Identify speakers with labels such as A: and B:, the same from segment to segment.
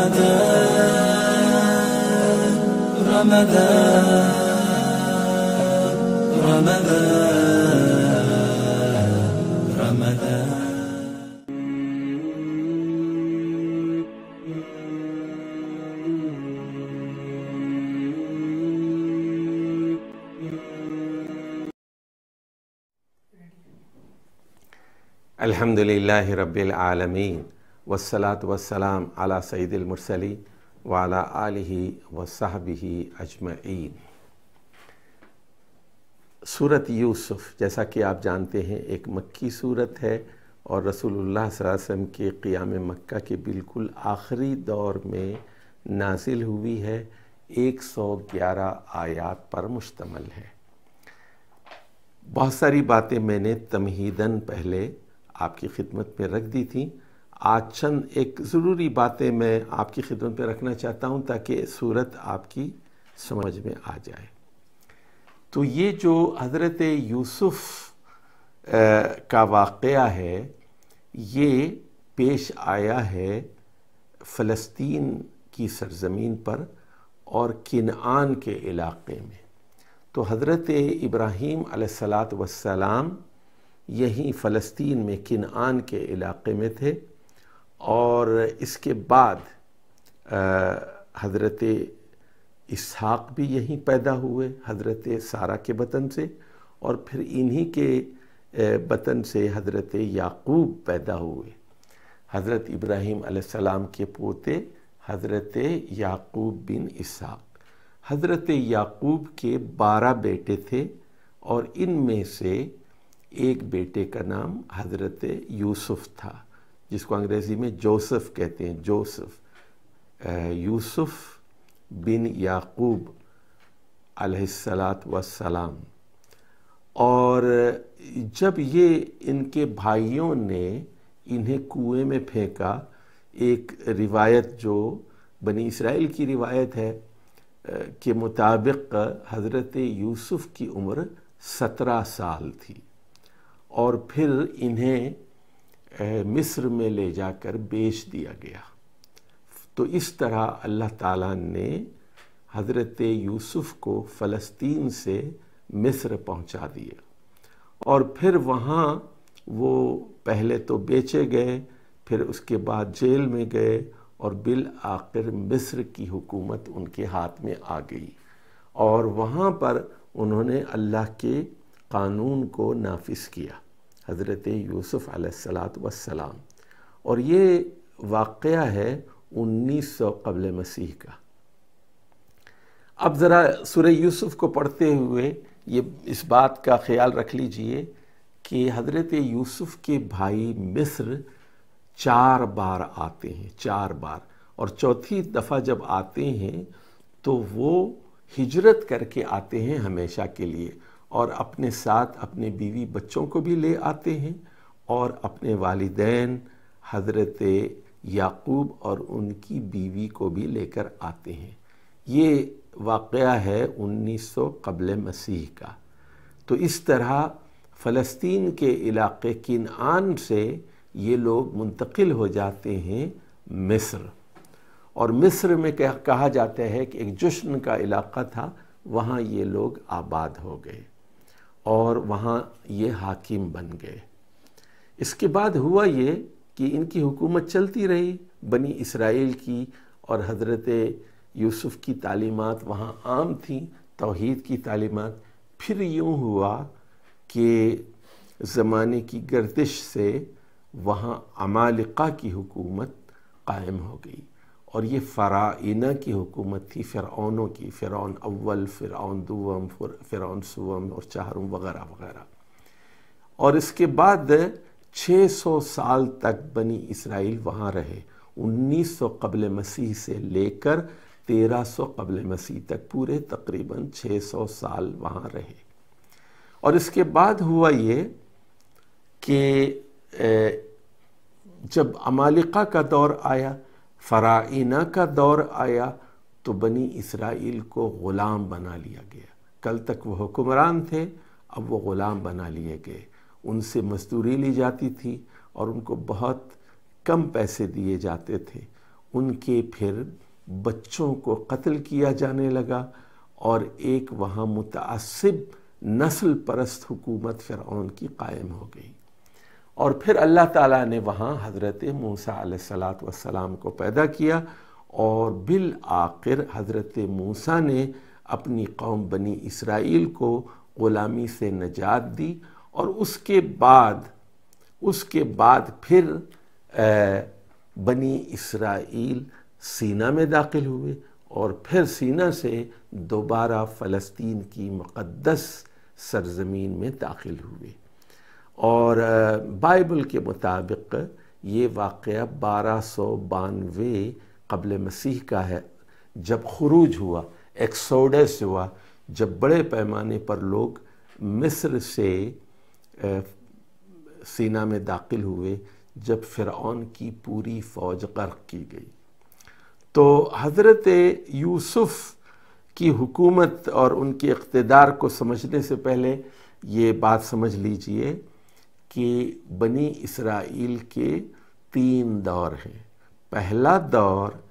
A: رمضان رمضان رمضان رمضان الحمد لله رب العالمين वसलात वसलाम आला सईदमरसली वाला साहब ही अजमैन सूरत यूसुफ़ जैसा कि आप जानते हैं एक मक्की सूरत है और रसूलुल्लाह वसम के क़ियाम मक्का के बिल्कुल आखिरी दौर में नाजिल हुई है 111 आयात पर मुश्तमल है बहुत सारी बातें मैंने तमहीदन पहले आपकी खिदमत में रख दी थी आज चंद एक ज़रूरी बातें मैं आपकी खिदमत पर रखना चाहता हूँ ताकि सूरत आपकी समझ में आ जाए तो ये जो हज़रत यूसुफ़ का वाक़ है ये पेश आया है फ़लस्तीन की सरजमीन पर और किनान के इलाक़े में तो हज़रत इब्राहीम सलात वसलाम यहीं फ़लस्तीन में किनान के इलाक़े में थे और इसके बाद हज़रत इसहाक भी यहीं पैदा हुए हज़रत सारा के बतन से और फिर इन्हीं के बतन से हज़रत याकूब पैदा हुए हज़रत इब्राहीम सलाम के पोते हज़रत याकूब बिन इसहाक हज़रत याकूब के बारह बेटे थे और इनमें से एक बेटे का नाम हज़रत यूसुफ़ था जिसको अंग्रेज़ी में जोसफ़ कहते हैं जोसफ़ यूसुफ़ बिन याकूब अलैहिस्सलात वसलाम और जब ये इनके भाइयों ने इन्हें कुएं में फेंका एक रिवायत जो बनी इसराइल की रिवायत है के मुताबिक हज़रत यूसुफ़ की उम्र सत्रह साल थी और फिर इन्हें मिस्र में ले जाकर बेच दिया गया तो इस तरह अल्लाह ताला ने हज़रत यूसुफ़ को फ़लस्तीन से मिस्र पहुंचा दिया और फिर वहाँ वो पहले तो बेचे गए फिर उसके बाद जेल में गए और बिल आखिर मिस्र की हुकूमत उनके हाथ में आ गई और वहाँ पर उन्होंने अल्लाह के कानून को नाफिस किया हज़रत यूसुफ़ वसलाम और ये वाक़ है उन्नीस सौ कबल मसीह का अब ज़रा सुर यूसुफ़ को पढ़ते हुए ये इस बात का ख्याल रख लीजिए कि हज़रत यूसुफ़ के भाई मिस्र चार बार आते हैं चार बार और चौथी दफ़ा जब आते हैं तो वो हिजरत करके आते हैं हमेशा के लिए और अपने साथ अपने बीवी बच्चों को भी ले आते हैं और अपने वालदेन हजरत याकूब और उनकी बीवी को भी लेकर आते हैं ये वाक़ है 1900 कबल मसीह का तो इस तरह फ़लस्तीन के इलाके किन आन से ये लोग मुंतकिल हो जाते हैं मिस्र और मिस्र में कह, कहा जाता है कि एक जश्न का इलाका था वहाँ ये लोग आबाद हो गए और वहाँ ये हाकिम बन गए इसके बाद हुआ ये कि इनकी हुकूमत चलती रही बनी इसराइल की और हजरत यूसुफ़ की तालीमत वहाँ आम थी तोहद की तालीमत फिर यूँ हुआ कि ज़माने की गर्दिश से वहाँ अमालिका की हुकूमत कायम हो गई और ये फ़राइना की हुकूमत थी फ़िरौनों की फ़िरौन अव्वल फ़िरौन दुवम फ़िरौन सुवम और चाहरुम वगैरह वगैरह और इसके बाद 600 साल तक बनी इसराइल वहाँ रहे 1900 कबल मसीह से लेकर 1300 कबल मसीह तक पूरे तकरीबन 600 साल वहाँ रहे और इसके बाद हुआ ये कि जब अमालिका का दौर आया फ़राइना का दौर आया तो बनी इसराइल को ग़ुलाम बना लिया गया कल तक वह हुक्मरान थे अब वो ग़ुलाम बना लिए गए उनसे मजदूरी ली जाती थी और उनको बहुत कम पैसे दिए जाते थे उनके फिर बच्चों को कत्ल किया जाने लगा और एक वहाँ मुतासिब नस्ल परस्त हुकूमत फ़िरौन की कायम हो गई और फिर अल्लाह ताला ने वहाँ हज़रत मूसा सलात वसलाम को पैदा किया और बिल आखिर हज़रत मूसा ने अपनी कौम बनी इसराइल को ग़ुलामी से नजात दी और उसके बाद उसके बाद फिर आ, बनी इसराइल सीना में दाखिल हुए और फिर सीना से दोबारा फ़लस्तीन की मुक़दस सरजमीन में दाखिल हुए और बाइबल के मुताबिक ये वाक़ बारह सौ बानवे कबल मसीह का है जब खरूज हुआ एक्सोडस हुआ जब बड़े पैमाने पर लोग मिस्र से सीना में दाखिल हुए जब फ़िरौन की पूरी फ़ौज गर्क की गई तो हज़रत यूसुफ़ की हुकूमत और उनके इकतदार को समझने से पहले ये बात समझ लीजिए कि बनी इसराइल के तीन दौर हैं पहला दौर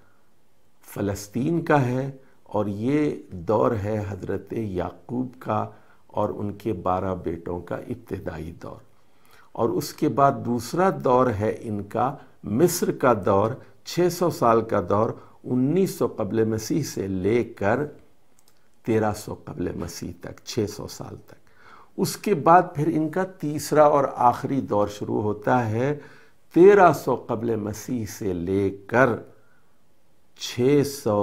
A: फ़लस्तीन का है और ये दौर है हज़रत याकूब का और उनके बारह बेटों का इब्तदाई दौर और उसके बाद दूसरा दौर है इनका मिस्र का दौर 600 साल का दौर 1900 कबल मसीह से लेकर 1300 कबल मसीह तक 600 साल तक उसके बाद फिर इनका तीसरा और आखिरी दौर शुरू होता है तेरह सौ कबल मसीह से लेकर छः सौ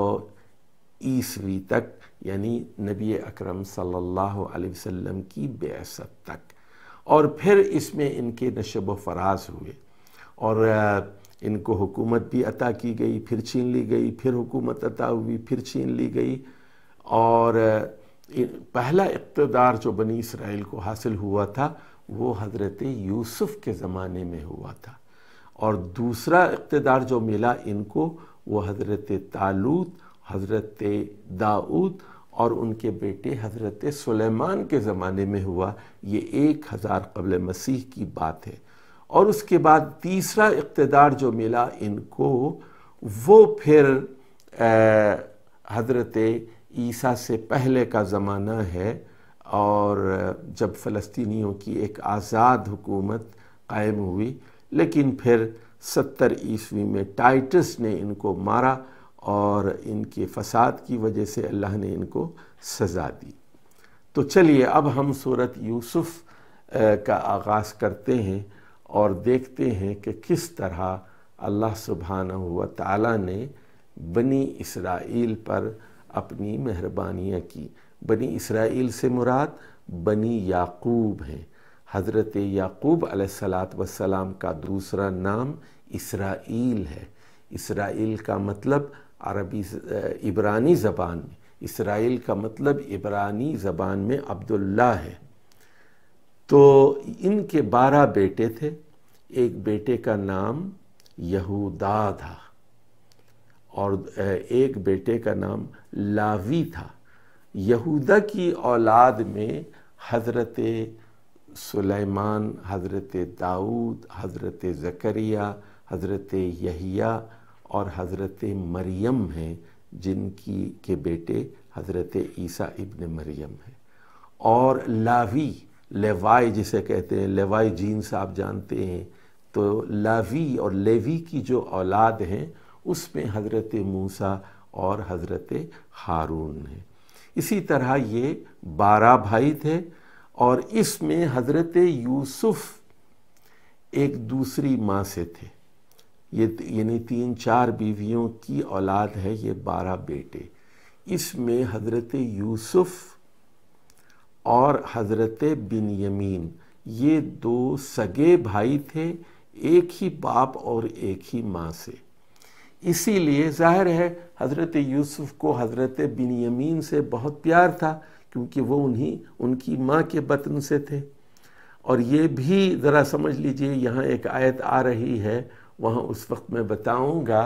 A: ईसवी तक यानी नबी अकरम सल्लल्लाहु अलैहि वसल्लम की बेसत तक और फिर इसमें इनके नशब फराज हुए और इनको हुकूमत भी अता की गई फिर छीन ली गई फिर हुकूमत अता हुई फिर छीन ली गई और पहला इकतदार जो बनी इसराइल को हासिल हुआ था वो हज़रत यूसुफ़ के ज़माने में हुआ था और दूसरा इकतदार जो मिला इनको वो हज़रत तालूत हज़रत दाऊद और उनके बेटे हज़रत सुलेमान के ज़माने में हुआ ये एक हज़ार कबल मसीह की बात है और उसके बाद तीसरा इकतदार जो मिला इनको वो फिर हज़रत ईसा से पहले का ज़माना है और जब फ़लस्तनीों की एक आज़ाद हुकूमत कायम हुई लेकिन फिर सत्तर ईस्वी में टाइटस ने इनको मारा और इनके फसाद की वजह से अल्लाह ने इनको सज़ा दी तो चलिए अब हम सूरत यूसुफ़ का आगाज़ करते हैं और देखते हैं कि किस तरह अल्लाह सुबहाना हुआ ताला ने बनी इसराइल पर अपनी मेहरबानियाँ की बनी इसराइल से मुराद बनी याकूब है हज़रत याकूब सलाम का दूसरा नाम इसराइल है इसराइल का मतलब अरबी इब्रानी ज़बान में इसराइल का मतलब इब्रानी ज़बान में अब्दुल्ला है तो इनके बारह बेटे थे एक बेटे का नाम यहूदा था और एक बेटे का नाम लावी था यहूदा की औलाद में हज़रत सुलेमान हज़रत दाऊद हज़रत ज़करिया हज़रत यहिया और हज़रत मरियम हैं जिनकी के बेटे हज़रत ईसा इब्न मरियम हैं और लावी लेवाई जिसे कहते हैं लेवाई जीन्स आप जानते हैं तो लावी और लेवी की जो औलाद हैं उसमें हज़रत मूसा और हज़रत हारून है इसी तरह ये बारह भाई थे और इसमें हज़रत यूसुफ़ एक दूसरी माँ से थे ये यानी तीन चार बीवियों की औलाद है ये बारह बेटे इसमें हज़रत यूसुफ़ और हज़रत बिन यमीन ये दो सगे भाई थे एक ही बाप और एक ही माँ से इसीलिए जाहिर है हज़रत यूसुफ को हज़रत बिन यमीन से बहुत प्यार था क्योंकि वो उन्हीं उनकी माँ के बतन से थे और ये भी ज़रा समझ लीजिए यहाँ एक आयत आ रही है वहाँ उस वक्त मैं बताऊँगा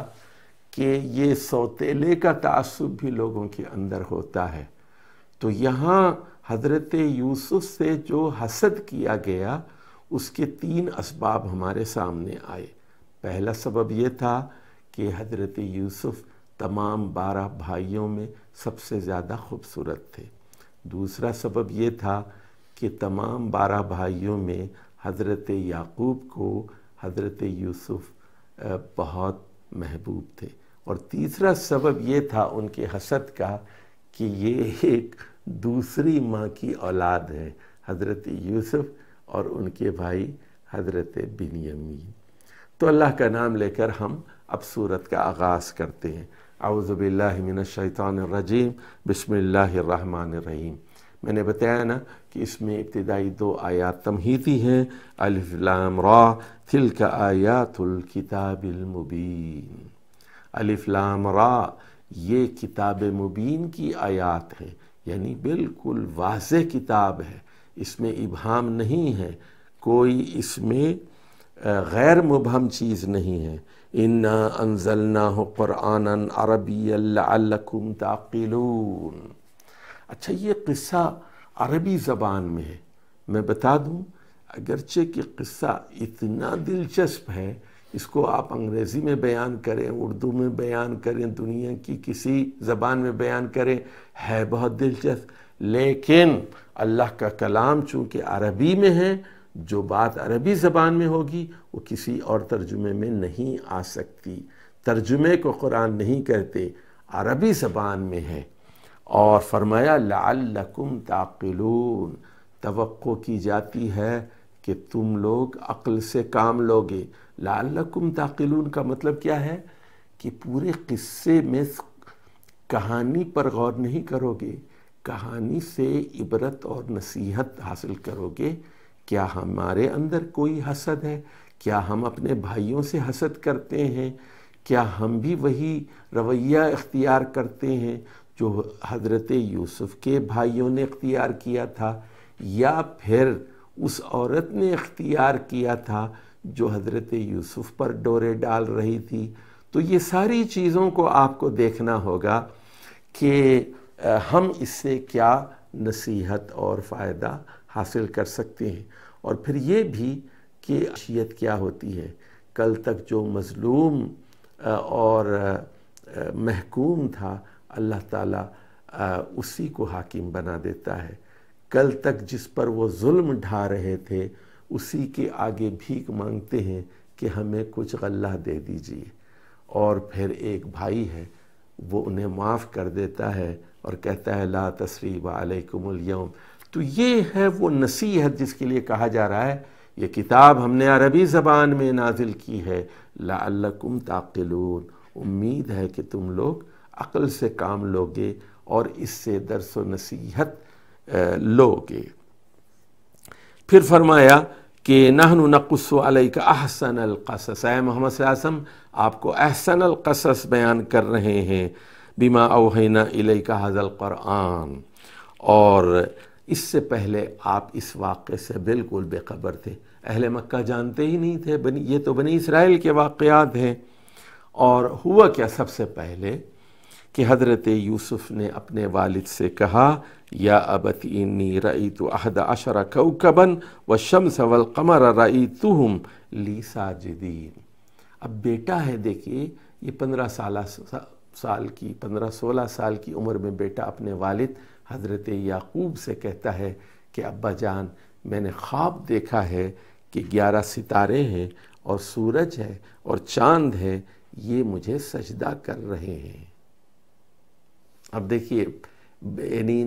A: कि ये सौतेले का तसब भी लोगों के अंदर होता है तो यहाँ हज़रत यूसुफ से जो हसद किया गया उसके तीन इसबाब हमारे सामने आए पहला सबब ये था कि हजरत यूसुफ़ तमाम बारह भाइयों में सबसे ज़्यादा खूबसूरत थे दूसरा सबब यह था कि तमाम बारह भाइयों में हज़रत याकूब को हज़रत यूसुफ़ बहुत महबूब थे और तीसरा सबब यह था उनके हसद का कि ये एक दूसरी माँ की औलाद है हज़रत यूसुफ़ और उनके भाई हज़रत बिनियमी तो अल्लाह का नाम लेकर हम अब सूरत का आगाज़ करते हैं आउज़बिल्लिमिनशैतानरजीम बसमीम मैंने बताया ना कि इसमें इब्तदाई दो आयात तमहीती हैं अलिफ्लाम रा थिल का आयातुल्किताबिलमुबीन अलिफ्लाम रा ये किताब मुबीन की आयात है यानी बिल्कुल वाज किताब है इसमें इबहम नहीं है कोई इसमें गैर मुबहम चीज़ नहीं है इन्ना अनजलना अरबी अच्छा ये किस्सा अरबी ज़बान में है मैं बता दूँ अगरचे कि किस्सा इतना दिलचस्प है इसको आप अंग्रेज़ी में बयान करें उर्दू में बयान करें दुनिया की किसी ज़बान में बयान करें है बहुत दिलचस्प लेकिन अल्लाह का कलाम चूँकि अरबी में है जो बात अरबी ज़बान में होगी वो किसी और तर्जुमे में नहीं आ सकती तर्जुमे को कुरान नहीं कहते अरबी ज़बान में है और फरमाया लालकुम ताकिलून तो की जाती है कि तुम लोग अक्ल से काम लोगे लालकुम ताकिलून का मतलब क्या है कि पूरे किस्से में कहानी पर गौर नहीं करोगे कहानी से इबरत और नसीहत हासिल करोगे क्या हमारे अंदर कोई हसद है क्या हम अपने भाइयों से हसद करते हैं क्या हम भी वही रवैया इख्तियार करते हैं जो हजरत यूसुफ के भाइयों ने इख्तियार किया था या फिर उस औरत ने इख्तियार किया था जो हजरत यूसुफ पर डोरे डाल रही थी तो ये सारी चीज़ों को आपको देखना होगा कि हम इससे क्या नसीहत और फ़ायदा हासिल कर सकते हैं और फिर ये भी कि अशियत क्या होती है कल तक जो मज़लूम और महकूम था अल्लाह ताला उसी को हाकिम बना देता है कल तक जिस पर वो जुल्म ढा रहे थे उसी के आगे भीख मांगते हैं कि हमें कुछ गल्ला दे दीजिए और फिर एक भाई है वो उन्हें माफ़ कर देता है और कहता है ला तसरीब आलकुमयम तो ये है वो नसीहत जिसके लिए कहा जा रहा है ये किताब हमने अरबी ज़बान में नाजिल की है लाकुम ताकिलून उम्मीद है कि तुम लोग अक्ल से काम लोगे और इससे दरस व नसीहत लोगे फिर फरमाया कि नहन नकुस का अहसन अलकसस ए मोहम्मद आसम आपको अहसन अलकसस बयान कर रहे हैं बीमा अवहना इलई का हज़ल क़ुरआन और इससे पहले आप इस वाक़े से बिल्कुल बेखबर थे अहल मक्का जानते ही नहीं थे बनी ये तो बनी इसराइल के वाक़ात हैं और हुआ क्या सबसे पहले कि हज़रत यूसुफ़ ने अपने वालिद से कहा या अबत इन्नी रई तो अहद अशर कौकबन व शम्स वल कमर रई तुम ली साजिदीन अब बेटा है देखिए ये पंद्रह साल साल की पंद्रह सोलह साल की उम्र में बेटा अपने वालिद हज़रत याकूब से कहता है कि अब्बा जान मैंने ख्वाब देखा है कि ग्यारह सितारे हैं और सूरज है और चांद है ये मुझे सजदा कर रहे हैं अब देखिए यानी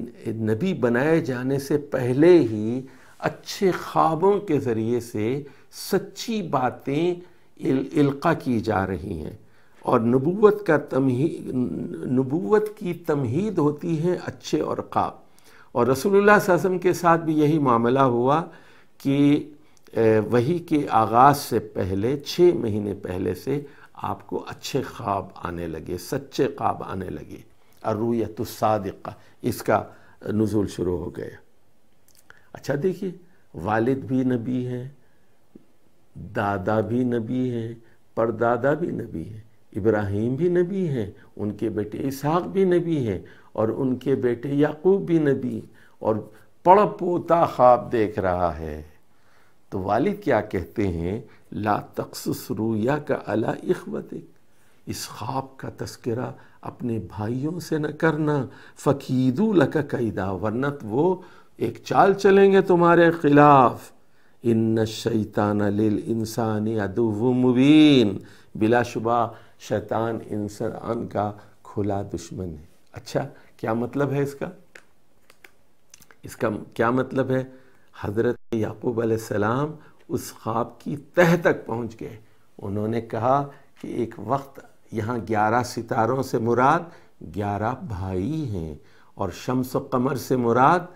A: नबी बनाए जाने से पहले ही अच्छे ख्वाबों के ज़रिए से सच्ची बातें इल, इल्का की जा रही हैं और नबूवत का तमही नबूवत की तमहीद होती है अच्छे और काब और रसोल्ला वसम के साथ भी यही मामला हुआ कि वही के आगाज़ से पहले छः महीने पहले से आपको अच्छे ख्वाब आने लगे सच्चे ख्वाब आने लगे अरूयत सादिका इसका नज़ुल शुरू हो गया अच्छा देखिए वालिद भी नबी हैं दादा भी नबी हैं परदादा भी नबी हैं इब्राहिम भी नबी हैं उनके बेटे इसहाक भी नबी हैं और उनके बेटे याकूब भी नबी और पड़ पोता ख्वाब देख रहा है तो वालिद क्या कहते हैं ला तखस रूया का अला इखवतिक इस ख्वाब का तस्करा अपने भाइयों से न करना फ़कीदू लका कैदा वरनत तो वो एक चाल चलेंगे तुम्हारे खिलाफ इन शैतान लिल इंसानी अदुव मुबीन बिलाशुबा शैतान इंसान का खुला दुश्मन है अच्छा क्या मतलब है इसका इसका क्या मतलब है हज़रत याकूब सलाम उस ख्वाब की तह तक पहुंच गए उन्होंने कहा कि एक वक्त यहाँ ग्यारह सितारों से मुराद ग्यारह भाई हैं और शम्स कमर से मुराद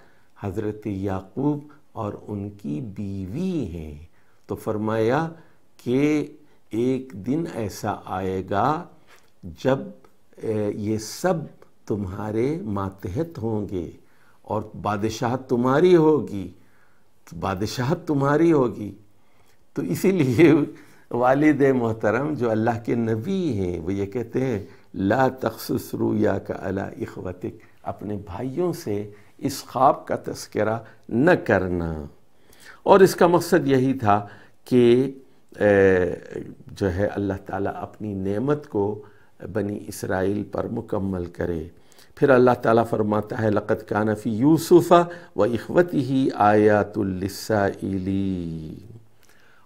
A: हज़रत याकूब और उनकी बीवी हैं तो फरमाया कि एक दिन ऐसा आएगा जब ये सब तुम्हारे मातहत होंगे और बादशाह तुम्हारी होगी तो बादशाह तुम्हारी होगी तो इसीलिए वालद मोहतरम जो अल्लाह के नबी हैं वो ये कहते हैं ला तखसस रूया का अला इखवत अपने भाइयों से इस ख्वाब का तस्करा न करना और इसका मकसद यही था कि जो है अल्लाह ताला अपनी नेमत को बनी इसराइल पर मुकम्मल करे फिर अल्लाह ताला फरमाता है लक़त कानफ़ी यूसुफ़ा व इखवत ही आयातुल्लिसाइली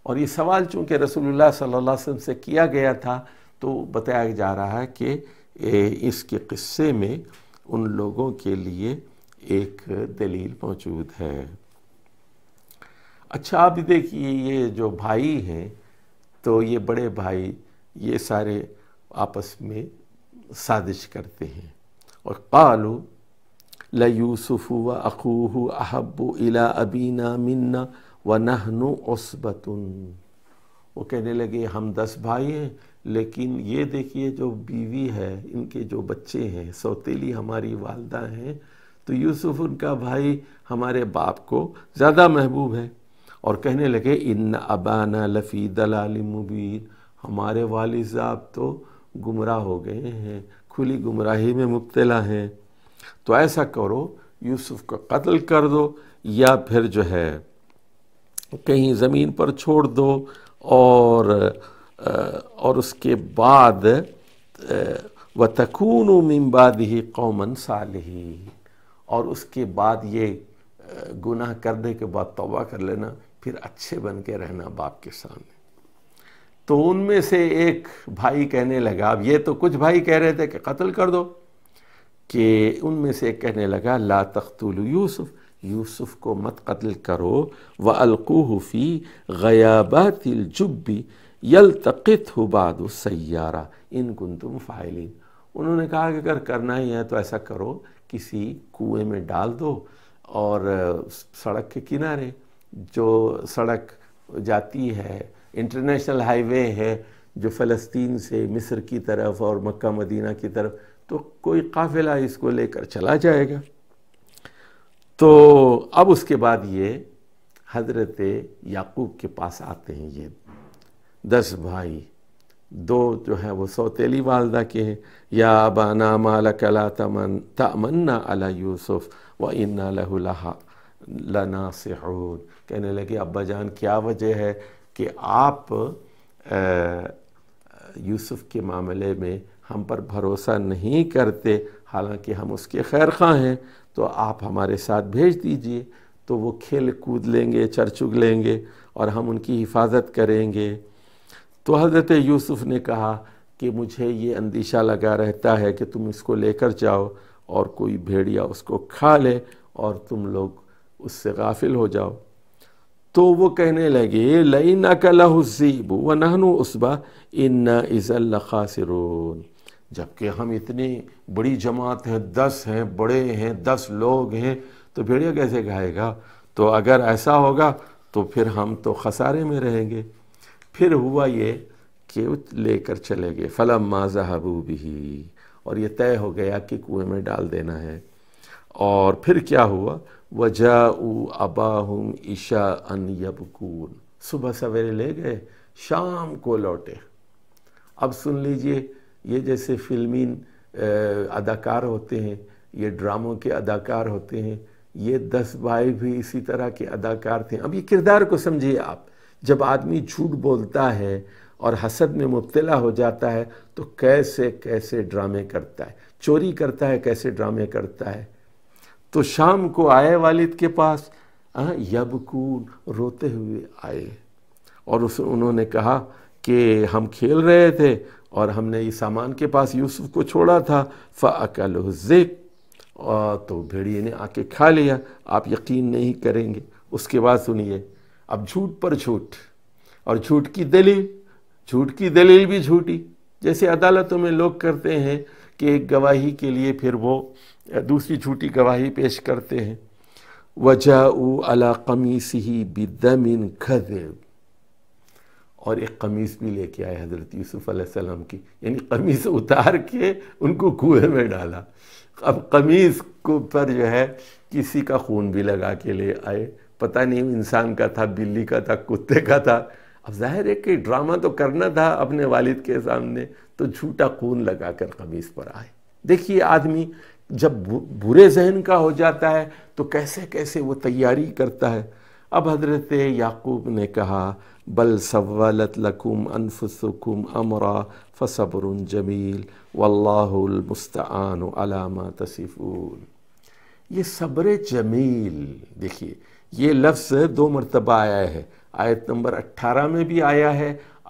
A: और ये सवाल चूँकि रसूलुल्लाह सल्लल्लाहु अलैहि वसल्लम से किया गया था तो बताया जा रहा है कि इसके किस्से में उन लोगों के लिए एक दलील मौजूद है अच्छा आप देखिए ये जो भाई हैं तो ये बड़े भाई ये सारे आपस में साजिश करते हैं और कालू ल व अखूह अहबू इला अबीना मन्ना व नहनु उसबतन वो कहने लगे हम दस भाई हैं लेकिन ये देखिए जो बीवी है इनके जो बच्चे हैं सौतेली हमारी वालदा हैं तो यूसुफ़ उनका भाई हमारे बाप को ज़्यादा महबूब है और कहने लगे इन अबाना लफ़ी दलाल मुबीन हमारे वाल साहब तो गुमराह हो गए हैं खुली गुमराही में मुबतला हैं तो ऐसा करो यूसुफ का कत्ल कर दो या फिर जो है कहीं ज़मीन पर छोड़ दो और और उसके बाद व तकून मबाद ही कौमन साल ही और उसके बाद ये गुनाह करने के बाद तोबा कर लेना फिर अच्छे बन के रहना बाप के सामने तो उनमें से एक भाई कहने लगा अब ये तो कुछ भाई कह रहे थे कि कत्ल कर दो कि उनमें से एक कहने लगा ला तख्तुल यूसुफ यूसुफ को मत कत्ल करो व अलकूहफ़ी गयाबातिल जुब्बी यल तक़ित हुबाद सैारा इन कुन तुम फाइलिन उन्होंने कहा कि अगर करना ही है तो ऐसा करो किसी कुएं में डाल दो और सड़क के किनारे जो सड़क जाती है इंटरनेशनल हाईवे है जो फ़लस्तीन से मिस्र की तरफ और मक्का मदीना की तरफ तो कोई काफ़िला इसको लेकर चला जाएगा तो अब उसके बाद ये हजरत याकूब के पास आते हैं ये दस भाई दो जो हैं वो सौतीली वालदा के हैं या बाना माला कला तमन तमन्ना अला यूसुफ़ व इन्ना लहा से कहने लगे अब्बा जान क्या वजह है कि आप यूसुफ के मामले में हम पर भरोसा नहीं करते हालांकि हम उसके खैर खां हैं तो आप हमारे साथ भेज दीजिए तो वो खेल कूद लेंगे चरचुग लेंगे और हम उनकी हिफाजत करेंगे तो हज़रत यूसुफ ने कहा कि मुझे ये अंदेशा लगा रहता है कि तुम इसको लेकर जाओ और कोई भेड़िया उसको खा ले और तुम लोग उससे गाफिल हो जाओ तो वो कहने लगे कल अकलहसीब व नहन उसबा इन ईज़ल्लासरून जबकि हम इतनी बड़ी जमात हैं दस हैं बड़े हैं दस लोग हैं तो भेड़िया कैसे गाएगा तो अगर ऐसा होगा तो फिर हम तो खसारे में रहेंगे फिर हुआ ये कि लेकर चले गए फ़लम माजा हबू भी और ये तय हो गया कि कुएं में डाल देना है और फिर क्या हुआ वजा ऊ ईशा अन यबकून सुबह सवेरे ले गए शाम को लौटे अब सुन लीजिए ये जैसे फिल्मी अदाकार होते हैं ये ड्रामों के अदाकार होते हैं ये दस भाई भी इसी तरह के अदाकार थे अब ये किरदार को समझिए आप जब आदमी झूठ बोलता है और हसद में मुबतला हो जाता है तो कैसे कैसे ड्रामे करता है चोरी करता है कैसे ड्रामे करता है तो शाम को आए वालिद के पास यबकून रोते हुए आए और उस उन्होंने कहा कि हम खेल रहे थे और हमने इस सामान के पास यूसुफ को छोड़ा था फ़ल ज़िक और तो भेड़िए ने आके खा लिया आप यकीन नहीं करेंगे उसके बाद सुनिए अब झूठ पर झूठ और झूठ की दलील झूठ की दलील भी झूठी जैसे अदालतों में लोग करते हैं कि एक गवाही के लिए फिर वो दूसरी झूठी गवाही पेश करते हैं वजह अला कमीस ही बिदमिन खदेब और एक कमीज़ भी लेके आए हज़रत यूसुफ़ अलैहिस्सलाम की यानी कमीज़ उतार के उनको कुएं में डाला अब कमीज़ को पर जो है किसी का खून भी लगा के ले आए पता नहीं इंसान का था बिल्ली का था कुत्ते का था अब जाहिर है कि ड्रामा तो करना था अपने वालिद के सामने तो झूठा खून लगाकर कमीज पर आए देखिए आदमी जब बुरे जहन का हो जाता है तो कैसे कैसे वो तैयारी करता है अब हजरत याकूब ने कहा बल सवालत लकुम अनफुसकुम अमरा फ़सबर जमील वल्लामुस्तान अलामा ये सब्र जमील देखिए ये लफ्ज़ दो मरतबा आया है आयत नंबर 18 में भी आया है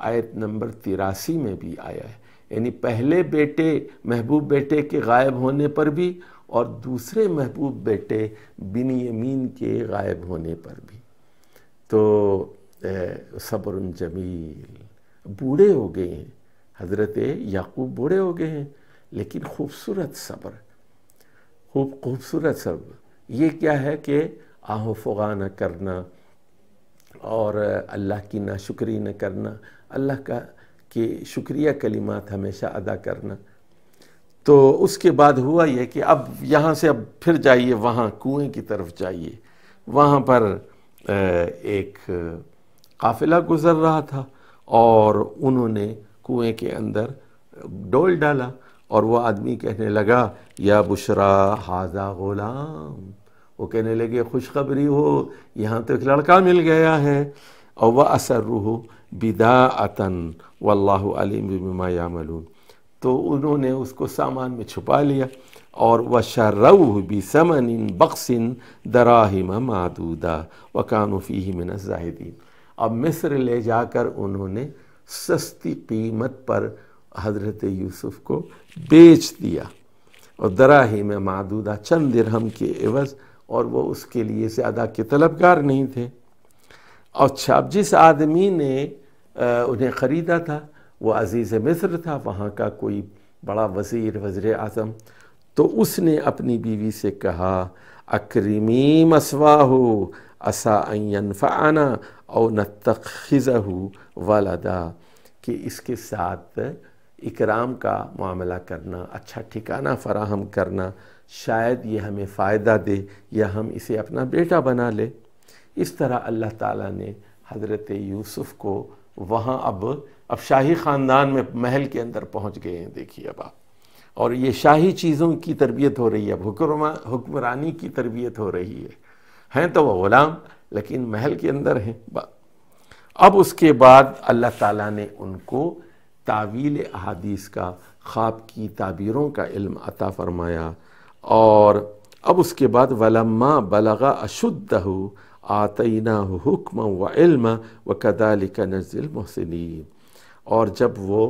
A: आयत नंबर तिरासी में भी आया है यानी पहले बेटे महबूब बेटे के गायब होने पर भी और दूसरे महबूब बेटे बिन यमीन के गायब होने पर भी तो सबर जमील बूढ़े हो गए हैं हज़रत याकूब बूढ़े हो गए हैं लेकिन खूबसूरत सब्र खूब खूबसूरत सब्र ये क्या है कि आहोफगा न करना और अल्लाह की नाशुक्री न करना अल्लाह का कि शुक्रिया कलिमात हमेशा अदा करना तो उसके बाद हुआ यह कि अब यहाँ से अब फिर जाइए वहाँ कुएं की तरफ जाइए वहाँ पर एक काफिला गुज़र रहा था और उन्होंने कुएं के अंदर डोल डाला और वह आदमी कहने लगा या बुशरा हाजा ग़ुलाम वो कहने लगे खुशखबरी हो यहाँ तो एक लड़का मिल गया है और वह असर रूह बिदाअतन वल्लाह तो उन्होंने उसको सामान में छुपा लिया और व शर्रऊ इन बक्सिन दराहिम मादूदा व कानूफ़ी ही मिन जाहिदीन अब मिस्र ले जाकर उन्होंने सस्ती कीमत पर हज़रत यूसुफ को बेच दिया और दराहिम मादूदा चंद दिरहम के एवज़ और वो उसके लिए ज़्यादा के तलबगार नहीं थे अच्छा अब जिस आदमी ने उन्हें ख़रीदा था वो अज़ीज़ मिस्र था वहाँ का कोई बड़ा वज़ीर वज़र अजम तो उसने अपनी बीवी से कहा अक्रीमी मसवा हो असा फ़ाना और न तखज़ू वालदा कि इसके साथ इकराम का मामला करना अच्छा ठिकाना फराहम करना शायद ये हमें फ़ायदा दे या हम इसे अपना बेटा बना ले इस तरह अल्लाह ताला ने हज़रत यूसुफ़ को वहाँ अब अब शाही ख़ानदान में महल के अंदर पहुँच गए हैं देखिए अब आप और ये शाही चीज़ों की तरबियत हो रही है अब हुक्मरानी की तरबियत हो रही है हैं तो वह ग़ुलाम लेकिन महल के अंदर हैं अब उसके बाद अल्लाह ताला ने उनको तावील अहादीस का ख्वाब की ताबीरों का इल्म अता फ़रमाया और अब उसके बाद वलमा बलगा अशुद्ध आतना हुक्म व इल्म व का नज़िल मोहसिन और जब वो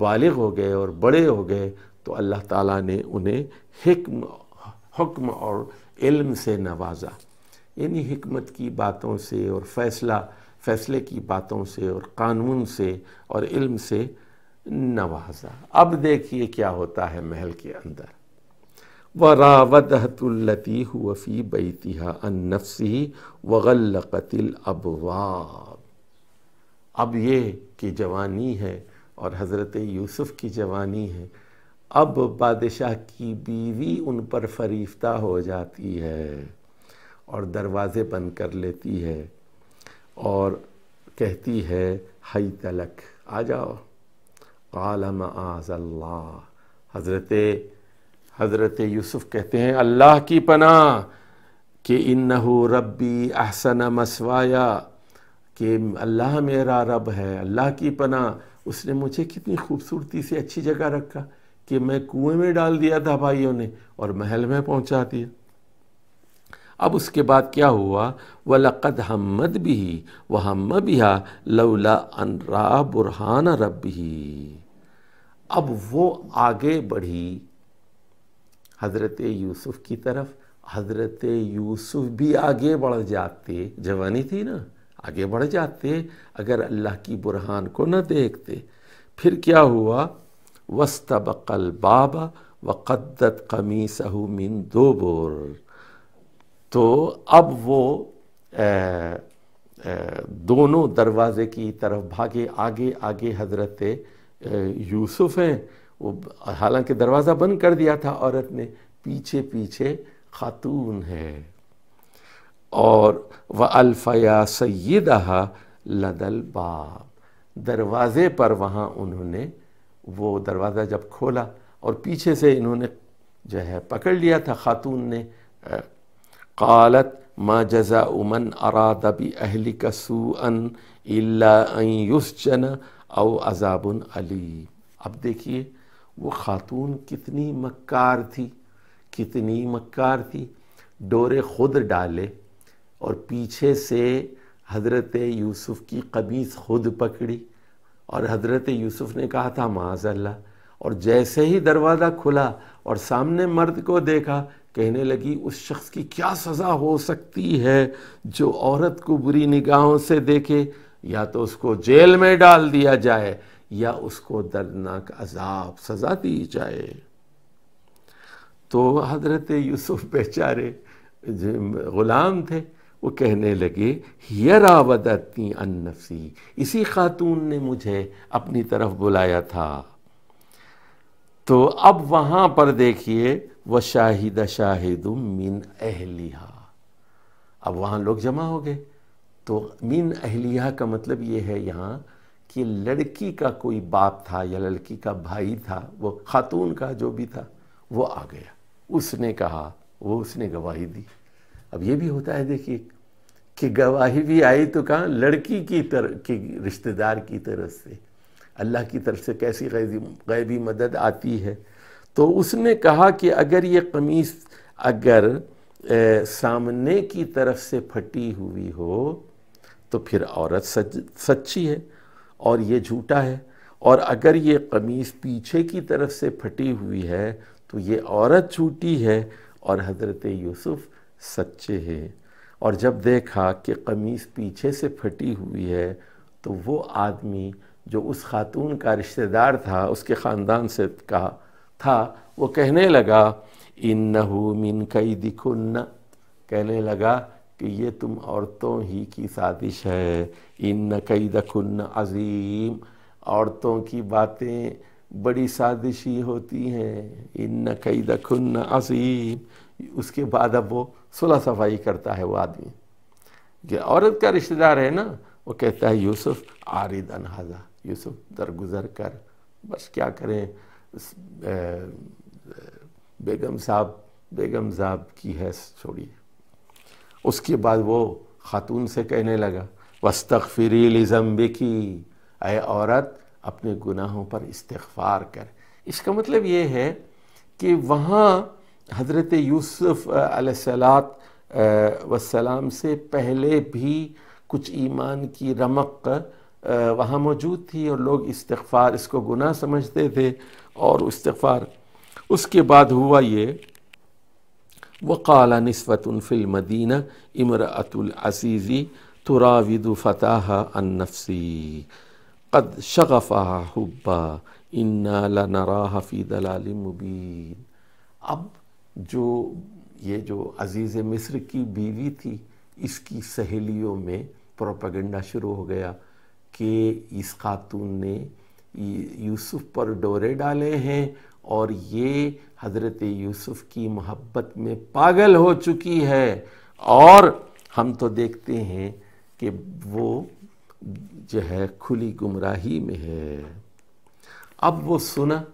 A: बालग हो गए और बड़े हो गए तो अल्लाह ताला ने उन्हें हिक्म हुक्म और इल्म से नवाजा यानी हिकमत की बातों से और फैसला फैसले की बातों से और कानून से और इल्म से नवाजा अब देखिए क्या होता है महल के अंदर व रावदहतुल्लती हुफ़ी बैतिहा अन्नफसी वगल्लकतिल अबवाब अब ये कि जवानी है और हज़रत यूसुफ़ की जवानी है अब बादशाह की बीवी उन पर फरीफ्ता हो जाती है और दरवाज़े बंद कर लेती है और कहती है हई तलक आ जाओ आलम आज़ल्ला हज़रत हज़रत यूसुफ़ कहते हैं अल्लाह की पना कि इन रब्बी अहसन मसवाया कि अल्लाह मेरा रब है अल्लाह की पना उसने मुझे कितनी खूबसूरती से अच्छी जगह रखा कि मैं कुएं में डाल दिया था भाइयों ने और महल में पहुंचा दिया अब उसके बाद क्या हुआ व लक़द हमद भी व हम बिहा लौला अनरा बुरहान रब भी अब वो आगे बढ़ी हज़रत यूसुफ़ की तरफ हज़रत यूसुफ़ भी आगे बढ़ जाते जवानी थी ना आगे बढ़ जाते अगर अल्लाह की बुरहान को न देखते फिर क्या हुआ वस्तबकल बाबा वक़दत कमी सहू मिन दो बोर तो अब वो ए, ए, दोनों दरवाज़े की तरफ भागे आगे आगे हज़रत यूसुफ़ हैं वो हालांकि दरवाज़ा बंद कर दिया था औरत ने पीछे पीछे खातून है और व अल्फ़या सैदहा लदल बाब दरवाज़े पर वहाँ उन्होंने वो दरवाज़ा जब खोला और पीछे से इन्होंने जो है पकड़ लिया था खातून ने कालत मा जजा उमन अरा दबी अहली कसून युसजन अव अजाबन अली अब देखिए वो ख़ातून कितनी मक्कार थी कितनी मक्कार थी डोरे खुद डाले और पीछे से हज़रत यूसुफ़ की कबीस खुद पकड़ी और हज़रत यूसुफ़ ने कहा था माजल्ला और जैसे ही दरवाज़ा खुला और सामने मर्द को देखा कहने लगी उस शख्स की क्या सज़ा हो सकती है जो औरत को बुरी निगाहों से देखे या तो उसको जेल में डाल दिया जाए या उसको दर्दनाक अजाब सज़ा दी जाए तो हजरत यूसुफ बेचारे ग़ुलाम थे वो कहने लगे यरावदती नफसी इसी खातून ने मुझे अपनी तरफ बुलाया था तो अब वहां पर देखिए व शाहिद शाहिद मिन अहलिहा अब वहां लोग जमा हो गए तो मिन अहलिया का मतलब ये है यहाँ कि लड़की का कोई बाप था या लड़की का भाई था वो खातून का जो भी था वो आ गया उसने कहा वो उसने गवाही दी अब ये भी होता है देखिए कि गवाही भी आई तो कहाँ लड़की की तर की रिश्तेदार की तरफ से अल्लाह की तरफ से कैसी गैबी गैबी मदद आती है तो उसने कहा कि अगर ये कमीज़ अगर ए, सामने की तरफ से फटी हुई हो तो फिर औरत सच सच्ची है और ये झूठा है और अगर ये कमीज़ पीछे की तरफ से फटी हुई है तो ये औरत झूठी है और हज़रत यूसुफ़ सच्चे हैं और जब देखा कि कमीज़ पीछे से फटी हुई है तो वो आदमी जो उस खातून का रिश्तेदार था उसके ख़ानदान से का था वो कहने लगा इन मिन कई दिखुन्न कहने लगा कि ये तुम औरतों ही की साजिश है इन कैदकुन अजीम औरतों की बातें बड़ी साजिशी होती हैं इन कैदकुन अजीम उसके बाद अब वो सुलह सफाई करता है वो आदमी जो औरत का रिश्तेदार है ना वो कहता है यूसुफ आरिद अनहाजा यूसुफ दरगुजर कर बस क्या करें बेगम साहब बेगम साहब की हैस छोड़िए उसके बाद वो ख़ातून से कहने लगा वस्तफ़िरी फिरी लिजम्बे की अय औरत अपने गुनाहों पर इस्तफ़ार कर इसका मतलब ये है कि वहाँ हज़रत यूसुफ़ अलैहिस्सलात वसलाम से पहले भी कुछ ईमान की रमक वहाँ मौजूद थी और लोग इस्तफ़ार इसको गुनाह समझते थे और इस्तफ़ार उसके बाद हुआ ये वकाल नस्बत फ़िल्मदीना इमरातुलज़ीज़ी तुराविद फ़तः अन्नफसी कद शगफ़ा हब्बा इन्ना लनरा हफ़ी दलाल मुबीन अब जो ये जो अज़ीज़ मिस्र की बीवी थी इसकी सहेलियों में प्रोपागेंडा शुरू हो गया कि इस खातून ने यूसुफ़ पर डोरे डाले हैं और ये हजरत यूसुफ की मोहब्बत में पागल हो चुकी है और हम तो देखते हैं कि वो जो है खुली गुमराही में है अब वो सुना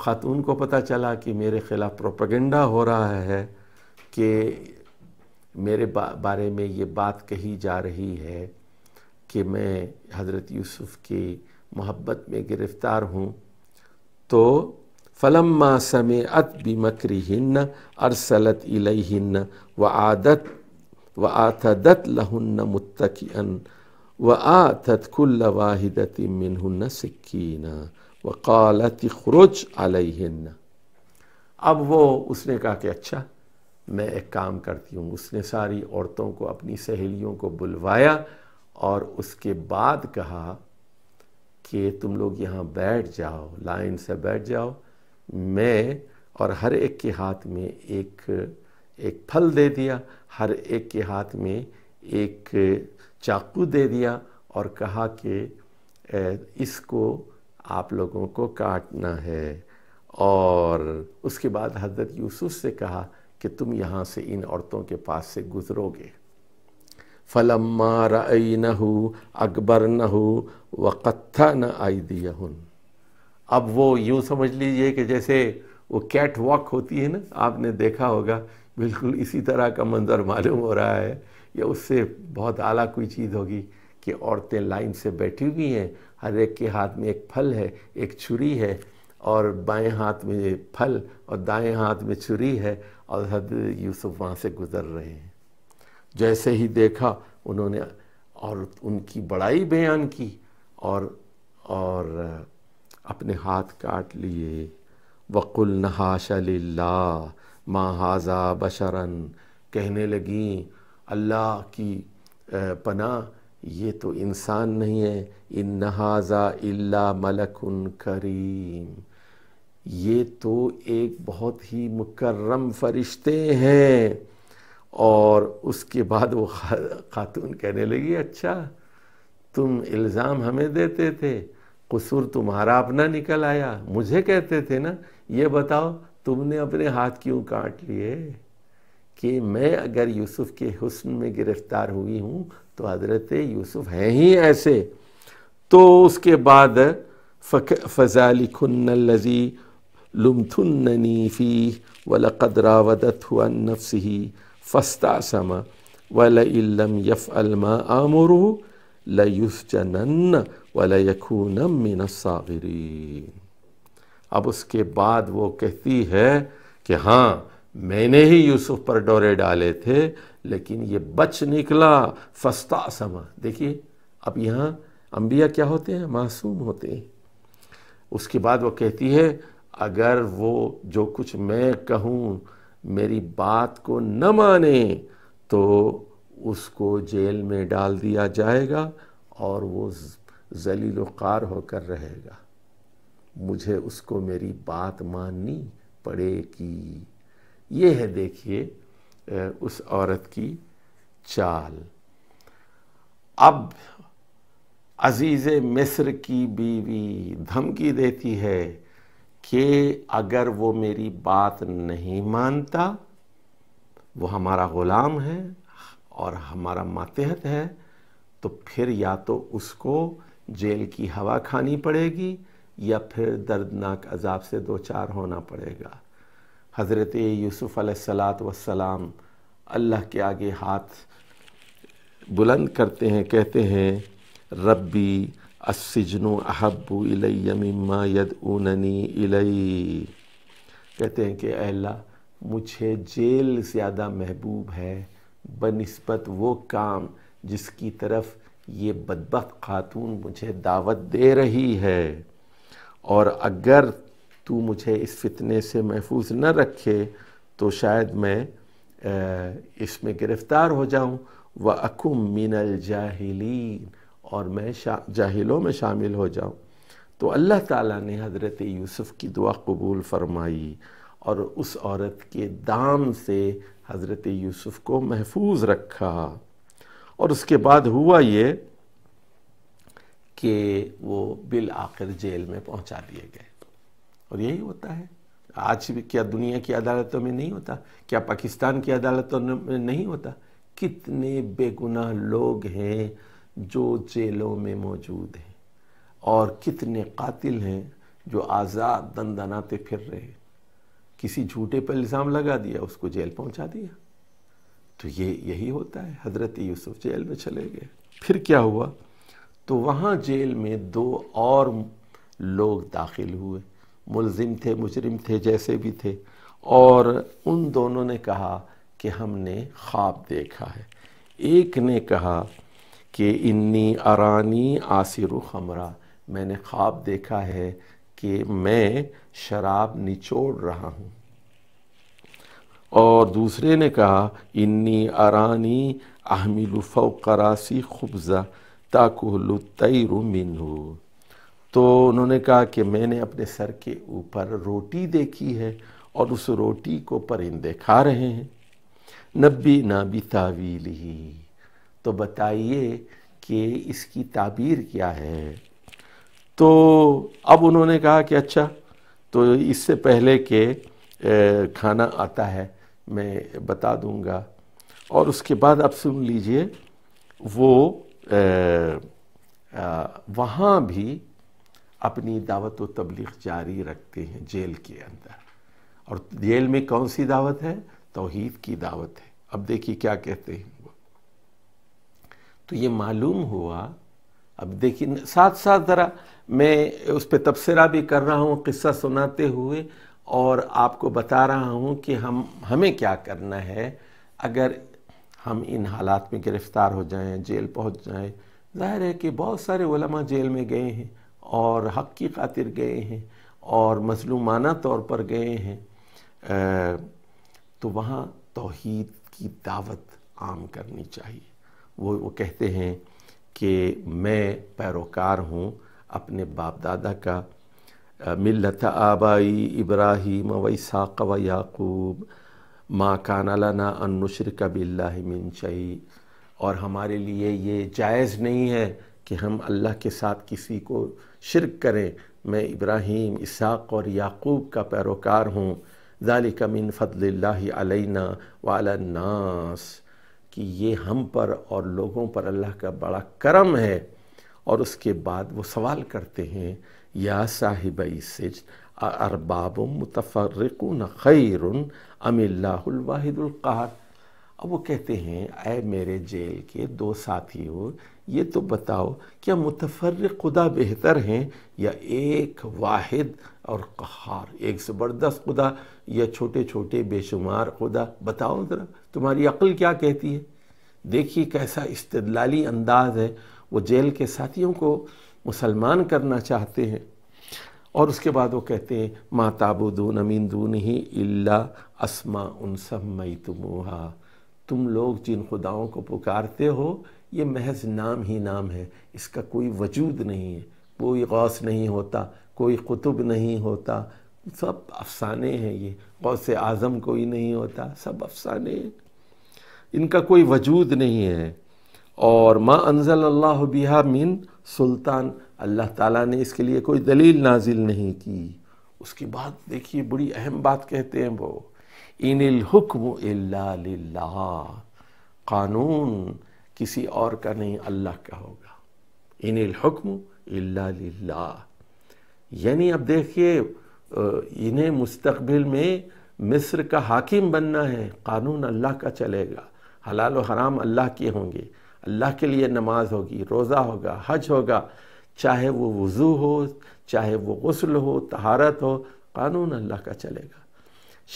A: ख़ातून को पता चला कि मेरे ख़िलाफ़ प्रोपेगेंडा हो रहा है कि मेरे बा, बारे में ये बात कही जा रही है कि मैं हज़रत यूसुफ़ की मोहब्बत में गिरफ़्तार हूँ तो फ़लम्मा समय अत बिमकरी हिन्न अरसलत इलहिन्न व आदत व आतदत लहन्न मुतकिन व आतत कुल्ल वाहिदत मिनहन्न सिक्कीना व कालत खरुज अलहिन्न अब वो उसने कहा कि अच्छा मैं एक काम करती हूँ उसने सारी औरतों को अपनी सहेलियों को बुलवाया और उसके बाद कहा कि तुम लोग यहाँ बैठ जाओ लाइन से बैठ जाओ मैं और हर एक के हाथ में एक एक फल दे दिया हर एक के हाथ में एक चाकू दे दिया और कहा कि इसको आप लोगों को काटना है और उसके बाद हजरत यूसुफ से कहा कि तुम यहाँ से इन औरतों के पास से गुज़रोगे फ़लम्मा रई नहू अकबर नहू व कत्था न आई दिया अब वो यूँ समझ लीजिए कि जैसे वो कैट वॉक होती है ना आपने देखा होगा बिल्कुल इसी तरह का मंजर मालूम हो रहा है या उससे बहुत आला कोई चीज़ होगी कि औरतें लाइन से बैठी हुई हैं हर एक के हाथ में एक फल है एक छुरी है और बाएं हाथ में फल और दाएं हाथ में छुरी है और हद यूसुफ वहाँ से गुज़र रहे हैं जैसे ही देखा उन्होंने और उनकी बड़ाई बयान की और और अपने हाथ काट लिए वक़ुल नहाशा ला माँ हाजा बशरन कहने लगी अल्लाह की पना ये तो इंसान नहीं है इन नहाजा इल्ला मलकुन करीम ये तो एक बहुत ही मुकर्रम फ़रिश्ते हैं और उसके बाद वो खातून कहने लगी अच्छा तुम इल्ज़ाम हमें देते थे कसूर तुम्हारा अपना निकल आया मुझे कहते थे ना ये बताओ तुमने अपने हाथ क्यों काट लिए कि मैं अगर यूसुफ के हुस्न में गिरफ्तार हुई हूँ तो हजरत यूसुफ हैं ही ऐसे तो उसके बाद फ़जाली खुन्नजी लुमथुन्ननी फ़ी वलकदरा वदत हुआ नफ्स फस्ता समा वलम यफ़ अलमा आमरू लयुस वाला यकून मिन सागरीन अब उसके बाद वो कहती है कि हाँ मैंने ही यूसुफ पर डोरे डाले थे लेकिन ये बच निकला फस्ता समा देखिए अब यहाँ अम्बिया क्या होते हैं मासूम होते हैं उसके बाद वो कहती है अगर वो जो कुछ मैं कहूँ मेरी बात को न माने तो उसको जेल में डाल दिया जाएगा और वो जलील कार होकर रहेगा मुझे उसको मेरी बात माननी पड़ेगी ये है देखिए उस औरत की चाल अब अजीज़ मिस्र की बीवी धमकी देती है कि अगर वो मेरी बात नहीं मानता वो हमारा ग़ुलाम है और हमारा मातहत है तो फिर या तो उसको जेल की हवा खानी पड़ेगी या फिर दर्दनाक अजाब से दो चार होना पड़ेगा हज़रत यूसुफ़ सलात वसलाम अल्लाह के आगे हाथ बुलंद करते हैं कहते हैं रब्बी असिजनु अहबू इलैया यद यदऊननी इलई कहते हैं कि अल्लाह मुझे जेल ज़्यादा महबूब है बनस्बत वो काम जिसकी तरफ ये बदबक खातून मुझे दावत दे रही है और अगर तू मुझे इस फितने से महफूज न रखे तो शायद मैं इसमें गिरफ़्तार हो जाऊं व अकुम मिनल जाहिलीन और मैं जाहिलों में शामिल हो जाऊं तो अल्लाह ताला ने हज़रत यूसुफ़ की दुआ कबूल फरमाई और उस औरत के दाम से हज़रत यूसुफ़ को महफूज रखा और उसके बाद हुआ ये कि वो बिल आखिर जेल में पहुंचा दिए गए और यही होता है आज भी क्या दुनिया की अदालतों में नहीं होता क्या पाकिस्तान की अदालतों में नहीं होता कितने बेगुनाह लोग हैं जो जेलों में मौजूद हैं और कितने कातिल हैं जो आज़ाद दंदनाते फिर रहे किसी झूठे पर इल्ज़ाम लगा दिया उसको जेल पहुंचा दिया तो ये यही होता है हजरत यूसुफ जेल में चले गए फिर क्या हुआ तो वहाँ जेल में दो और लोग दाखिल हुए मुलजिम थे मुजरिम थे जैसे भी थे और उन दोनों ने कहा कि हमने ख्वाब देखा है एक ने कहा कि इन्नी अरानी आसिर खमरा मैंने ख्वाब देखा है कि मैं शराब निचोड़ रहा हूँ और दूसरे ने कहा इन्नी अरानी अहमिल फ़रासी खुबज़ा ताकुल तैरु मिन तो उन्होंने कहा कि मैंने अपने सर के ऊपर रोटी देखी है और उस रोटी को परिंदे खा रहे हैं नब्बी ना भी तावील ही तो बताइए कि इसकी ताबीर क्या है तो अब उन्होंने कहा कि अच्छा तो इससे पहले कि खाना आता है मैं बता दूंगा और उसके बाद आप सुन लीजिए वो वहाँ भी अपनी दावत व तबलीग जारी रखते हैं जेल के अंदर और जेल में कौन सी दावत है तोहीद की दावत है अब देखिए क्या कहते हैं वो तो ये मालूम हुआ अब देखिए साथ साथ ज़रा मैं उस पर तबसरा भी कर रहा हूँ किस्सा सुनाते हुए और आपको बता रहा हूँ कि हम हमें क्या करना है अगर हम इन हालात में गिरफ़्तार हो जाएं जेल पहुँच जाएं जाहिर है कि बहुत सारे उलमा जेल में गए हैं और हक़ की खातिर गए हैं और मजलूमाना तौर पर गए हैं तो वहाँ तोहद की दावत आम करनी चाहिए वो वो कहते हैं कि मैं पैरोकार हूँ अपने बाप दादा का मिलत आबाई इब्राहिम व इसाक़ व याकूब माँ कानालाना अनुशरक बिल्लामिन शई और हमारे लिए ये जायज़ नहीं है कि हम अल्लाह के साथ किसी को शिरक करें मैं इब्राहिम इसाक़ और याकूब का पैरोकार हूँ ज़ालिक मिन फ़दल्ला अलैना नास कि ये हम पर और लोगों पर अल्लाह का बड़ा करम है और उसके बाद वो सवाल करते हैं या साहिब अरबाब मुतफ़रकन खैर अमिल्लावाहिदुल्क़ार अब वो कहते हैं अय मेरे जेल के दो साथी हो ये तो बताओ क्या मुतफ़र खुदा बेहतर हैं या एक वाहिद और कहार एक ज़बरदस्त खुदा या छोटे छोटे बेशुमार खुदा बताओ ज़रा तुम्हारी अक्ल क्या कहती है देखिए कैसा इस्तलाली अंदाज है वो जेल के साथियों को मुसलमान करना चाहते हैं और उसके बाद वो कहते हैं माँ ताबुदून अमीन दून ही इल्ला असमा उन सब मई तुमहा तुम लोग जिन खुदाओं को पुकारते हो ये महज नाम ही नाम है इसका कोई वजूद नहीं है कोई गौस नहीं होता कोई कुतुब नहीं होता सब अफसाने हैं ये गौस आज़म कोई नहीं होता सब अफसाने हैं इनका कोई वजूद नहीं है और माँ अनजल अल्लाह बिहा मिन सुल्तान अल्लाह ताला ने इसके लिए कोई दलील नाजिल नहीं की उसके बाद देखिए बड़ी अहम बात कहते हैं वो इन हुक्म इल्ला कानून किसी और का नहीं अल्लाह का होगा इन हुक्म इल्ला यानी अब देखिए इन्हें मुस्तबिल में मिस्र का हाकिम बनना है कानून अल्लाह का चलेगा हलाल हराम अल्लाह के होंगे अल्लाह के लिए नमाज होगी रोज़ा होगा हज होगा चाहे वो वज़ू हो चाहे वो गसल हो तहारत हो कानून अल्लाह का चलेगा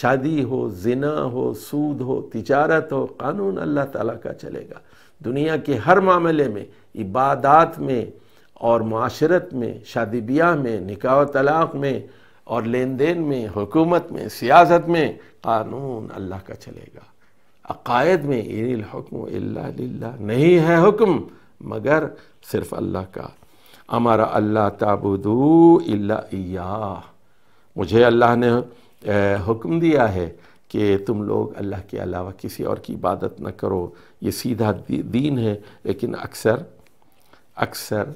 A: शादी हो जिना हो सूद हो तिजारत हो कानून अल्लाह ताला का चलेगा दुनिया के हर मामले में इबादत में और माशरत में शादी ब्याह में निकाह तलाक में और लेन देन में हुकूमत में सियासत में कानून अल्लाह का चलेगा अकायद में इनकम नहीं है हुक्म मगर सिर्फ अल्लाह का हमारा अल्लाह ताबुदू इल्ला मुझे अल्लाह ने हुक्म दिया है कि तुम लोग अल्लाह के अलावा किसी और की इबादत न करो ये सीधा दी, दीन है लेकिन अक्सर अक्सर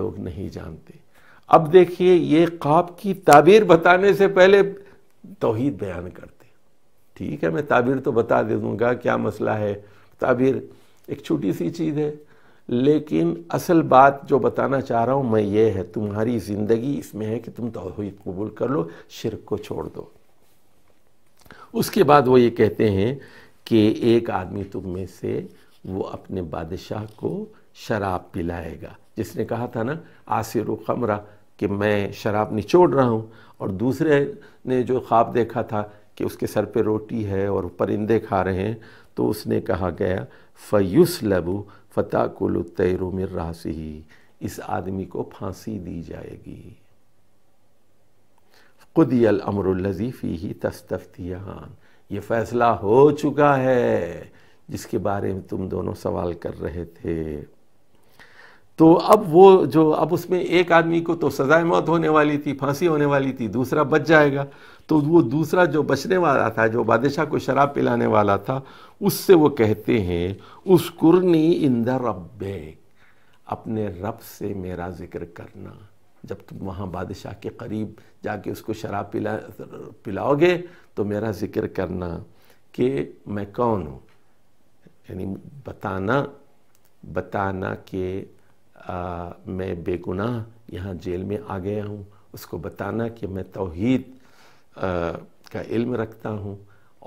A: लोग नहीं जानते अब देखिए ये खाब की ताबीर बताने से पहले तोहद बयान करते ठीक है मैं ताबीर तो बता दे दूंगा क्या मसला है ताबीर एक छोटी सी चीज़ है लेकिन असल बात जो बताना चाह रहा हूँ मैं ये है तुम्हारी ज़िंदगी इसमें है कि तुम ही कबूल कर लो शिरक को छोड़ दो उसके बाद वो ये कहते हैं कि एक आदमी तुम में से वो अपने बादशाह को शराब पिलाएगा जिसने कहा था ना आसिर कमरा कि मैं शराब निचोड़ रहा हूँ और दूसरे ने जो ख्वाब देखा था कि उसके सर पे रोटी है और परिंदे खा रहे हैं तो उसने कहा गया फ़युस लबू फ़ताकुल तैरुमिर रासी इस आदमी को फांसी दी जाएगी खुदियल अमरजीफ़ी ही तस्तफ़तियान ये फ़ैसला हो चुका है जिसके बारे में तुम दोनों सवाल कर रहे थे तो अब वो जो अब उसमें एक आदमी को तो सज़ाए मौत होने वाली थी फांसी होने वाली थी दूसरा बच जाएगा तो वो दूसरा जो बचने वाला था जो बादशाह को शराब पिलाने वाला था उससे वो कहते हैं उस कुरनी इंदर रब्बे अपने रब से मेरा जिक्र करना जब तुम वहाँ बादशाह के करीब जाके उसको शराब पिला पिलाओगे तो मेरा जिक्र करना कि मैं कौन हूँ यानी बताना बताना कि मैं बेगुनाह यहाँ जेल में आ गया हूँ उसको बताना कि मैं तौहीद का इल्म रखता हूँ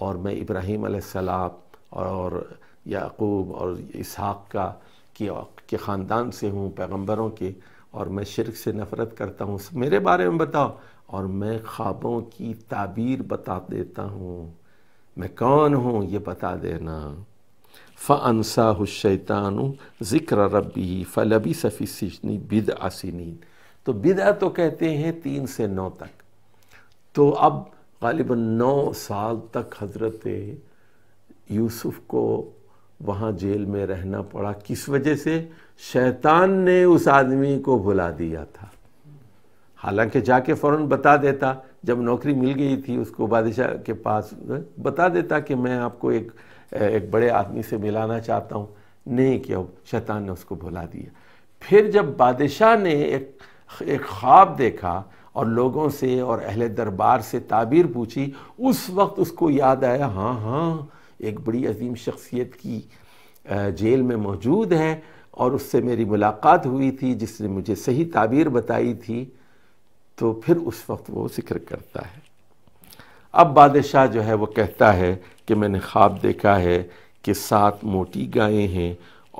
A: और मैं इब्राहीम अलैहिस्सलाम और याकूब और इसहाक का कि के ख़ानदान से हूँ पैगंबरों के और मैं शिरक से नफ़रत करता हूँ मेरे बारे में बताओ और मैं ख्वाबों की ताबीर बता देता हूँ मैं कौन हूँ ये बता देना फ़नसा हुशैतान ज़िक्र रबी फ़लबी सफ़ी सिजनी बिद आसिन तो बिदा तो कहते हैं तीन से नौ तक तो अब गालिबा नौ साल तक हज़रत यूसुफ को वहाँ जेल में रहना पड़ा किस वजह से शैतान ने उस आदमी को भुला दिया था हालांकि जाके फ़ौर बता देता जब नौकरी मिल गई थी उसको बादशाह के पास बता देता कि मैं आपको एक एक बड़े आदमी से मिलाना चाहता हूँ नहीं किया शैतान ने उसको भुला दिया फिर जब बादशाह ने एक एक ख्वाब देखा और लोगों से और अहले दरबार से ताबीर पूछी उस वक्त उसको याद आया हाँ हाँ एक बड़ी अजीम शख्सियत की जेल में मौजूद है और उससे मेरी मुलाकात हुई थी जिसने मुझे सही ताबीर बताई थी तो फिर उस वक्त वो जिक्र करता है अब बादशाह जो है वो कहता है कि मैंने ख्वाब देखा है कि सात मोटी गायें हैं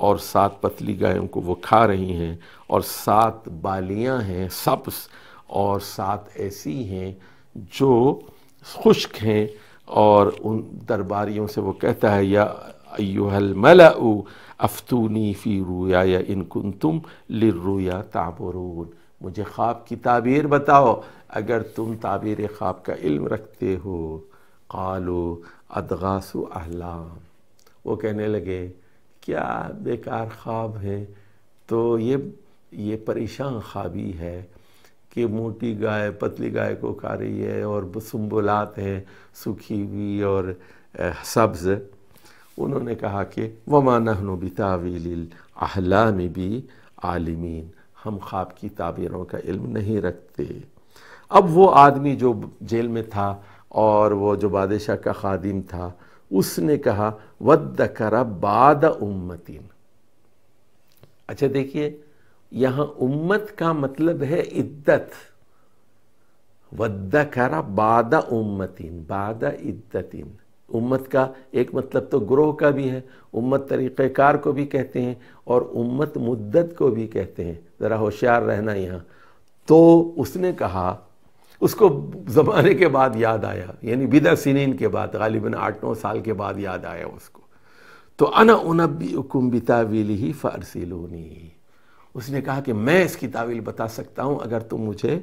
A: और सात पतली गायों को वो खा रही हैं और सात बालियां हैं सब्स और सात ऐसी हैं जो खुश्क हैं और उन दरबारियों से वो कहता है या अयुहल मला अफ्तूनी फ़ी रूया या इनकुन तुम लिर्रूया ताबरून मुझे ख्वाब की ताबीर बताओ अगर तुम ताबीर ख्वाब का इल्म रखते हो कालो अदगासु अहलाम वो कहने लगे क्या बेकार ख्वाब है तो ये ये परेशान ख्वाबी है कि मोटी गाय पतली गाय को खा रही है और सुम्बुलात हैं सूखी हुई और सब्ज़ उन्होंने कहा कि वमा नहनु बितावील आहलाम भी आलिमीन हम ख्वाब की ताबीरों का इल्म नहीं रखते अब वो आदमी जो जेल में था और वो जो बादशाह का खादिम था उसने कहा वद करा बाद उम्मतीन अच्छा देखिए यहां उम्मत का मतलब है इद्दत वद्दकरा बादा उम्मतिन बादा इद्दतिन उम्मत का एक मतलब तो ग्रोह का भी है उम्मत तरीक़ार को भी कहते हैं और उम्मत मुद्दत को भी कहते हैं ज़रा होशियार रहना यहाँ तो उसने कहा उसको ज़माने के बाद याद आया यानी बिदा सिनीन के बाद गालिबा आठ नौ साल के बाद याद आया उसको तो अना उनबी उकुम बितावीली ही लोनी उसने कहा कि मैं इसकी तावील बता सकता हूँ अगर तुम मुझे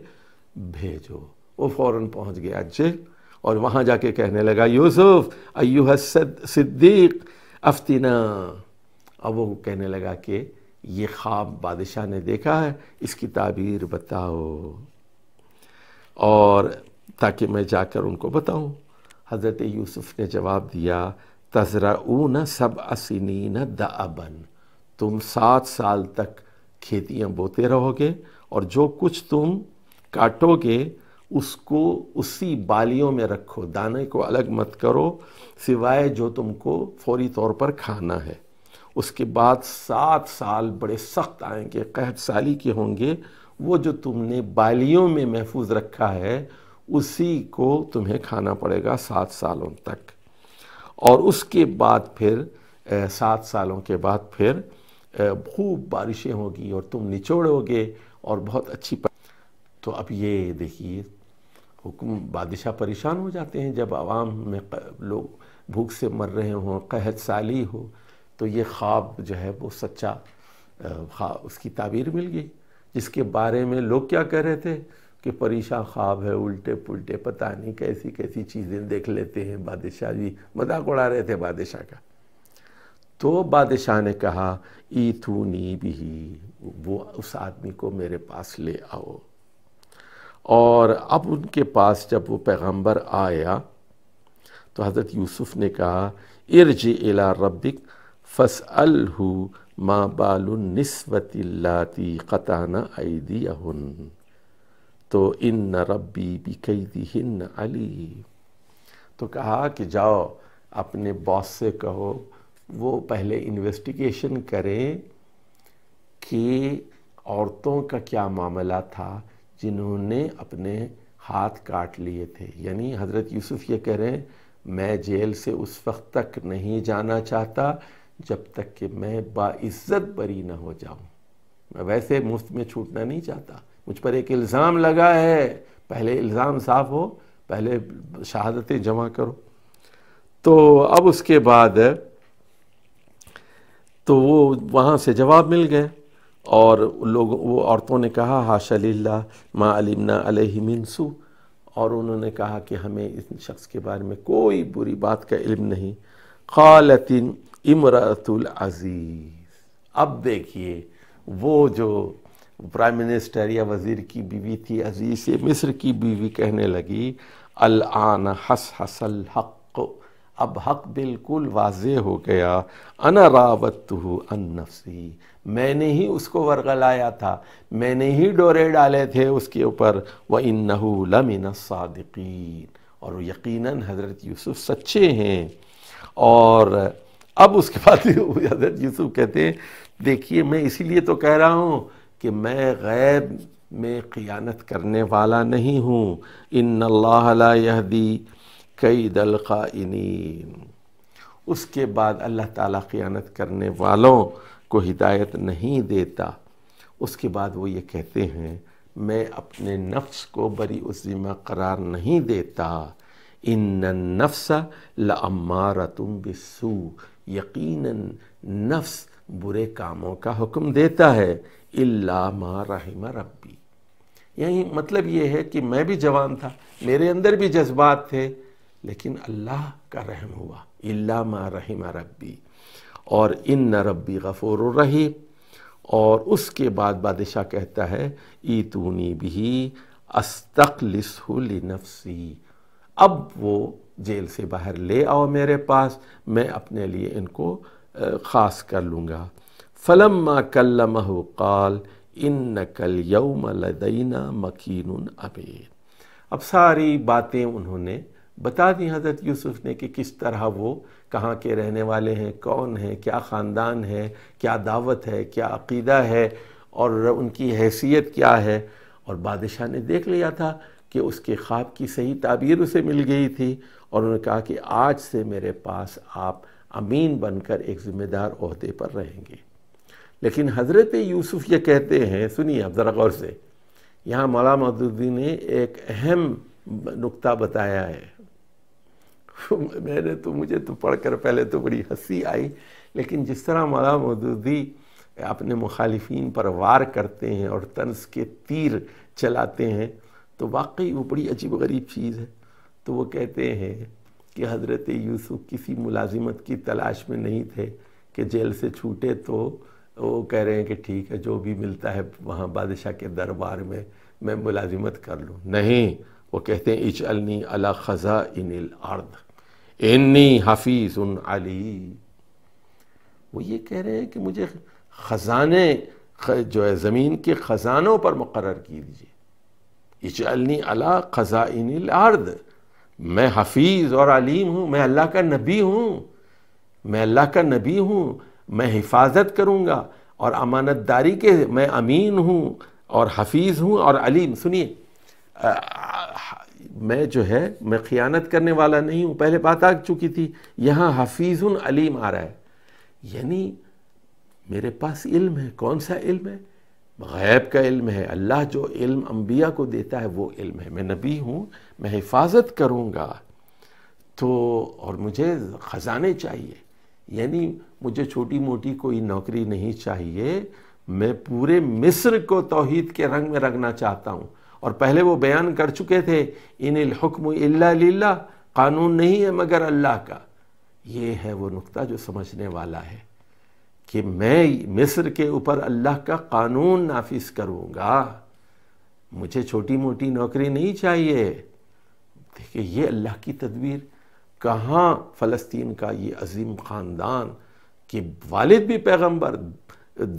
A: भेजो वो फौरन पहुँच गया जेल और वहां जाके कहने लगा यूसुफ अयूह सिद्दीक अफ्तीना अब वो कहने लगा कि ये ख्वाब बादशाह ने देखा है इसकी ताबीर बताओ और ताकि मैं जाकर उनको बताऊं हज़रत यूसुफ ने जवाब दिया तजरा ऊ न सब असिनी न दबन तुम सात साल तक खेतियाँ बोते रहोगे और जो कुछ तुम काटोगे उसको उसी बालियों में रखो दाने को अलग मत करो सिवाय जो तुमको फौरी तौर पर खाना है उसके बाद सात साल बड़े सख्त आएंगे कहत साली के होंगे वो जो तुमने बालियों में महफूज रखा है उसी को तुम्हें खाना पड़ेगा सात सालों तक और उसके बाद फिर सात सालों के बाद फिर खूब बारिशें होगी और तुम निचोड़ोगे और बहुत अच्छी पर... तो अब ये देखिए हुक्म बादशाह परेशान हो जाते हैं जब आवाम में लोग भूख से मर रहे हों कहत साली हो तो ये ख्वाब जो है वो सच्चा ख्वाब उसकी ताबीर मिल गई जिसके बारे में लोग क्या कह रहे थे कि परेशान ख्वाब है उल्टे पुल्टे पता नहीं कैसी कैसी चीज़ें देख लेते हैं बादशाह जी मजाक उड़ा रहे थे बादशाह का तो बादशाह ने कहा ईथूनी भी वो उस आदमी को मेरे पास ले आओ और अब उनके पास जब वो पैगंबर आया तो हज़रत यूसुफ ने कहा इर्ज इला रबिक फस अल हु माँ नस्वती क़ताना अदीन तो इन रब्बी दी हिन्न अली तो कहा कि जाओ अपने बॉस से कहो वो पहले इन्वेस्टिगेशन करें कि औरतों का क्या मामला था जिन्होंने अपने हाथ काट लिए थे यानी हज़रत यूसुफ ये कह रहे हैं मैं जेल से उस वक्त तक नहीं जाना चाहता जब तक कि मैं बाइज्जत बरी ना हो जाऊं मैं वैसे मुफ्त में छूटना नहीं चाहता मुझ पर एक इल्ज़ाम लगा है पहले इल्ज़ाम साफ हो पहले शहादतें जमा करो तो अब उसके बाद तो वो वहाँ से जवाब मिल गए और लोग वो औरतों ने कहा हाशा माँ अलिमना अलहिमसु और उन्होंने कहा कि हमें इस शख्स के बारे में कोई बुरी बात का इल्म नहीं खालतिन इमरतुल अजीज़ अब देखिए वो जो प्राइम मिनिस्टर या वज़ीर की बीवी थी अजीज़ से मिस्र की बीवी कहने लगी अल आना हस हसल हक अब हक बिल्कुल वाज हो गया अना रावत अन नफसी मैंने ही उसको वरगलाया था मैंने ही डोरे डाले थे उसके ऊपर व इन लमिन सदकिन और यकीनन हज़रत यूसुफ सच्चे हैं और अब उसके बाद हज़रत यूसुफ कहते हैं देखिए मैं इसीलिए तो कह रहा हूँ कि मैं गैब में क़ियानत करने वाला नहीं हूँ इन ला यहदी कई दल इन उसके बाद अल्लाह ताला ख़यानत करने वालों को हिदायत नहीं देता उसके बाद वो ये कहते हैं मैं अपने नफ्स को बरी उजीमा करार नहीं देता इन नफ्स लम्मा तुम बिसू यकीन नफ्स बुरे कामों का हुक्म देता है इल्ला मा रहिमा रब्बी यही मतलब ये है कि मैं भी जवान था मेरे अंदर भी जज्बात थे लेकिन अल्लाह का रहम हुआ इल्ला मा रहीमा रब्बी और इन न रब्बी गफ़ोर रही और उसके बाद बादशाह कहता है ईतूनी भी अस्तकलिसली नफसी अब वो जेल से बाहर ले आओ मेरे पास मैं अपने लिए इनको ख़ास कर लूँगा फ़लम कल्लमहु काल इन कल यौम लदीना मकीन अबे अब सारी बातें उन्होंने बता दी हज़रत यूसुफ ने कि किस तरह वो कहाँ के रहने वाले हैं कौन हैं क्या ख़ानदान है क्या दावत है क्या अकीदा है और उनकी हैसियत क्या है और बादशाह ने देख लिया था कि उसके ख्वाब की सही ताबीर उसे मिल गई थी और उन्होंने कहा कि आज से मेरे पास आप अमीन बनकर एक ज़िम्मेदार अहदे पर रहेंगे लेकिन हज़रत यूसुफ ये कहते हैं सुनिए आप ज़रा गौर से यहाँ मौला मदुद्दीन ने एक अहम नुक्ता बताया है मैंने तो मुझे तो पढ़कर पहले तो बड़ी हंसी आई लेकिन जिस तरह मौला मदूदी अपने मुखालिफिन पर वार करते हैं और तंस के तीर चलाते हैं तो वाकई वो बड़ी अजीब गरीब चीज़ है तो वो कहते हैं कि हज़रत यूसुफ किसी मुलाजिमत की तलाश में नहीं थे कि जेल से छूटे तो वो कह रहे हैं कि ठीक है जो भी मिलता है वहाँ बादशाह के दरबार में मैं मुलाजिमत कर लूँ नहीं वो कहते हैं इच अलनी अला ख़ज़ा इन अर्द इन्नी हफीज उन अली वो ये कह रहे हैं कि मुझे ख़जाने जो है ज़मीन के ख़जानों पर मुकर कीजिए इजअलनी अला ख़जाइन अर्द मैं हफीज़ और अलीम हूँ मैं अल्लाह का नबी हूँ मैं अल्लाह का नबी हूँ मैं हिफाजत करूँगा और अमानत दारी के मैं अमीन हूँ और हफीज़ हूँ और अलीम सुनिए मैं जो है मैं ख़ियानत करने वाला नहीं हूँ पहले बात आ चुकी थी यहाँ हफीजुन अलीम आ रहा है यानी मेरे पास इल्म है कौन सा इल्म है गैब का इल्म है अल्लाह जो इल्म अम्बिया को देता है वो इल्म है मैं नबी हूँ मैं हिफाजत करूँगा तो और मुझे ख़जाने चाहिए यानी मुझे छोटी मोटी कोई नौकरी नहीं चाहिए मैं पूरे मिस्र को तोहहीद के रंग में रखना चाहता हूँ और पहले वो बयान कर चुके थे इन हुक्म ला कानून नहीं है मगर अल्लाह का ये है वो नुक्ता जो समझने वाला है कि मैं मिस्र के ऊपर अल्लाह का कानून नाफिज करूँगा मुझे छोटी मोटी नौकरी नहीं चाहिए देखिए ये अल्लाह की तदबीर कहाँ फ़लस्तीन का ये अजीम ख़ानदान कि वालिद भी पैगंबर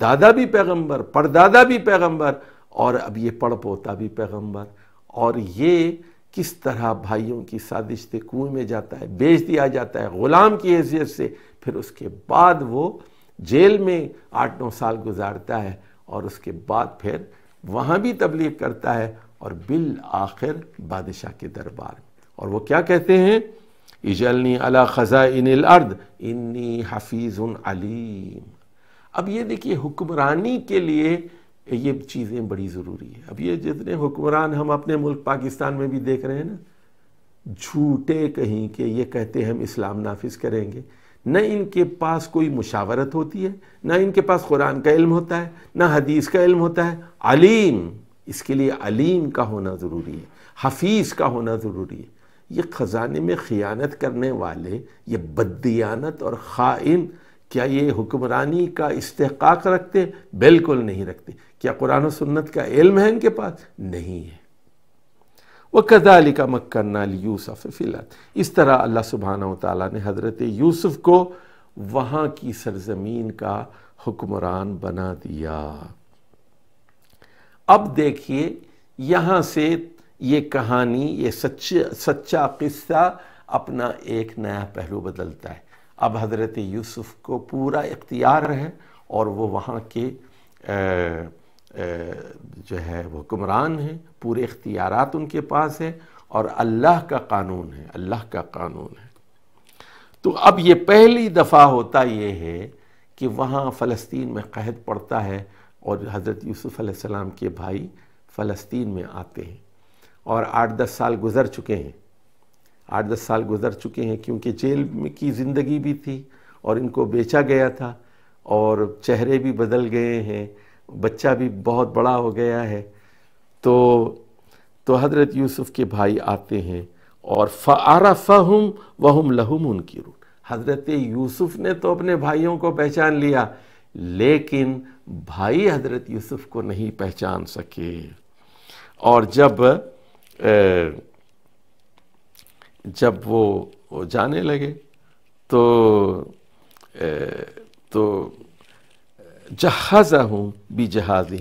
A: दादा भी पैगंबर परदादा भी पैगंबर और अब ये पड़ पोता भी पैगंबर और ये किस तरह भाइयों की साजिश से कुएं में जाता है बेच दिया जाता है ग़ुलाम की हैसियत से फिर उसके बाद वो जेल में आठ नौ साल गुजारता है और उसके बाद फिर वहाँ भी तबलीग करता है और बिल आखिर बादशाह के दरबार और वो क्या कहते हैं इजलनी अला ख़ज़ा इन अर्द इन्नी हफीज़ अलीम अब ये देखिए हुक्मरानी के लिए ये चीज़ें बड़ी ज़रूरी है अब ये जितने हुक्मरान हम अपने मुल्क पाकिस्तान में भी देख रहे हैं ना झूठे कहीं के ये कहते हैं हम इस्लाम नाफिज करेंगे न इनके पास कोई मुशावरत होती है न इनके पास कुरान का इल्म होता है न हदीस का इल्म होता है अलीम इसके लिए अलीम का होना ज़रूरी है हफीज़ का होना ज़रूरी है ये ख़जाने में ख़ियानत करने वाले ये बददियानत और ख़ाइन क्या ये हुक्मरानी का इस्तेकाक रखते बिल्कुल नहीं रखते क्या कुरान सुन्नत का इल्म है इनके पास नहीं है वह कदाली का मक्ना यूसफ़ फ़िलत इस तरह अल्लाह सुबहाना ताली ने हज़रत यूसुफ़ को वहाँ की सरजमीन का हुक्मरान बना दिया अब देखिए यहाँ से ये कहानी ये सच्चे सच्चा किस्सा अपना एक नया पहलू बदलता है अब हज़रत यूसुफ़ को पूरा इख्तियार है और वो वहाँ के आ, जो है हुक्मरान हैं पूरे इख्तियार उनके पास हैं और अल्लाह का कानून है अल्लाह का कानून है तो अब ये पहली दफ़ा होता ये है कि वहाँ फ़लस्तीन में कहद पड़ता है और हज़रत यूसुफ़ अलैहिस्सलाम के भाई फ़लस्तीन में आते हैं और आठ दस साल गुज़र चुके हैं आठ दस साल गुज़र चुके हैं क्योंकि जेल में की ज़िंदगी भी थी और इनको बेचा गया था और चेहरे भी बदल गए हैं बच्चा भी बहुत बड़ा हो गया है तो तो हज़रत यूसुफ़ के भाई आते हैं और फ़ारा फ़हम वहम लहुम उनकी रू हज़रत यूसुफ़ ने तो अपने भाइयों को पहचान लिया लेकिन भाई हज़रत यूसुफ़ को नहीं पहचान सके और जब जब वो जाने लगे तो तो जहाजा हूँ बी जहाज़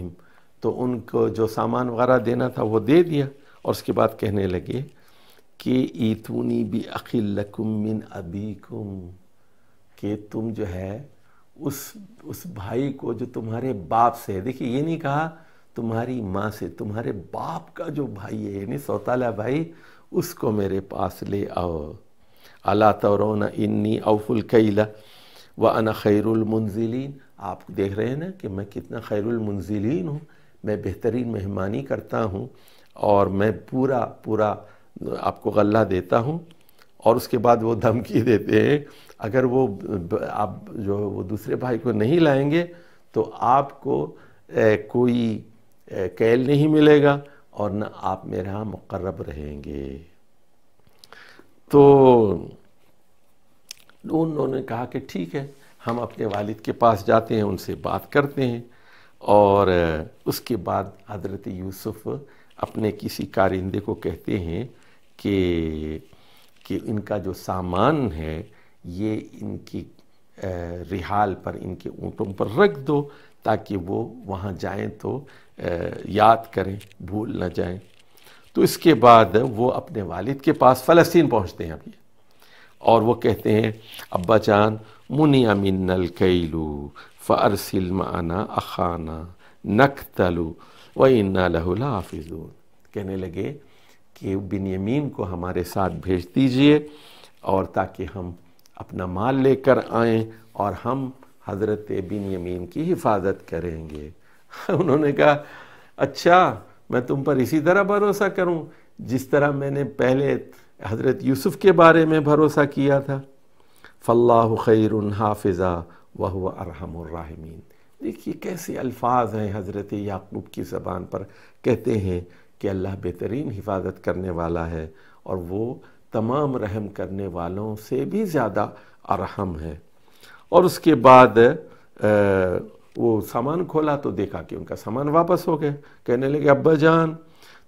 A: तो उनको जो सामान वगैरह देना था वो दे दिया और उसके बाद कहने लगे कि ईतूनी भी अखिलकुमिन अबी कुम कि तुम जो है उस उस भाई को जो तुम्हारे बाप से है देखिए ये नहीं कहा तुम्हारी माँ से तुम्हारे बाप का जो भाई है यानी सौताला भाई उसको मेरे पास ले आओ अला तौरोना इन्नी अवफुल कैला व अना खैरुल आप देख रहे हैं ना कि मैं कितना खैरमंजिलीन हूँ मैं बेहतरीन मेहमानी करता हूँ और मैं पूरा पूरा आपको गल्ला देता हूँ और उसके बाद वो धमकी देते हैं अगर वो आप जो वो दूसरे भाई को नहीं लाएंगे तो आपको ए, कोई ए, कैल नहीं मिलेगा और न आप मेरे यहाँ मकर्रब रहेंगे तो उन्होंने कहा कि ठीक है हम अपने वालिद के पास जाते हैं उनसे बात करते हैं और उसके बाद हजरत यूसुफ़ अपने किसी कारिंदे को कहते हैं कि कि इनका जो सामान है ये इनकी रिहाल पर इनके ऊँटों पर रख दो ताकि वो वहाँ जाएं तो याद करें भूल ना जाएं तो इसके बाद वो अपने वालिद के पास फ़लस्तीन पहुँचते हैं अभी और वो कहते हैं अब्बा जान मुनिया मिन्नल कैलू फ़ारसिल माना अखाना नक व इन्ना कहने लगे कि बिन को हमारे साथ भेज दीजिए और ताकि हम अपना माल लेकर आए और हम हज़रत बिन यमीन की हिफाजत करेंगे उन्होंने कहा अच्छा मैं तुम पर इसी तरह भरोसा करूं जिस तरह मैंने पहले हज़रत यूसुफ़ के बारे में भरोसा किया था फ़ल्लाह खैर हाफिज़ा वह अरहमर्राहमीन देखिए कैसे अल्फाज हैं हज़रत याकूब की ज़बान पर कहते हैं कि अल्लाह बेहतरीन हिफाजत करने वाला है और वो तमाम रहम करने वालों से भी ज़्यादा अरहम है और उसके बाद आ, वो सामान खोला तो देखा कि उनका सामान वापस हो गया कहने लगे अब्बा जान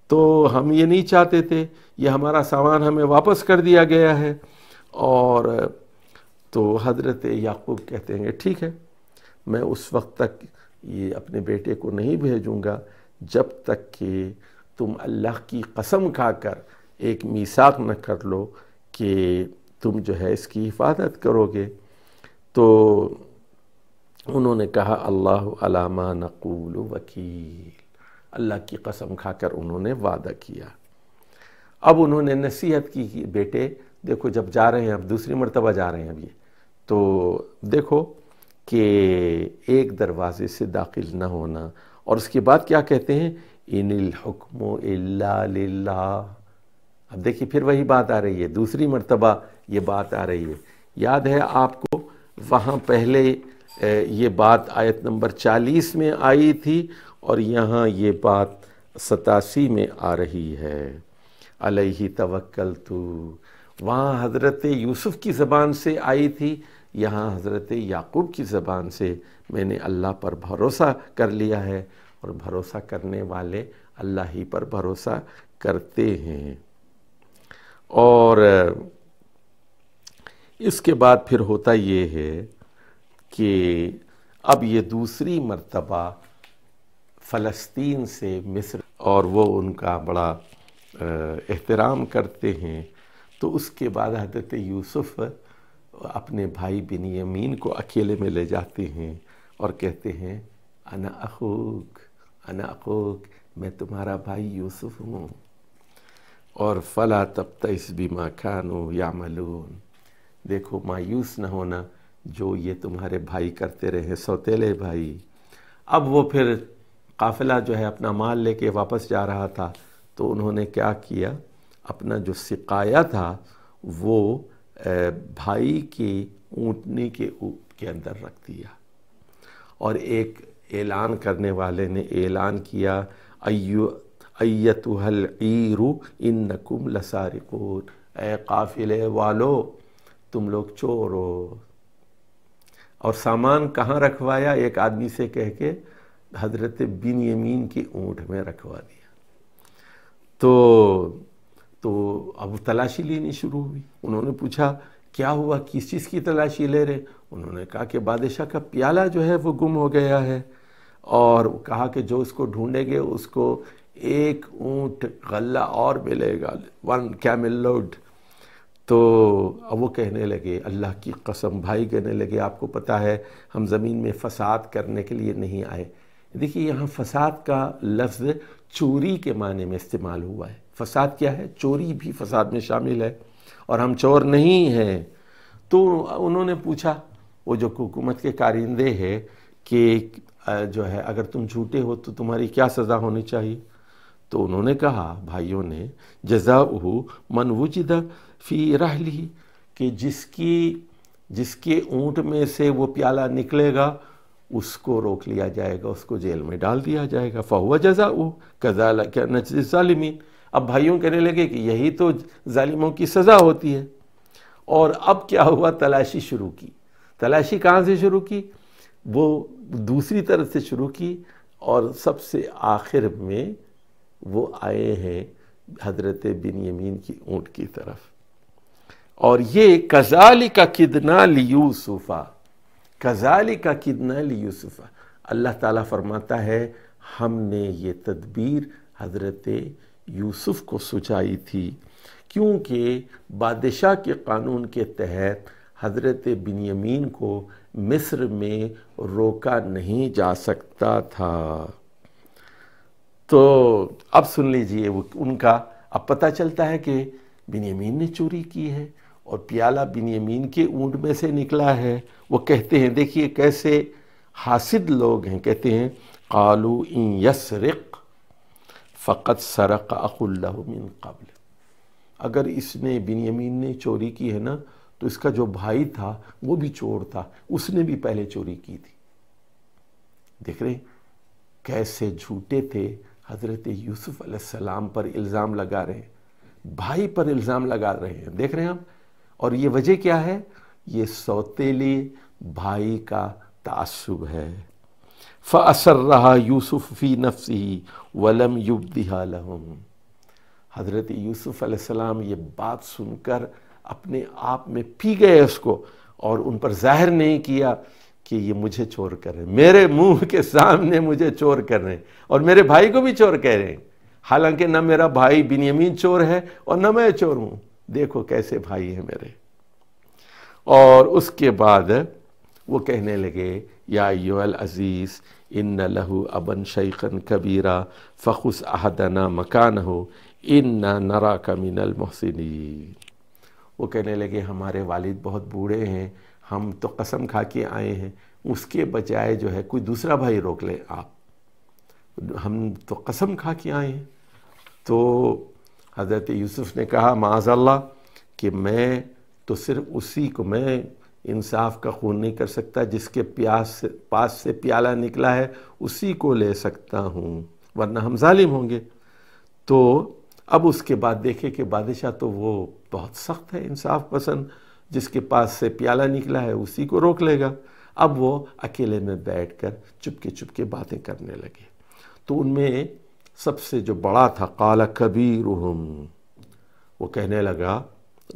A: तो हम ये नहीं चाहते थे ये हमारा सामान हमें वापस कर दिया गया है और तो हज़रत याकूब कहते हैं ठीक है मैं उस वक्त तक ये अपने बेटे को नहीं भेजूँगा जब तक कि तुम अल्लाह की कसम खाकर एक मीसाक न कर लो कि तुम जो है इसकी हिफाजत करोगे तो उन्होंने कहा अल्लाह अलामा नकूल वकील अल्लाह की कसम खाकर उन्होंने वादा किया अब उन्होंने नसीहत की कि बेटे देखो जब जा रहे हैं अब दूसरी मरतबा जा रहे हैं अब ये तो देखो कि एक दरवाज़े से दाखिल न होना और उसके बाद क्या कहते हैं इन हुक्म इल्ला अब देखिए फिर वही बात आ रही है दूसरी मरतबा ये बात आ रही है याद है आपको वहाँ पहले ये बात आयत नंबर 40 में आई थी और यहाँ ये बात सतासी में आ रही है अलही तवक्ल तो वहाँ हज़रत यूसुफ़ की ज़बान से आई थी यहाँ हज़रत याकूब की ज़बान से मैंने अल्लाह पर भरोसा कर लिया है और भरोसा करने वाले अल्लाह ही पर भरोसा करते हैं और इसके बाद फिर होता ये है कि अब ये दूसरी मर्तबा फ़लस्तीन से मिस्र और वो उनका बड़ा एहतराम करते हैं तो उसके बाद हजरत यूसुफ अपने भाई बिन यमीन को अकेले में ले जाते हैं और कहते हैं अना अखूक अना अखूक मैं तुम्हारा भाई यूसुफ हूँ और फला तब तस बीमा खानो या मलून देखो मायूस न होना जो ये तुम्हारे भाई करते रहे सौतेले भाई अब वो फिर काफ़िला जो है अपना माल लेके वापस जा रहा था तो उन्होंने क्या किया अपना जो सिकाया था वो भाई के ऊँटने के के अंदर रख दिया और एक ऐलान करने वाले ने ऐलान किया अयो अयतुहल ईरु इन नकुम लसारिकून ए काफिले वालो तुम लोग चोर हो और सामान कहाँ रखवाया एक आदमी से कह के हजरत बिन यमीन की ऊँट में रखवा दिया तो तो अब तलाशी लेनी शुरू हुई उन्होंने पूछा क्या हुआ किस चीज़ की तलाशी ले रहे उन्होंने कहा कि बादशाह का प्याला जो है वो गुम हो गया है और कहा कि जो उसको ढूंढेंगे उसको एक ऊंट गला और मिलेगा वन कैमिल लोड तो अब वो कहने लगे अल्लाह की कसम भाई कहने लगे आपको पता है हम ज़मीन में फसाद करने के लिए नहीं आए देखिए यहाँ फसाद का लफ्ज़ चोरी के माने में इस्तेमाल हुआ है फसाद क्या है चोरी भी फसाद में शामिल है और हम चोर नहीं हैं तो उन्होंने पूछा वो जो हुकूमत के कारिंदे है कि जो है अगर तुम झूठे हो तो तुम्हारी क्या सज़ा होनी चाहिए तो उन्होंने कहा भाइयों ने जजा मन वजिद फ़ी रह ली कि जिसकी जिसके ऊँट में से वो प्याला निकलेगा उसको रोक लिया जाएगा उसको जेल में डाल दिया जाएगा फ़ाहुआ जजा वो कजाला क्या नजालिमीन अब भाइयों कहने लगे कि यही तो ालिमों की सज़ा होती है और अब क्या हुआ तलाशी शुरू की तलाशी कहाँ से शुरू की वो दूसरी तरफ से शुरू की और सबसे आखिर में वो आए हैं हजरत बिन यमीन की ऊँट की तरफ और ये कजाली का किदना लियूसुफ़ा कजाली का किदनल यूसुफ़ अल्लाह ताला फरमाता है हमने ये तदबीर हज़रत यूसुफ़ को सुझाई थी क्योंकि बादशाह के कानून के तहत हज़रत बिनयमीन को मिस्र में रोका नहीं जा सकता था तो अब सुन लीजिए उनका अब पता चलता है कि बिनयमीन ने चोरी की है और प्याला बिन के ऊँट में से निकला है वो कहते हैं देखिए कैसे हासिद लोग हैं कहते हैं कालू इन यसरक फ़कत सरक अकुल्लामिन कबल अगर इसने बिन ने चोरी की है ना तो इसका जो भाई था वो भी चोर था उसने भी पहले चोरी की थी देख रहे कैसे झूठे थे हज़रत यूसुफ़ सलाम पर इल्ज़ाम लगा रहे हैं भाई पर इल्ज़ाम लगा रहे हैं देख रहे हैं आप और ये वजह क्या है ये सौतेले भाई का तासुब है फ़सर रहा यूसुफ फ़ी नफसी वलम युब दिहा हज़रत यूसुफ़ अलैहिस्सलाम ये बात सुनकर अपने आप में पी गए उसको और उन पर जाहिर नहीं किया कि ये मुझे चोर कर रहे मेरे मुंह के सामने मुझे चोर कर रहे हैं और मेरे भाई को भी चोर कह रहे हैं हालांकि ना मेरा भाई बिनियमीन चोर है और ना मैं चोर हूँ देखो कैसे भाई हैं मेरे और उसके बाद वो कहने लगे या यूल अज़ीज़ इन लहू अबन शैखन कबीरा फ़खुस अहदना मकान हो इन नरा कमिनल मोहसिनी वो कहने लगे हमारे वालिद बहुत बूढ़े हैं हम तो कसम खा के आए हैं उसके बजाय जो है कोई दूसरा भाई रोक ले आप हम तो कसम खा के आए हैं तो हज़रत यूसुफ़ ने कहा माज़ल्ला कि मैं तो सिर्फ उसी को मैं इंसाफ का खून नहीं कर सकता जिसके प्यास से पास से प्याला निकला है उसी को ले सकता हूँ वरना हम जालिम होंगे तो अब उसके बाद देखे कि बादशाह तो वो बहुत सख्त है इंसाफ पसंद जिसके पास से प्याला निकला है उसी को रोक लेगा अब वो अकेले में बैठ कर चुपके चुपके बातें करने लगे तो उनमें सबसे जो बड़ा था काला कबीर वो कहने लगा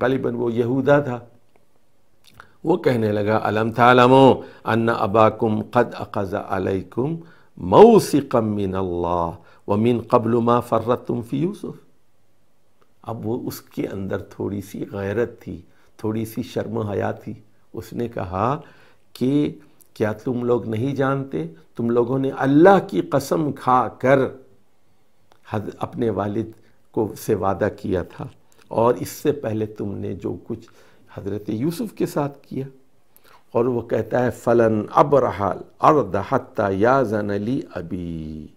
A: गालिबा वो यहूदा था वो कहने लगा अलम तालमो अन्ना अबाकुम क़द अलैकुम मऊसिकम मिन अल्लाह व मिन कबल मा तुम फ़ी यूसुफ़ अब वो उसके अंदर थोड़ी सी गैरत थी थोड़ी सी शर्म हया थी उसने कहा कि क्या तुम लोग नहीं जानते तुम लोगों ने अल्लाह की कसम खा कर अपने वालिद को से वादा किया था और इससे पहले तुमने जो कुछ हज़रत यूसुफ़ के साथ किया और वो कहता है फ़लन अब रहाल अर्द हत्ता या जन अली अबी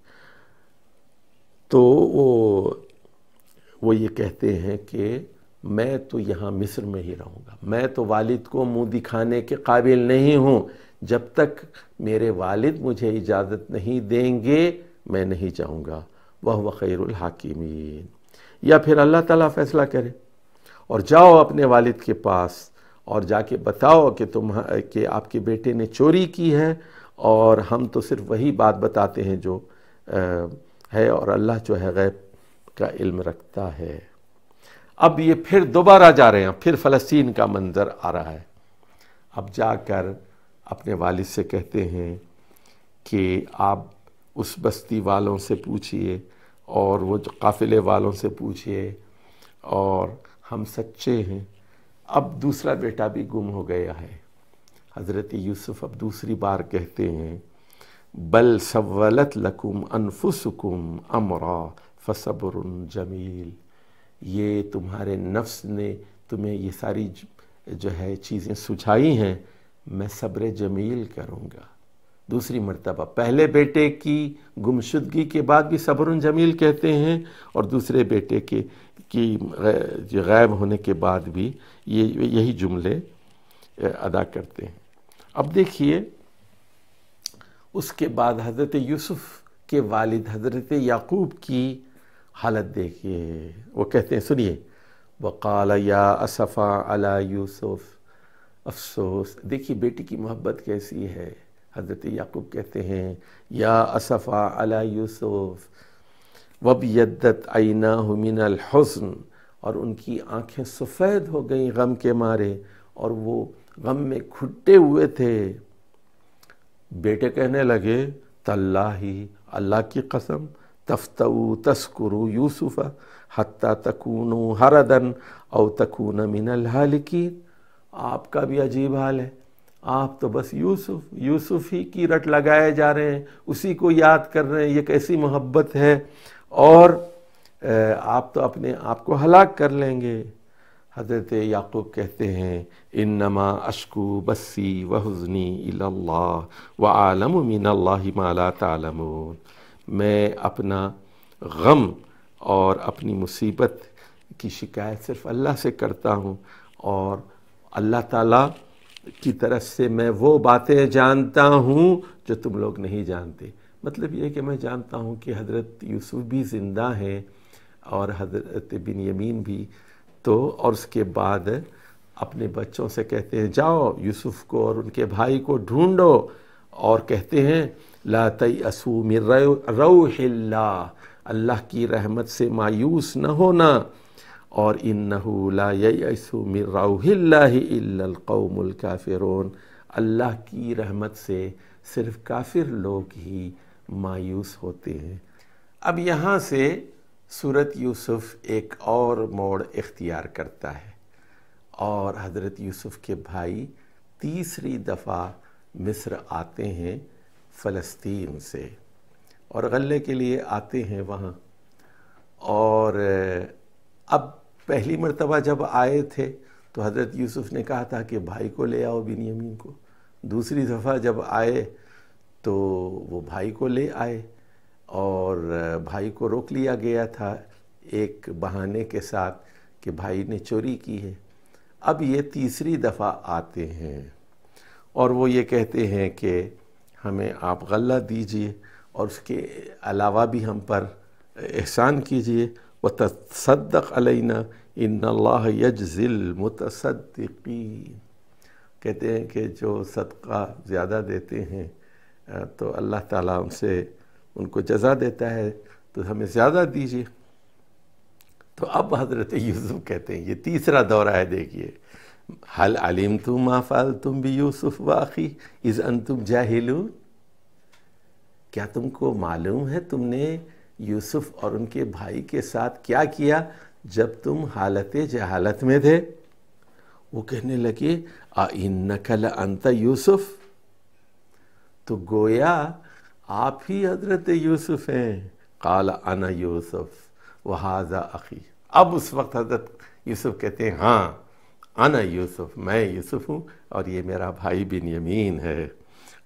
A: तो वो वो ये कहते हैं कि मैं तो यहाँ मिस्र में ही रहूँगा मैं तो वालिद को मुंह दिखाने के काबिल नहीं हूँ जब तक मेरे वालिद मुझे इजाज़त नहीं देंगे मैं नहीं जाऊँगा वह हाकिमीन या फिर अल्लाह ताला फ़ैसला करे और जाओ अपने वालिद के पास और जाके बताओ कि तुम कि आपके बेटे ने चोरी की है और हम तो सिर्फ वही बात बताते हैं जो है और अल्लाह जो है गैब का इल्म रखता है अब ये फिर दोबारा जा रहे हैं फिर फ़लस्तीन का मंज़र आ रहा है अब जाकर अपने वालिद से कहते हैं कि आप उस बस्ती वालों से पूछिए और वो जो काफ़िले वालों से पूछिए और हम सच्चे हैं अब दूसरा बेटा भी गुम हो गया है हज़रत यूसुफ़ अब दूसरी बार कहते हैं बल सवलत लकुम अनफुसकुम अमरा फसबर जमील ये तुम्हारे नफ्स ने तुम्हें ये सारी जो है चीज़ें सुझाई हैं मैं सब्र जमील करूँगा दूसरी मरतबा पहले बेटे की गुमशुदगी के बाद भी सब्र जमील कहते हैं और दूसरे बेटे के की गायब होने के बाद भी ये यही जुमले अदा करते हैं अब देखिए उसके बाद हज़रत यूसुफ़ के वालिद हज़रत याकूब की हालत देखिए वो कहते हैं सुनिए वक़ाल या असफ़ा अला यूसुफ़ अफसोस देखिए बेटी की मोहब्बत कैसी है हज़रत याकूब कहते हैं या असफ़ा अला यूसुफ़ वब यद्दत आईना हमिनल हसन और उनकी आंखें सफ़ेद हो गई गम के मारे और वो गम में खुट्टे हुए थे बेटे कहने लगे तल्लाही ही अल्लाह की कसम तफ्तऊ तस्करु यूसुफ़ हत्ता तकून हरदन और तकून मिनल हालिकी आपका भी अजीब हाल है आप तो बस यूसुफ यूसुफ ही की रट लगाए जा रहे हैं उसी को याद कर रहे हैं ये कैसी मोहब्बत है और आप तो अपने आप को हलाक कर लेंगे हजरत याकूब कहते हैं इन नमा अशकु बस्सी व हजनी व आलम मिनल्ला तम मैं अपना गम और अपनी मुसीबत की शिकायत सिर्फ अल्लाह से करता हूँ और अल्लाह ताला की तरफ से मैं वो बातें जानता हूँ जो तुम लोग नहीं जानते मतलब ये कि मैं जानता हूँ कि हज़रत यूसुफ भी ज़िंदा हैं और हज़रत बिन यमीन भी तो और उसके बाद अपने बच्चों से कहते हैं जाओ यूसुफ को और उनके भाई को ढूंढो और कहते हैं ला तई असू मिर अल्लाह की रहमत से मायूस न होना और इन्नलाउमिलकाफ़िरून अल्लाह की रहमत से सिर्फ काफिर लोग ही मायूस होते हैं अब यहाँ से सूरत यूसुफ एक और मोड़ इख्तियार करता है और हज़रत यूसुफ के भाई तीसरी दफ़ा मिस्र आते हैं फ़लस्तीन से और गले के लिए आते हैं वहाँ और अब पहली मरतबा जब आए थे तो हज़रत यूसुफ ने कहा था कि भाई को ले आओ बिन को दूसरी दफ़ा जब आए तो वो भाई को ले आए और भाई को रोक लिया गया था एक बहाने के साथ कि भाई ने चोरी की है अब ये तीसरी दफ़ा आते हैं और वो ये कहते हैं कि हमें आप गल्ला दीजिए और उसके अलावा भी हम पर एहसान कीजिए व तसदक अलैना इन यजिल मुतसद्दीन कहते हैं कि जो सदका ज़्यादा देते हैं तो अल्लाह ताला उनसे उनको जजा देता है तो हमें ज़्यादा दीजिए तो अब हज़रत यूसुफ कहते हैं ये तीसरा दौरा है देखिए हल आलिम तुम माफ़ाल तुम भी यूसुफ वाखी इज़ अन तुम जाहलू क्या तुमको मालूम है तुमने यूसुफ और उनके भाई के साथ क्या किया जब तुम हालत जहालत में थे वो कहने लगे आ इन नकल अंत यूसुफ तो गोया आप ही हजरत यूसुफ हैं काल अना यूसुफ वहाजा अखी अब उस वक्त हजरत यूसुफ कहते हैं हाँ अना यूसुफ मैं यूसुफ हूँ और ये मेरा भाई बिन यमीन है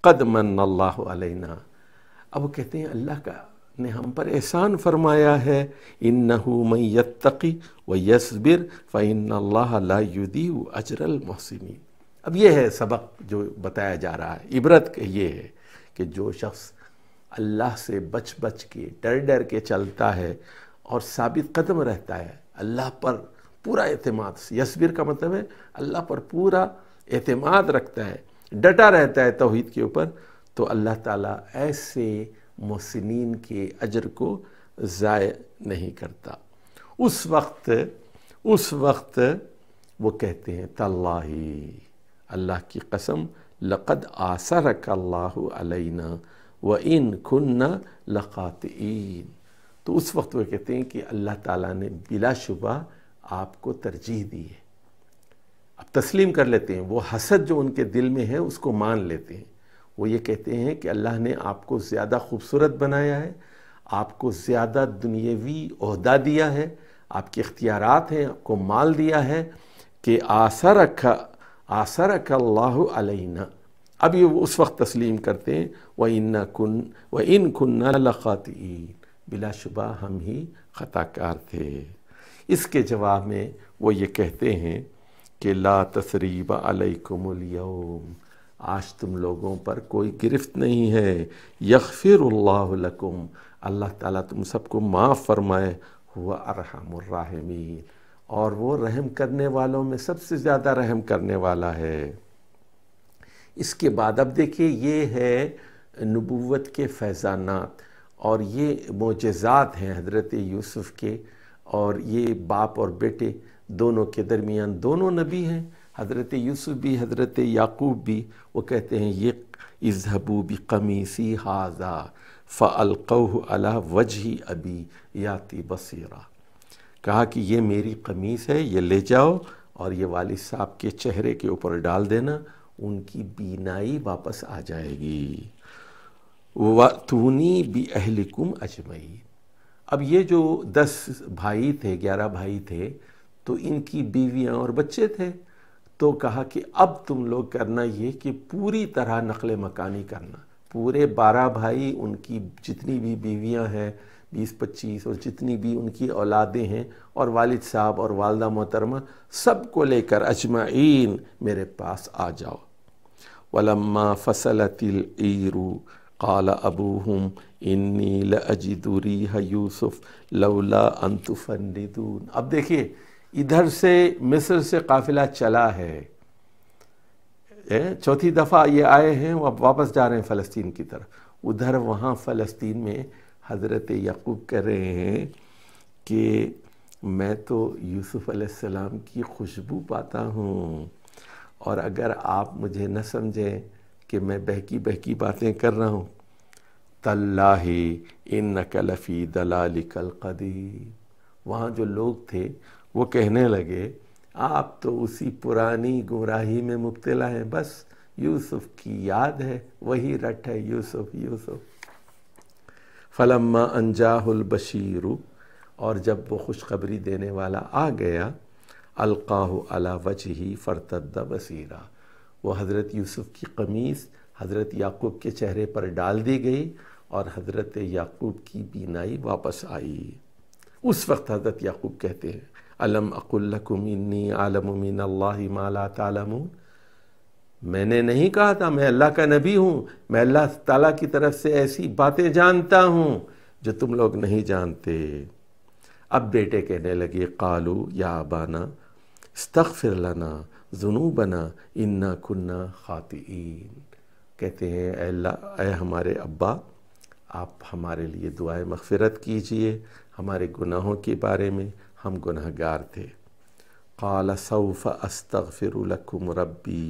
A: कदमन अल्लाह अब वो कहते हैं अल्लाह का ने हम पर एहसान फरमाया है इन नहू मई यत्तकी व यसबिर फ़ैन लादी अजरल मोहसिनी अब यह है सबक जो बताया जा रहा है इबरत ये है कि जो शख्स अल्लाह से बच बच के डर डर के चलता है और साबित कदम रहता है अल्लाह पर पूरा अतमाद यसबिर का मतलब है अल्लाह पर पूरा अतमाद रखता है डटा रहता है तोहद के ऊपर तो अल्लाह ताली ऐसे मोहसिन के अजर को ज़ाय नहीं करता उस वक्त उस वक्त वो कहते हैं तल्ला अल्लाह की कसम लक़द आसर कल्ला व इन खुन्ना लक़ातन तो उस वक्त वो कहते हैं कि अल्लाह ताला ने शुबा आपको तरजीह दी है अब तस्लीम कर लेते हैं वो हसद जो उनके दिल में है उसको मान लेते हैं वो ये कहते हैं कि अल्लाह ने आपको ज़्यादा खूबसूरत बनाया है आपको ज़्यादा दुनियावी अहदा दिया है आपके इख्तियारत हैं आपको माल दिया है कि आसा रखा आसा रखा अल्लाह अलना अब ये उस वक्त तस्लीम करते हैं व इन्ना कुन व इन कुन्ना लखातीन बिलाशुबा हम ही ख़ताकार थे इसके जवाब में वो ये कहते हैं कि ला तसरीब अलकुम आज तुम लोगों पर कोई गिरफ्त नहीं है लकुम अल्लाह ताला तुम सबको माफ़ फरमाए हुआ अरहमर्राहमीन और वो रहम करने वालों में सबसे ज़्यादा रहम करने वाला है इसके बाद अब देखिए ये है नबूत के फैज़ानात और ये मोजात हैं हज़रत यूसुफ़ के और ये बाप और बेटे दोनों के दरमियान दोनों नबी हैं हज़रत यूसुफ भी हज़रत याकूब भी वो कहते हैं ये बी कमीसी हाजा फ़लकह अला वजही अबी याति बसीरा कहा कि ये मेरी कमीज़ है ये ले जाओ और ये वालिद साहब के चेहरे के ऊपर डाल देना उनकी बीनाई वापस आ जाएगी वतूनी भी अहलिकुम अजमई अब ये जो दस भाई थे ग्यारह भाई थे तो इनकी बीवियाँ और बच्चे थे तो कहा कि अब तुम लोग करना ये कि पूरी तरह नकल मकानी करना पूरे बारह भाई उनकी जितनी भी बीवियां हैं बीस पच्चीस और जितनी भी उनकी औलादें हैं और वालिद साहब और वालदा मोहतरमा सब को लेकर अजमाइन मेरे पास आ जाओ वलम्मा तिल ईरू काला अबूहम इन्नी लजिदूरी यूसुफ़ लौला अंतुफन अब देखिए इधर से मिस्र से काफ़िला चला है चौथी दफ़ा ये आए हैं वो अब वापस जा रहे हैं फ़लस्तीन की तरफ उधर वहाँ फ़लस्तीन में हज़रत यकूब कह रहे हैं कि मैं तो यूसुफ़ अलैहिस्सलाम की खुशबू पाता हूँ और अगर आप मुझे न समझें कि मैं बहकी बहकी बातें कर रहा हूँ तल्ला ही इन नकलफ़ी दलालिकल कदी वहाँ जो लोग थे वो कहने लगे आप तो उसी पुरानी गुमराही में मुबतला हैं बस यूसुफ की याद है वही रट है यूसुफ यूसुफ फलम्मा बशीरु और जब वो खुशखबरी देने वाला आ गया अलकाहु अला वजही फ़रतद बसीरा वो हज़रत यूसुफ़ की कमीज़ हज़रत याकूब के चेहरे पर डाल दी गई और हज़रत याकूब की बीनाई वापस आई उस वक्त हज़रत याकूब कहते हैं अलम अकुल्लकुम इन्नी आलम मिन अल्लाह तालमून मैंने नहीं कहा था मैं अल्लाह का नबी हूँ मैं अल्लाह ताला की तरफ से ऐसी बातें जानता हूँ जो तुम लोग नहीं जानते अब बेटे कहने लगे कालू या अबाना इस्तफ़िर लना जुनू बना इन्ना कुन्ना ख़ातिन कहते हैं अल्लाह ए हमारे अब्बा आप हमारे लिए दुआए मगफ़रत कीजिए हमारे गुनाहों के बारे में हम गुनहगार थे काल सऊफ़ अस्तफ़िरकुम रबी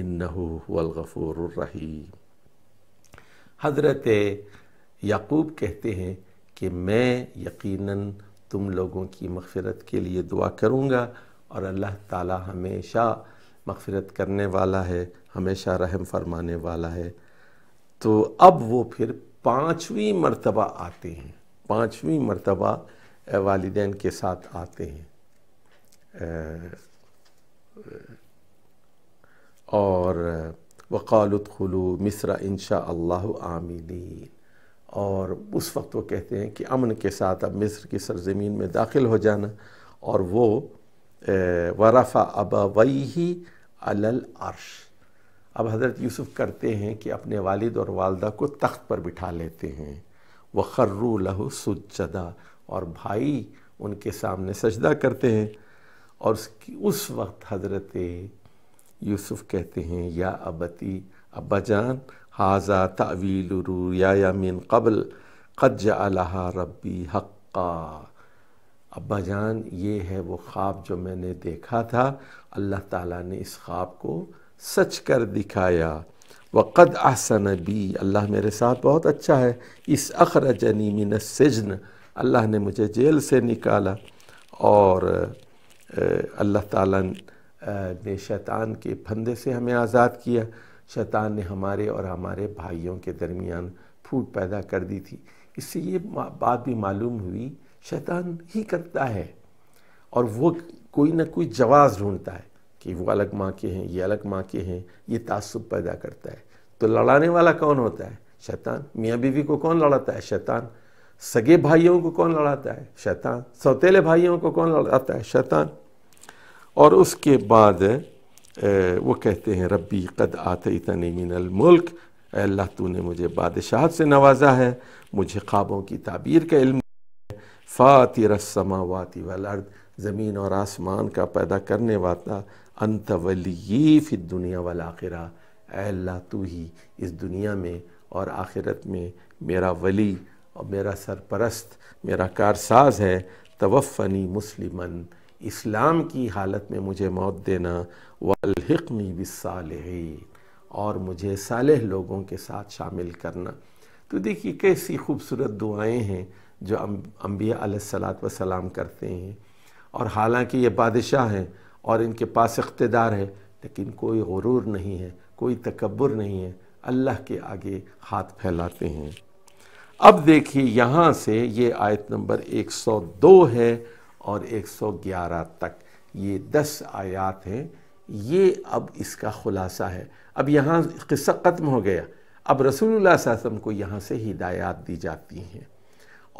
A: इन्नगफ़ूररहीम हज़रत याकूब कहते हैं कि मैं यकीनन तुम लोगों की मगफ़रत के लिए दुआ करूँगा और अल्लाह ताला हमेशा मगफ़रत करने वाला है हमेशा रहम फरमाने वाला है तो अब वो फिर पाँचवीं मरतबा आते हैं पाँचवीं मरतबा वालदेन के साथ आते हैं और खुलू मिसरा इनशा अल्लाह आमिलीन और उस वक्त वो कहते हैं कि अमन के साथ अब मिस्र की सरजमीन में दाखिल हो जाना और वो वरफ़ा अब वही ही अलल अरश अब हज़रत यूसुफ़ करते हैं कि अपने वालिद और वालदा को तख्त पर बिठा लेते हैं व लहु सुजदा और भाई उनके सामने सजदा करते हैं और उसकी उस वक्त हज़रत यूसुफ कहते हैं या अबती अब्बा जान हाजा तावील या मिन कबल कज अला रबी हक्का अब्बा जान ये है वो ख्वाब जो मैंने देखा था अल्लाह ताला ने इस ख्वाब को सच कर दिखाया वक़द आसन बी अल्लाह मेरे साथ बहुत अच्छा है इस अखर जनी मिन सजन अल्लाह ने मुझे जेल से निकाला और अल्लाह ताला ने शैतान के फंदे से हमें आज़ाद किया शैतान ने हमारे और हमारे भाइयों के दरमियान फूट पैदा कर दी थी इससे ये बात भी मालूम हुई शैतान ही करता है और वो कोई ना कोई जवाब ढूंढता है कि वो अलग माँ के हैं ये अलग माँ के हैं ये तासुब पैदा करता है तो लड़ाने वाला कौन होता है शैतान मियाँ बीवी को कौन लड़ाता है शैतान सगे भाइयों को कौन लड़ाता है शैतान सौतेले भाइयों को कौन लड़ाता है शैतान और उसके बाद वो कहते हैं रब्बी कद आते तनी मिनल मुल्क अल्लाह तूने मुझे बादशाह से नवाजा है मुझे ख्वाबों की ताबीर का इल्म फ़ातिर समावाती वर्द ज़मीन और आसमान का पैदा करने वाला अंत वली फिर दुनिया वाल आखिरा अल्लाह तू ही इस दुनिया में और आखिरत में मेरा वली और मेरा सरपरस्त मेरा कारसाज है तवफ़नी मुसलिमन इस्लाम की हालत में मुझे मौत देना वलहनी बिसालहीन और मुझे सालह लोगों के साथ शामिल करना तो देखिए कैसी खूबसूरत दुआएं हैं जो अम्बिया अं-, सलात वसलाम करते हैं और हालांकि ये बादशाह हैं और इनके पास इकतदार है लेकिन कोई गुरूर नहीं है कोई तकबर नहीं है अल्लाह के आगे हाथ फैलाते हैं अब देखिए यहाँ से ये आयत नंबर 102 है और 111 तक ये 10 आयात हैं ये अब इसका खुलासा है अब यहाँ किस्सा ख़त्म हो गया अब रसूलुल्लाह वसम को यहाँ से हिदायत दी जाती हैं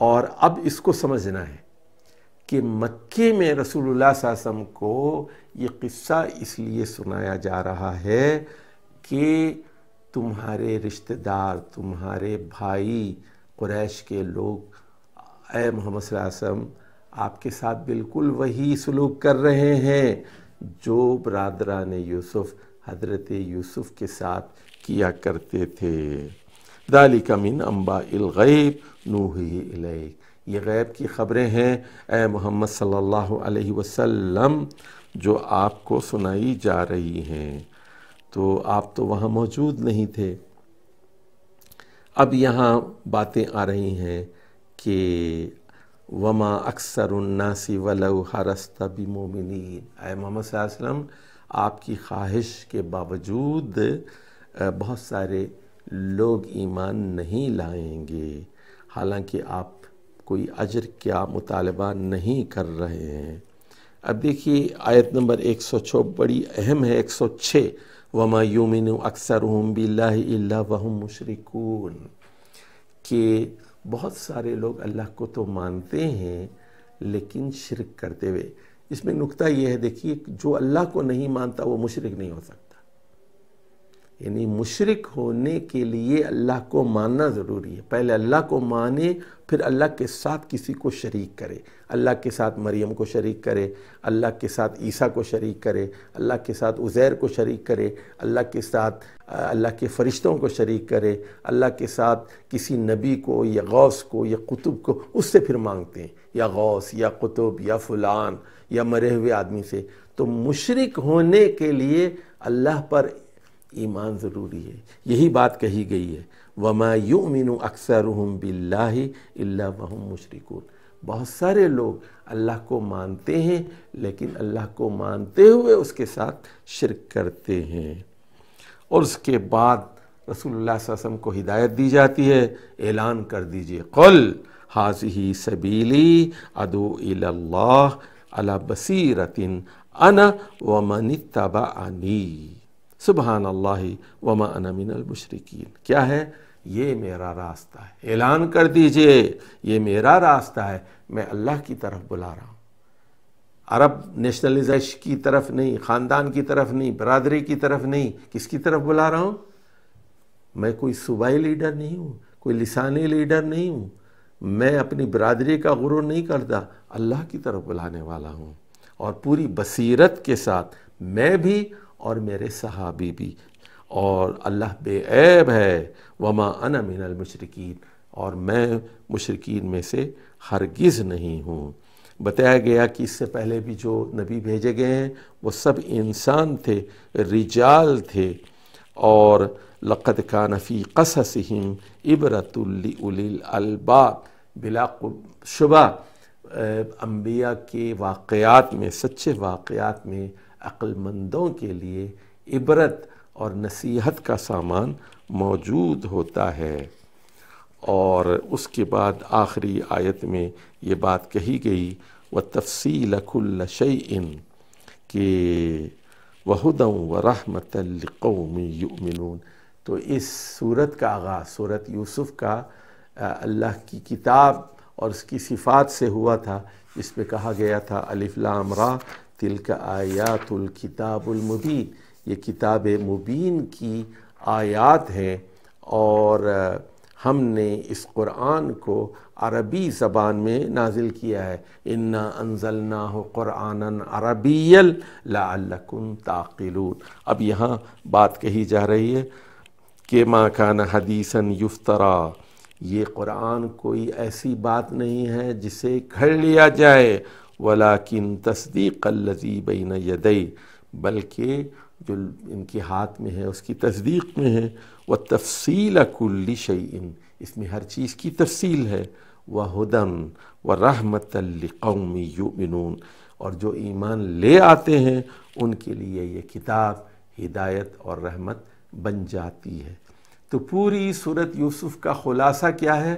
A: और अब इसको समझना है कि मक्के में रसूलुल्लाह वसम को ये किस्सा इसलिए सुनाया जा रहा है कि तुम्हारे रिश्तेदार तुम्हारे भाई कुरैश के लोग ए मोहम्मद आसम आपके साथ बिल्कुल वही सलूक कर रहे हैं जो ने यूसुफ़ हजरत यूसुफ़ के साथ किया करते थे दाली कमिन अम्बा इलगैब नूही ये गैब की ख़बरें हैं ए मोहम्मद सल्ला वसम जो आपको सुनाई जा रही हैं तो आप तो वहाँ मौजूद नहीं थे अब यहाँ बातें आ रही हैं कि वमा अक्सर उन्नासी वलव हरस्त बी मोमिनी आए मोहम्मद वसल्लम आपकी ख्वाहिश के बावजूद बहुत सारे लोग ईमान नहीं लाएंगे हालांकि आप कोई अजर क्या मुतालबा नहीं कर रहे हैं अब देखिए आयत नंबर 106 बड़ी अहम है 106 वमा योमिन अक्सर बिल्ला वहम मुशरकून के बहुत सारे लोग अल्लाह को तो मानते हैं लेकिन शिरक करते हुए इसमें नुकता यह है देखिए जो अल्लाह को नहीं मानता वो मुशरक नहीं हो सकता यानी मुशरक होने के लिए अल्लाह को मानना ज़रूरी है पहले अल्लाह को माने फिर अल्लाह के साथ किसी को शरीक करे अल्लाह के साथ मरियम को शरीक करे अल्लाह के साथ ईसा को शरीक करे अल्लाह के साथ उज़ैर को शरीक करे अल्लाह के साथ अल्लाह के फ़रिश्तों को शरीक करे अल्लाह के साथ किसी नबी को या गौस को या कुतुब को उससे फिर मांगते हैं या गौस या कुतुब या फ़लान या मरे हुए आदमी से तो मुशरक होने के लिए अल्लाह पर ईमान ज़रूरी है यही बात कही गई है वमा यू यूमिन अक्सर हम बिल्ला वहम मुशरकून बहुत सारे लोग अल्लाह को मानते हैं लेकिन अल्लाह को मानते हुए उसके साथ शिरक करते हैं और उसके बाद रसूलुल्लाह वसम को हिदायत दी जाती है ऐलान कर दीजिए कल ही सबीली अदो अला बसीरतिन अन व मनी तबा अनी सुबहान अल्लाह वमा अनमिनमशरकिन क्या है ये मेरा रास्ता है ऐलान कर दीजिए ये मेरा रास्ता है मैं अल्लाह की तरफ बुला रहा हूँ अरब नेशनलिजश की तरफ नहीं ख़ानदान की तरफ नहीं बरदरी की तरफ नहीं किसकी तरफ बुला रहा हूँ मैं कोई सूबाई लीडर नहीं हूँ कोई लिसानी लीडर नहीं हूँ मैं अपनी बरदरी का गुरु नहीं करता अल्लाह की तरफ बुलाने वाला हूँ और पूरी बसीरत के साथ मैं भी और मेरे सहाबी भी और अल्लाह बेऐब है वमा अना मिनल मशरकिन और मैं मशरकिन में से हरगिज़ नहीं हूँ बताया गया कि इससे पहले भी जो नबी भेजे गए हैं वो सब इंसान थे रिजाल थे और लक़त का नफ़ी कसम इबरतुल्लिल अलबाब बिला शुबा अम्बिया के वाक़ात में सच्चे वाक़ात में अक्लमंदों के लिए इबरत और नसीहत का सामान मौजूद होता है और उसके बाद आखिरी आयत में ये बात कही गई व तफसील कुल इन के वहदम व रहमतमी तो इस सूरत का आगाज़ सूरत यूसुफ़ का अल्लाह की किताब और उसकी सिफ़ात से हुआ था जिस कहा गया था अलिफ़लाम रा तिल का आयातुल किताबुल मुबीन ये किताब मुबीन की आयात है और हमने इस कुरान को अरबी ज़बान में नाजिल किया है इन्ना अनजलना हो क़ुरान अरबील लाकुम ताकिलून अब यहाँ बात कही जा रही है कि मा कान हदीसन युफ्तरा ये कुरान कोई ऐसी बात नहीं है जिसे घड़ लिया जाए वलाकिन तस्दीक लजी बिन यदई बल्कि जो इनके हाथ में है उसकी तस्दीक में है व तफसील कुल्ली शईन इसमें हर चीज़ की तफसील है व हदन व रहमत कौमी यूमिनून और जो ईमान ले आते हैं उनके लिए ये किताब हिदायत और रहमत बन जाती है तो पूरी सूरत यूसुफ़ का ख़ुलासा क्या है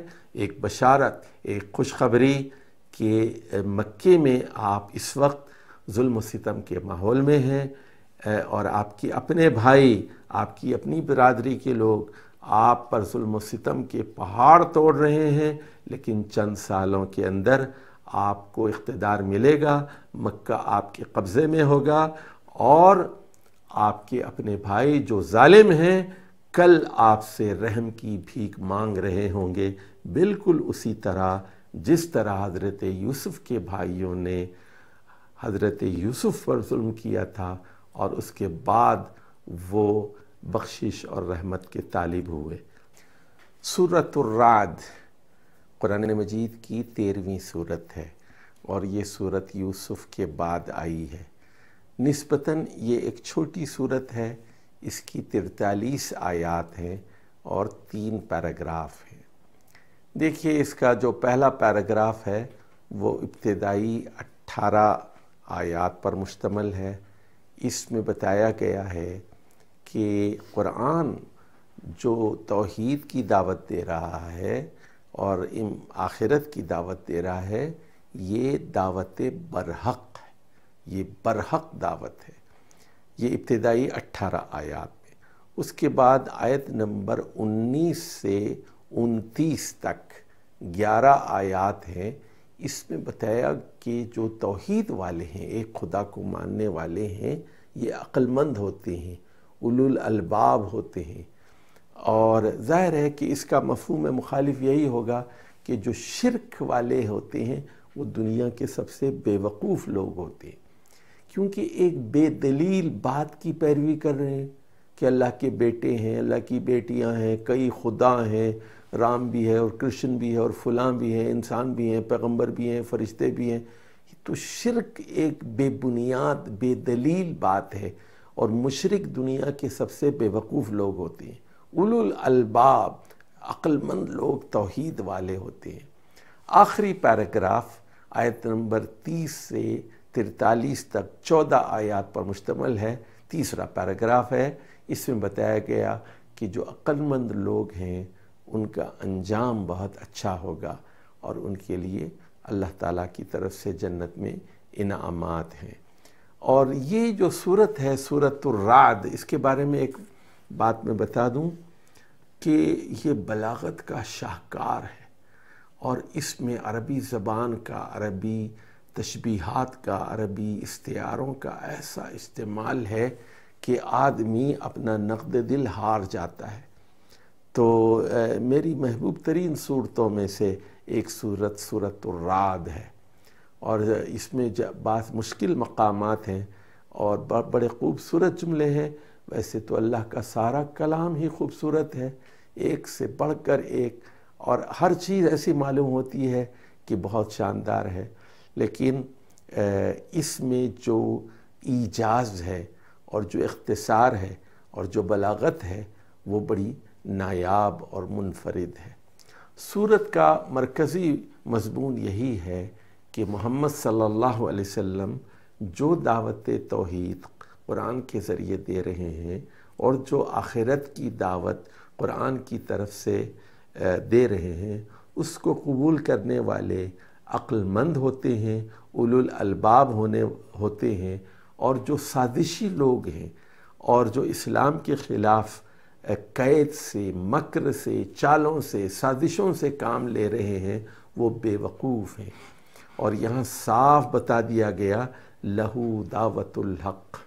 A: एक बशारत एक खुशखबरी कि मक्के में आप इस वक्त जुल्म सितम के माहौल में हैं और आपके अपने भाई आपकी अपनी बरदरी के लोग आप पर जुल्म सितम के पहाड़ तोड़ रहे हैं लेकिन चंद सालों के अंदर आपको इकतदार मिलेगा मक्का आपके कब्ज़े में होगा और आपके अपने भाई जो ालिम हैं कल आपसे रहम की भीख मांग रहे होंगे बिल्कुल उसी तरह जिस तरह हज़रत यूसुफ़ के भाइयों ने हज़रत यूसुफ़ पर जुल्म किया था और उसके बाद वो बख्शिश और रहमत के तालिब हुए सूरतुर्राद कुरान मजीद की तेरहवीं सूरत है और ये सूरत यूसुफ़ के बाद आई है नस्बता ये एक छोटी सूरत है इसकी तिरतालीस आयात हैं और तीन पैराग्राफ हैं देखिए इसका जो पहला पैराग्राफ है वो इब्तदाई 18 आयात पर मुश्तमल है इसमें बताया गया है कि क़ुरान जो तौहीद की दावत दे रहा है और आखिरत की दावत दे रहा है ये दावत बरहक है ये बरहक दावत है ये इब्तदाई 18 आयात में उसके बाद आयत नंबर 19 से 29 तक ग्यारह आयात हैं इसमें बताया कि जो तोहद वाले हैं एक खुदा को मानने वाले हैं ये अक्लमंद होते हैं उलुल अलबाब होते हैं और ज़ाहिर है कि इसका मफहम मुखालिफ यही होगा कि जो शिरक वाले होते हैं वो दुनिया के सबसे बेवकूफ़ लोग होते हैं क्योंकि एक बेदलील बात की पैरवी कर रहे हैं कि अल्लाह के बेटे हैं अल्लाह की बेटियां हैं कई खुदा हैं राम भी है और कृष्ण भी है और फलां भी हैं इंसान भी हैं पैगंबर भी हैं फरिश्ते भी हैं तो शिरक एक बेबुनियाद बेदलील बात है और मशरक दुनिया के सबसे बेवकूफ़ लोग होते हैं उलुल अलबाब अक्लमंद लोग तोहद वाले होते हैं आखिरी पैराग्राफ आयत नंबर तीस से तिरतालीस तक चौदह आयात पर मुश्तमल है तीसरा पैराग्राफ है इसमें बताया गया कि जो अक्लमंद लोग हैं उनका अंजाम बहुत अच्छा होगा और उनके लिए अल्लाह ताला की तरफ से जन्नत में इनामात हैं और ये जो सूरत है सूरत राद इसके बारे में एक बात मैं बता दूं कि ये बलागत का शाहकार है और इसमें अरबी ज़बान का अरबी तशबीहात का अरबी इस्तारों का ऐसा इस्तेमाल है कि आदमी अपना नकद दिल हार जाता है तो मेरी महबूब तरीन सूरतों में से एक सूरत सूरत राद है और इसमें बात मुश्किल मकाम हैं और बड़े खूबसूरत जुमले हैं वैसे तो अल्लाह का सारा कलाम ही खूबसूरत है एक से बढ़कर एक और हर चीज़ ऐसी मालूम होती है कि बहुत शानदार है लेकिन इसमें जो ईजाज है और जो इख्तसार है और जो बलागत है वो बड़ी नायाब और मुनफरद है सूरत का मरकज़ी मजमून यही है कि मोहम्मद सल्लल्लाहु अलैहि वसल्लम जो दावत तोहद कुरान के ज़रिए दे रहे हैं और जो आखिरत की दावत कुरान की तरफ से दे रहे हैं उसको कबूल करने वाले अक्लमंद होते हैं उलुल अलबाब होने होते हैं और जो साजिशी लोग हैं और जो इस्लाम के ख़िलाफ़ कैद से मकर से चालों से साजिशों से काम ले रहे हैं वो बेवकूफ़ हैं और यहाँ साफ बता दिया गया लहू दावतुल हक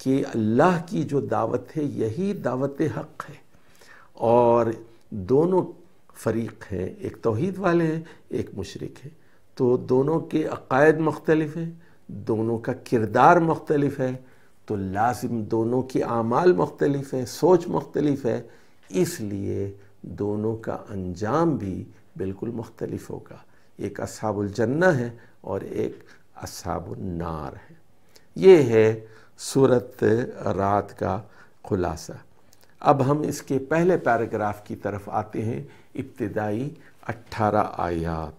A: कि अल्लाह की जो दावत है यही दावत हक है और दोनों फरीक हैं एक तोहद वाले हैं एक मशरक हैं तो दोनों के अकायद मुख्तलिफ हैं दोनों का किरदार मुख्तलिफ है तो लाजिम दोनों की आमाल मुख्तलिफ हैं सोच मुख्तलिफ है इसलिए दोनों का अंजाम भी बिल्कुल मुख्तलिफ होगा एक जन्ना है और एक नार है ये है सूरत रात का खुलासा अब हम इसके पहले पैराग्राफ की तरफ आते हैं इब्तदाई अट्ठारह आयात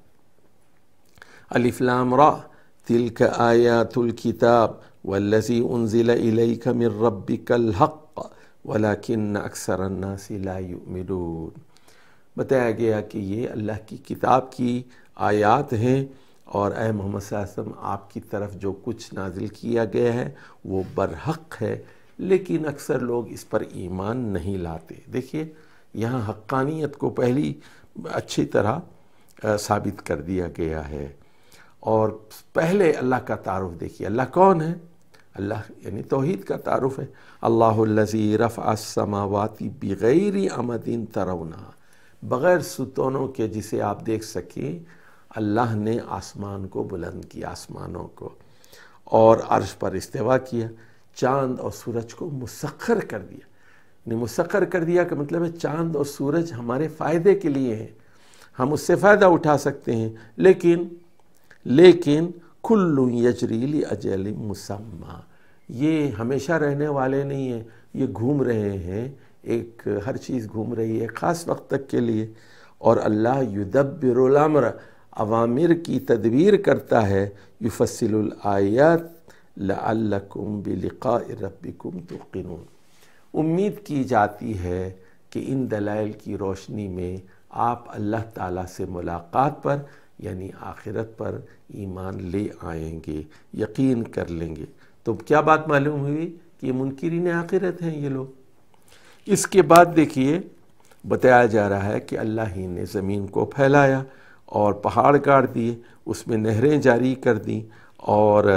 A: अलिफ्लाम रा तिल्क आयातुल किताब वल्लजी उनजिल रब्बिकलहक़ वलाकिन अक्सर नासिलामिरून बताया गया कि ये अल्लाह की किताब की आयात हैं और ए मोहम्मद आपकी तरफ जो कुछ नाजिल किया गया है वो बरहक है लेकिन अक्सर लोग इस पर ईमान नहीं लाते देखिए यहाँ हक्कानियत को पहली अच्छी तरह आ, साबित कर दिया गया है और पहले अल्लाह का तारफ़ देखिए अल्लाह कौन है अल्लाह यानी तोहद का तारफ़ है अल्लाजी रफ़ असमावती बग़ैर अमदिन तरवना बग़ैर सुतोनों के जिसे आप देख सकें अल्लाह ने आसमान को बुलंद किया आसमानों को और अर्श पर इस्तेवा किया चांद और सूरज को मुसखर कर दिया ने मुसखर कर दिया का मतलब है चांद और सूरज हमारे फ़ायदे के लिए हैं हम उससे फ़ायदा उठा सकते हैं लेकिन लेकिन कुल्लू यजरीली अजली मुसम्मा ये हमेशा रहने वाले नहीं हैं ये घूम रहे हैं एक हर चीज़ घूम रही है ख़ास वक्त तक के लिए और अल्लाह युदब्बिरमर अवामिर की तदबीर करता है युफसलायात लकुम बिलका रबिकुम तो उम्मीद की जाती है कि इन दलाइल की रोशनी में आप अल्लाह ताला से मुलाकात पर यानी आखिरत पर ईमान ले आएंगे यकीन कर लेंगे तो क्या बात मालूम हुई कि मुनकरीन आखिरत हैं ये लोग इसके बाद देखिए बताया जा रहा है कि अल्लाह ही ने ज़मीन को फैलाया और पहाड़ काट दिए उसमें नहरें जारी कर दी और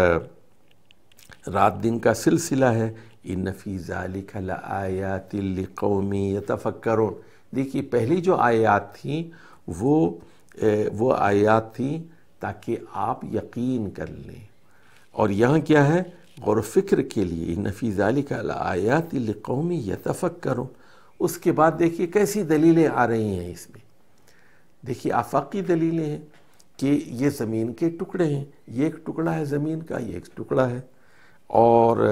A: रात दिन का सिलसिला है इन या तफक्र देखिए पहली जो आयात थी वो वो आयात थी ताकि आप यकीन कर लें और यहाँ क्या है गौर फिक्र के लिए नफीजाली का आयात या तफक करो उसके बाद देखिए कैसी दलीलें आ रही हैं इसमें देखिए आफाकी दलीलें हैं कि ये ज़मीन के टुकड़े हैं ये एक टुकड़ा है ज़मीन का ये एक टुकड़ा है और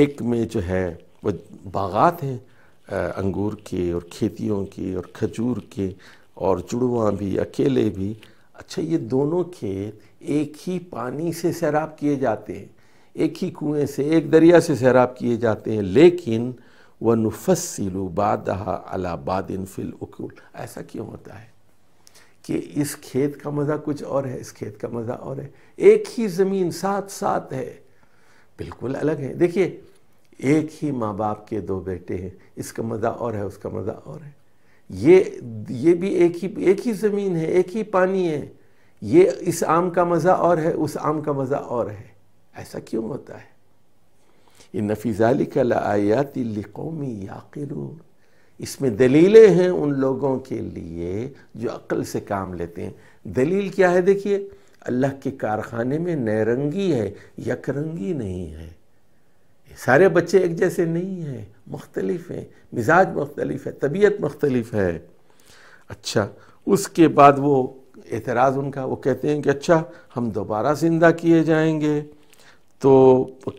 A: एक में जो है वो बागात हैं अंगूर के और खेतियों के और खजूर के और जुड़वा भी अकेले भी अच्छा ये दोनों खेत एक ही पानी से सैराब किए जाते हैं एक ही कुएं से एक दरिया से सैराब किए जाते हैं लेकिन व नफसिलु बादहा अला बादिन फिल उकुल ऐसा क्यों होता है कि इस खेत का मज़ा कुछ और है इस खेत का मज़ा और है एक ही ज़मीन साथ साथ है बिल्कुल अलग है देखिए एक ही माँ बाप के दो बेटे हैं इसका मज़ा और है उसका मज़ा और है ये ये भी एक ही एक ही ज़मीन है एक ही पानी है ये इस आम का मज़ा और है उस आम का मज़ा और है ऐसा क्यों होता है ये नफीज़ाली आयात कौमी याकिलून इसमें दलीलें हैं उन लोगों के लिए जो अक्ल से काम लेते हैं दलील क्या है देखिए अल्लाह के कारखाने में नरंगी है यकरंगी नहीं है सारे बच्चे एक जैसे नहीं हैं मुख्तलिफ हैं मिजाज मुख्तलिफ है तबीयत मुख्तलिफ है अच्छा उसके बाद वो एतराज़ उनका वो कहते हैं कि अच्छा हम दोबारा ज़िंदा किए जाएंगे तो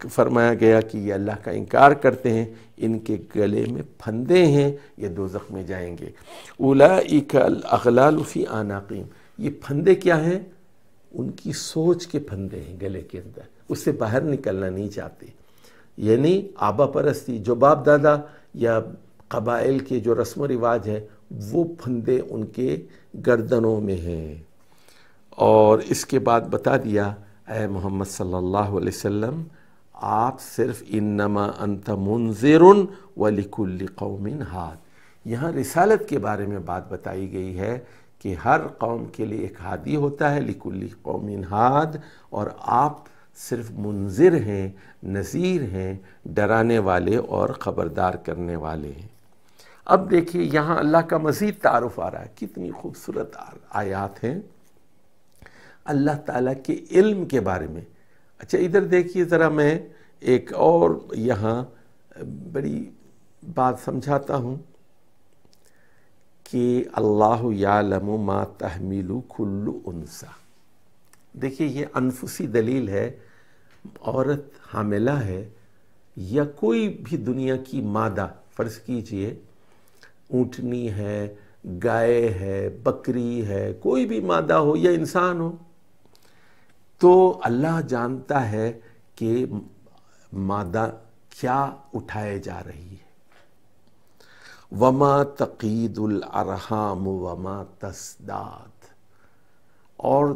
A: फरमाया गया कि ये अल्लाह का इनकार करते हैं इनके गले में फंदे हैं ये दो में जाएंगे उला इकल अगलालफ़ी आनाकीम ये फंदे क्या हैं उनकी सोच के फंदे हैं गले के अंदर उससे बाहर निकलना नहीं चाहते यानी आबा परस्ती जो बाप दादा या कबाइल के जो रस्म रिवाज हैं वो फंदे उनके गर्दनों में हैं और इसके बाद बता दिया ए मोहम्मद सल्लल्लाहु अलैहि वसल्लम आप सिर्फ नमा अंत मुनजर वलिकुल्ल कौमिन हाथ यहाँ रिसालत के बारे में बात बताई गई है कि हर कौम के लिए एक हादी होता है लिकुल्ली कौमिन हाद और आप सिर्फ मुंजिर हैं नज़ीर हैं डराने वाले और ख़बरदार करने वाले हैं अब देखिए यहाँ अल्लाह का मज़ीद तारफ़ आ रहा है कितनी खूबसूरत आयात हैं अल्लाह ताला के इल्म के बारे में अच्छा इधर देखिए ज़रा मैं एक और यहाँ बड़ी बात समझाता हूँ कि अल्लाह यालम मा तहमीलु खुल्लु उनसा देखिए ये अनफुसी दलील है औरत हामिला है या कोई भी दुनिया की मादा फ़र्ज़ कीजिए ऊँटनी है गाय है बकरी है कोई भी मादा हो या इंसान हो तो अल्लाह जानता है कि मादा क्या उठाए जा रही है वमा तकीदुल अरहाम वमा तस्दाद और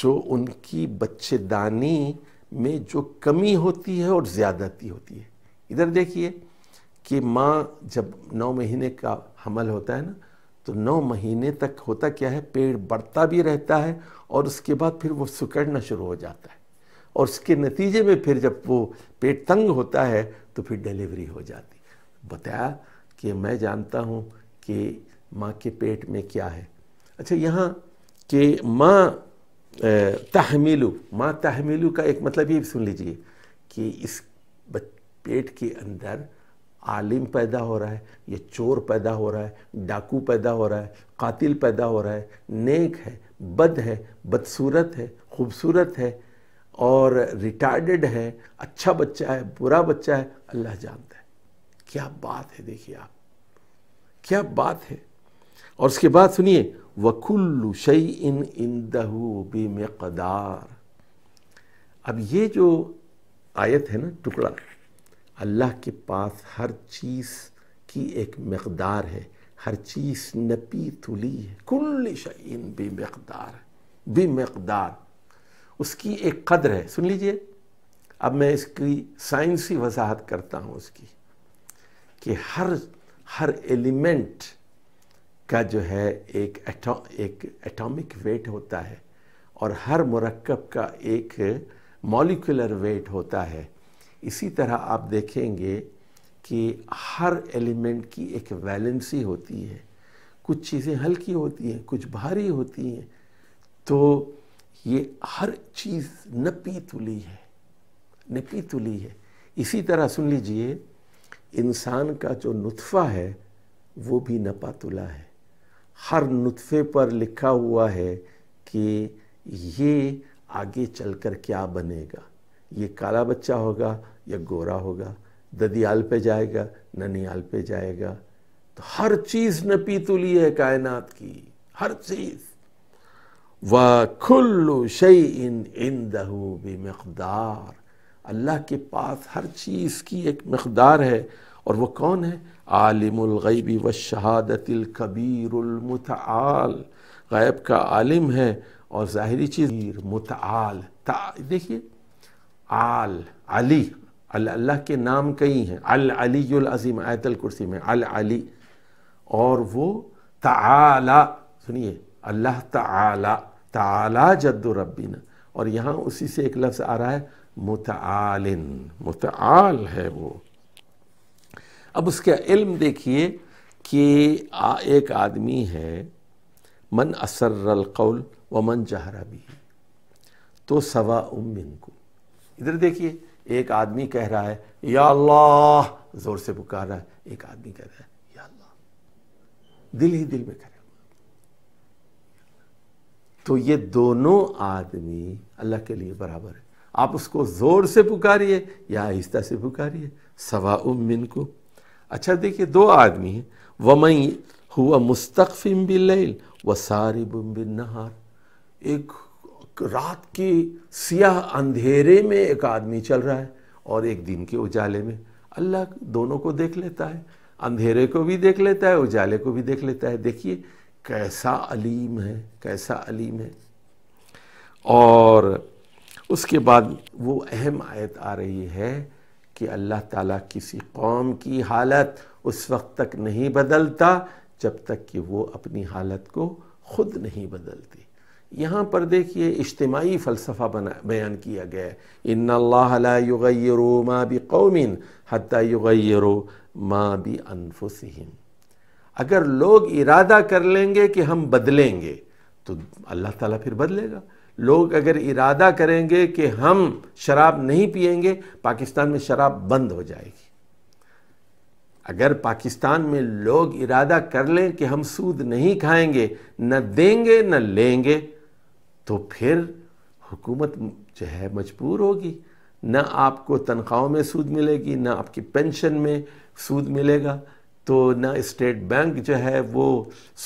A: जो उनकी बच्चेदानी में जो कमी होती है और ज़्यादाती होती है इधर देखिए कि माँ जब नौ महीने का हमल होता है ना तो नौ महीने तक होता क्या है पेड़ बढ़ता भी रहता है और उसके बाद फिर वो सुकड़ना शुरू हो जाता है और उसके नतीजे में फिर जब वो पेट तंग होता है तो फिर डिलीवरी हो जाती बताया कि मैं जानता हूँ कि माँ के पेट में क्या है अच्छा यहाँ कि माँ तहमीलू माँ तहमीलू का एक मतलब ये सुन लीजिए कि इस पेट के अंदर आलिम पैदा हो रहा है ये चोर पैदा हो रहा है डाकू पैदा हो रहा है कातिल पैदा हो रहा है नेक है बद है बदसूरत है खूबसूरत है और रिटार्डेड है अच्छा बच्चा है बुरा बच्चा है अल्लाह जानता है क्या बात है देखिए आप क्या बात है और उसके बाद सुनिए वकुल्लु शई इन इंदहू बेमकदार अब ये जो आयत है ना टुकड़ा अल्लाह के पास हर चीज़ की एक मकदार है हर चीज़ नपी तुली है कुल मकदार बेमकदार बेमकदार उसकी एक कदर है सुन लीजिए अब मैं इसकी साइंसी वजाहत करता हूँ उसकी कि हर हर एलिमेंट का जो है एक एटो, एक एटॉमिक वेट होता है और हर मरकब का एक मॉलिकुलर वेट होता है इसी तरह आप देखेंगे कि हर एलिमेंट की एक वैलेंसी होती है कुछ चीज़ें हल्की होती हैं कुछ भारी होती हैं तो ये हर चीज़ नपी तुली है नपी तुली है इसी तरह सुन लीजिए इंसान का जो नुतफ़ा है वो भी नपा तुला है हर नुतफ़े पर लिखा हुआ है कि ये आगे चलकर क्या बनेगा ये काला बच्चा होगा या गोरा होगा ददियाल पे जाएगा ननियाल पे जाएगा तो हर चीज़ ने पीतुली है कायनात की हर चीज़ व खुल्लु शई इन इन दहू बेमकदार अल्लाह के पास हर चीज़ की एक मकदार है और वो कौन है आलिमग़ैबी व शहादतिल कबीरमतआल गैब का आलिम है और ज़ाहरी चीज़ मतआल देखिए आल अली अल अल्लाह के नाम कई हैं अल अलील अज़ीम आयतल कुर्सी में अल अली और वो तआला सुनिए अल्लाह तआला तआला जद्दो रब्बीना और यहाँ उसी से एक लफ्ज़ आ रहा है मुतआलिन मुतआल है वो अब उसका इल्म देखिए कि एक आदमी है मन असरकौल व मन जहरा भी तो सवा उमिन को इधर देखिए एक आदमी कह रहा है या अल्लाह ज़ोर से पुकार रहा है एक आदमी कह रहा है या अल्लाह दिल ही दिल में कह रहा तो ये दोनों आदमी अल्लाह के लिए बराबर है आप उसको ज़ोर से पुकारिए या आहिस्ता से पुकारिए सवा उमिन को अच्छा देखिए दो आदमी हैं वमई हुआ मुस्तफ़िम बिल व बुम बिन नहार एक रात के सियाह अंधेरे में एक आदमी चल रहा है और एक दिन के उजाले में अल्लाह दोनों को देख लेता है अंधेरे को भी देख लेता है उजाले को भी देख लेता है देखिए कैसा अलीम है कैसा अलीम है और उसके बाद वो अहम आयत आ रही है कि अल्लाह ताला किसी कौम की हालत उस वक्त तक नहीं बदलता जब तक कि वो अपनी हालत को खुद नहीं बदलती यहाँ पर देखिए इज्तमाही फ़लसफ़ा बना बयान किया गया है इन युगैरो माँ भी कौमिन हती युगैरो माँ भी अनफुसम अगर लोग इरादा कर लेंगे कि हम बदलेंगे तो अल्लाह ताला फिर बदलेगा लोग अगर इरादा करेंगे कि हम शराब नहीं पिएंगे पाकिस्तान में शराब बंद हो जाएगी अगर पाकिस्तान में लोग इरादा कर लें कि हम सूद नहीं खाएंगे न देंगे न लेंगे तो फिर हुकूमत जो है मजबूर होगी न आपको तनख्वाहों में सूद मिलेगी न आपकी पेंशन में सूद मिलेगा तो न स्टेट बैंक जो है वो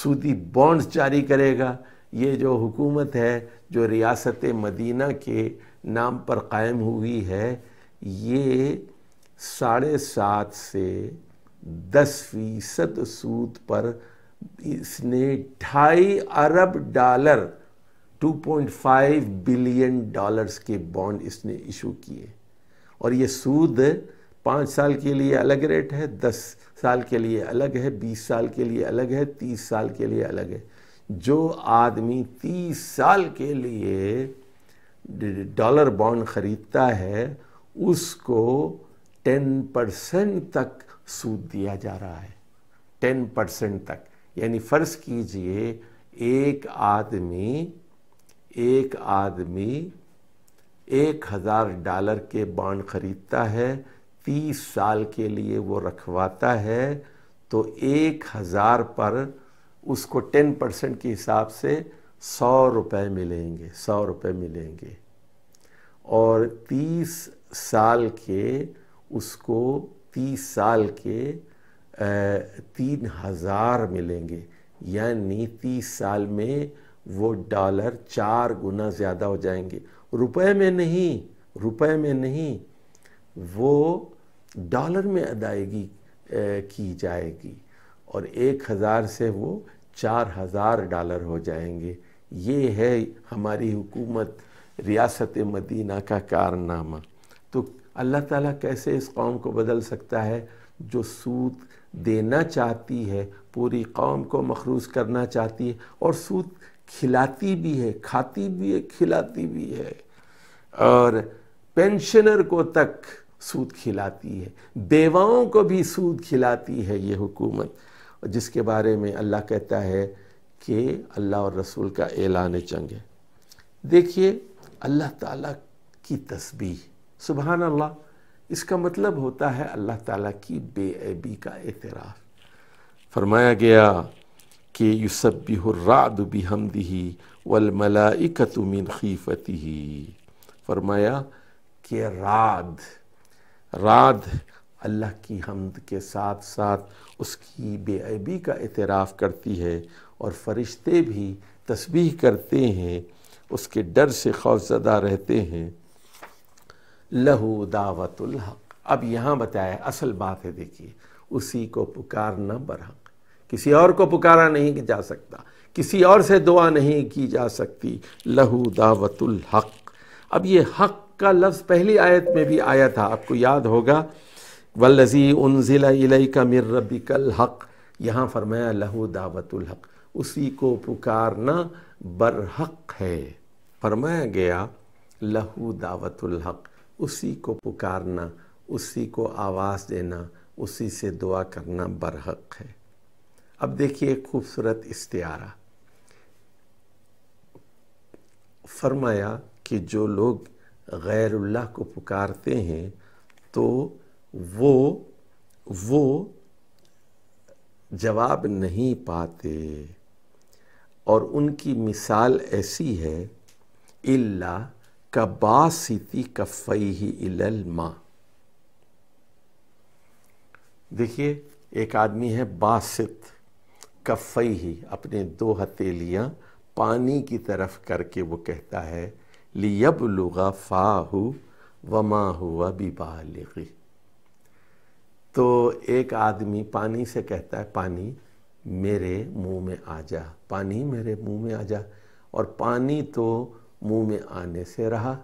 A: सूदी बॉन्ड्स जारी करेगा ये जो हुकूमत है जो रियासत मदीना के नाम पर कायम हुई है ये साढ़े सात से दस फीसद सूद पर इसने ढाई अरब डॉलर 2.5 बिलियन डॉलर्स के बॉन्ड इसने इशू किए और ये सूद पाँच साल के लिए अलग रेट है दस साल के लिए अलग है बीस साल के लिए अलग है तीस साल के लिए अलग है जो आदमी तीस साल के लिए डॉलर बॉन्ड ख़रीदता है उसको टेन परसेंट तक सूद दिया जा रहा है टेन परसेंट तक यानी फ़र्ज़ कीजिए एक आदमी एक आदमी एक हज़ार डॉलर के बॉन्ड ख़रीदता है तीस साल के लिए वो रखवाता है तो एक हज़ार पर उसको टेन परसेंट के हिसाब से सौ रुपये मिलेंगे सौ रुपये मिलेंगे और तीस साल के उसको तीस साल के तीन हज़ार मिलेंगे यानी तीस साल में वो डॉलर चार गुना ज़्यादा हो जाएंगे रुपए में नहीं रुपए में नहीं वो डॉलर में अदायगी की जाएगी और एक हज़ार से वो चार हज़ार डॉलर हो जाएंगे ये है हमारी हुकूमत रियासत मदीना का कारनामा तो अल्लाह ताला कैसे इस कौम को बदल सकता है जो सूद देना चाहती है पूरी कौम को मखरूज करना चाहती है और सूद खिलाती भी है खाती भी है खिलाती भी है और पेंशनर को तक सूद खिलाती है बेवाओं को भी सूद खिलाती है ये हुकूमत जिसके बारे में अल्लाह कहता है कि अल्लाह और रसूल का ऐलान चंग है देखिए अल्लाह ताला की तस्बीह सुबहान अल्लाह इसका मतलब होता है अल्लाह ताला की बेअबी का एतराफ़ फरमाया गया कि युसबिहराद बिहमदी वलमलाकतमिन खीफती फरमाया कि राद राद अल्लाह की हमद के साथ साथ उसकी बेअबी का एतराफ़ करती है और फरिश्ते भी तस्बीह करते हैं उसके डर से खौफजदा रहते हैं लहू दावत अब यहाँ बताया असल बात है देखिए उसी को पुकारना बरहक किसी और को पुकारा नहीं जा सकता किसी और से दुआ नहीं की जा सकती लहू हक अब ये हक का लफ्ज़ पहली आयत में भी आया था आपको याद होगा वल्लजी उनजिल का मिर रबिकल हक़ यहाँ फरमाया लहू दावतुल हक़ उसी को पुकारना बरहक है फरमाया गया लहू दावतुल हक़ उसी को पुकारना उसी को आवाज़ देना उसी से दुआ करना बरहक है अब देखिए खूबसूरत इस्तियारा फरमाया कि जो लोग गैरुल्लाह को पुकारते हैं तो वो वो जवाब नहीं पाते और उनकी मिसाल ऐसी है इल्ला कबासिती कफ़ई ही इलल माँ देखिए एक आदमी है बासित कफ़ई ही अपने दो हथेलियाँ पानी की तरफ करके वो कहता है लियब लुगा फ़ाहू वमा हुआ बिबालगी तो एक आदमी पानी से कहता है पानी मेरे मुंह में आ जा पानी मेरे मुंह में आ जा और पानी तो मुंह में आने से रहा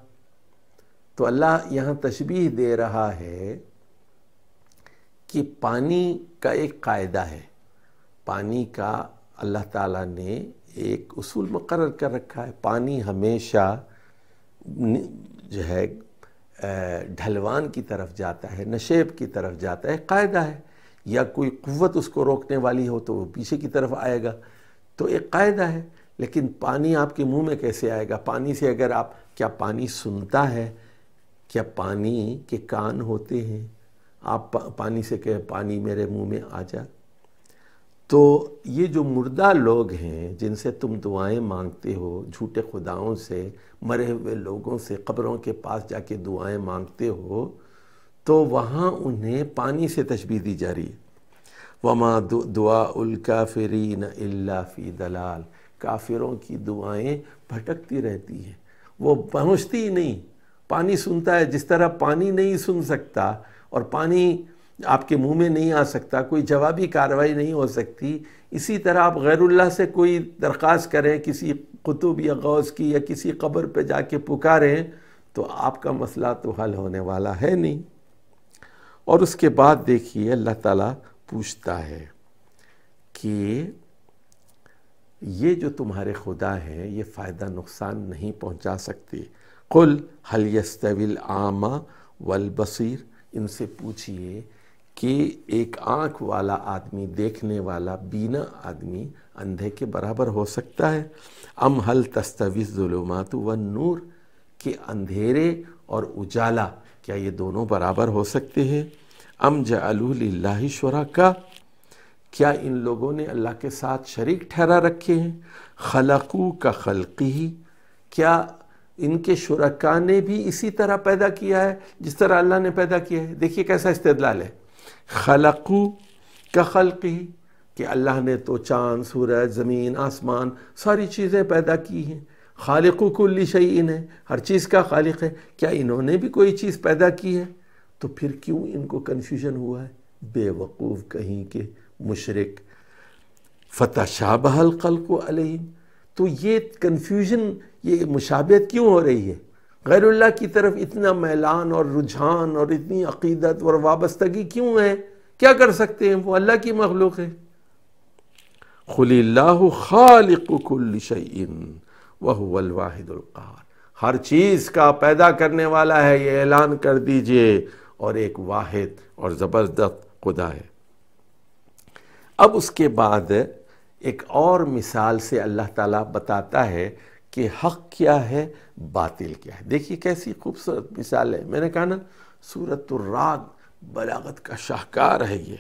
A: तो अल्लाह यहाँ तशबीह दे रहा है कि पानी का एक कायदा है पानी का अल्लाह ताला ने एक उसूल मुकर कर रखा है पानी हमेशा जो है ढलवान की तरफ जाता है नशेब की तरफ जाता है कायदा है या कोई क़वत उसको रोकने वाली हो तो वो पीछे की तरफ आएगा तो एक कायदा है लेकिन पानी आपके मुंह में कैसे आएगा पानी से अगर आप क्या पानी सुनता है क्या पानी के कान होते हैं आप पानी से कह पानी मेरे मुंह में आ जा तो ये जो मुर्दा लोग हैं जिनसे तुम दुआएं मांगते हो झूठे खुदाओं से मरे हुए लोगों से कब्रों के पास जाके दुआएं मांगते हो तो वहाँ उन्हें पानी से तशबी दी जा रही है वमा दुआ उल काफरीन फ़ी दलाल काफिरों की दुआएं भटकती रहती हैं वो पहुँचती ही नहीं पानी सुनता है जिस तरह पानी नहीं सुन सकता और पानी आपके मुंह में नहीं आ सकता कोई जवाबी कार्रवाई नहीं हो सकती इसी तरह आप गैरुल्ला से कोई दरख्वास्त करें किसी कुतुब या गौस की या किसी कब्र पे जाके पुकारें तो आपका मसला तो हल होने वाला है नहीं और उसके बाद देखिए अल्लाह ताला पूछता है कि ये जो तुम्हारे खुदा हैं ये फ़ायदा नुकसान नहीं पहुंचा सकते कुल हल यस्तविल आमा वल बसीर इनसे पूछिए कि एक आँख वाला आदमी देखने वाला बीना आदमी अंधे के बराबर हो सकता है अम हल तस्तविज़ जुलूमात व नूर के अंधेरे और उजाला क्या ये दोनों बराबर हो सकते हैं अम जअल्ला शुरा का क्या इन लोगों ने अल्लाह के साथ शरीक ठहरा रखे हैं खलकू का खलकी ही क्या इनके शुरा ने भी इसी तरह पैदा किया है जिस तरह अल्लाह ने पैदा किया है देखिए कैसा इस्तलाल है खलकू का खलक ही कि अल्लाह ने तो चाँद सूरज ज़मीन आसमान सारी चीज़ें पैदा की हैं खालिक कुल्ली शयीन है हर चीज़ का खालिक है क्या इन्होंने भी कोई चीज़ पैदा की है तो फिर क्यों इनको कन्फ्यूजन हुआ है बेवकूफ़ कहीं के मुशरक फ़तः शाहबहल खल को अलहम तो ये कन्फ्यूजन ये मुशाबत क्यों हो रही है गैरुल्ला की तरफ इतना मैलान और रुझान और इतनी अकीदत और वाबस्तगी क्यों है क्या कर सकते हैं वो अल्लाह की मखलूक है खुल्ला खालिकुल्लिशन वहुअलवाहिदुल्कार हर चीज़ का पैदा करने वाला है ये ऐलान कर दीजिए और एक वाहिद और ज़बरदस्त खुदा है अब उसके बाद एक और मिसाल से अल्लाह ताला बताता है कि हक क्या है बातिल क्या है देखिए कैसी खूबसूरत मिसाल है मैंने कहा ना सूरत राग बलागत का शाहकार है ये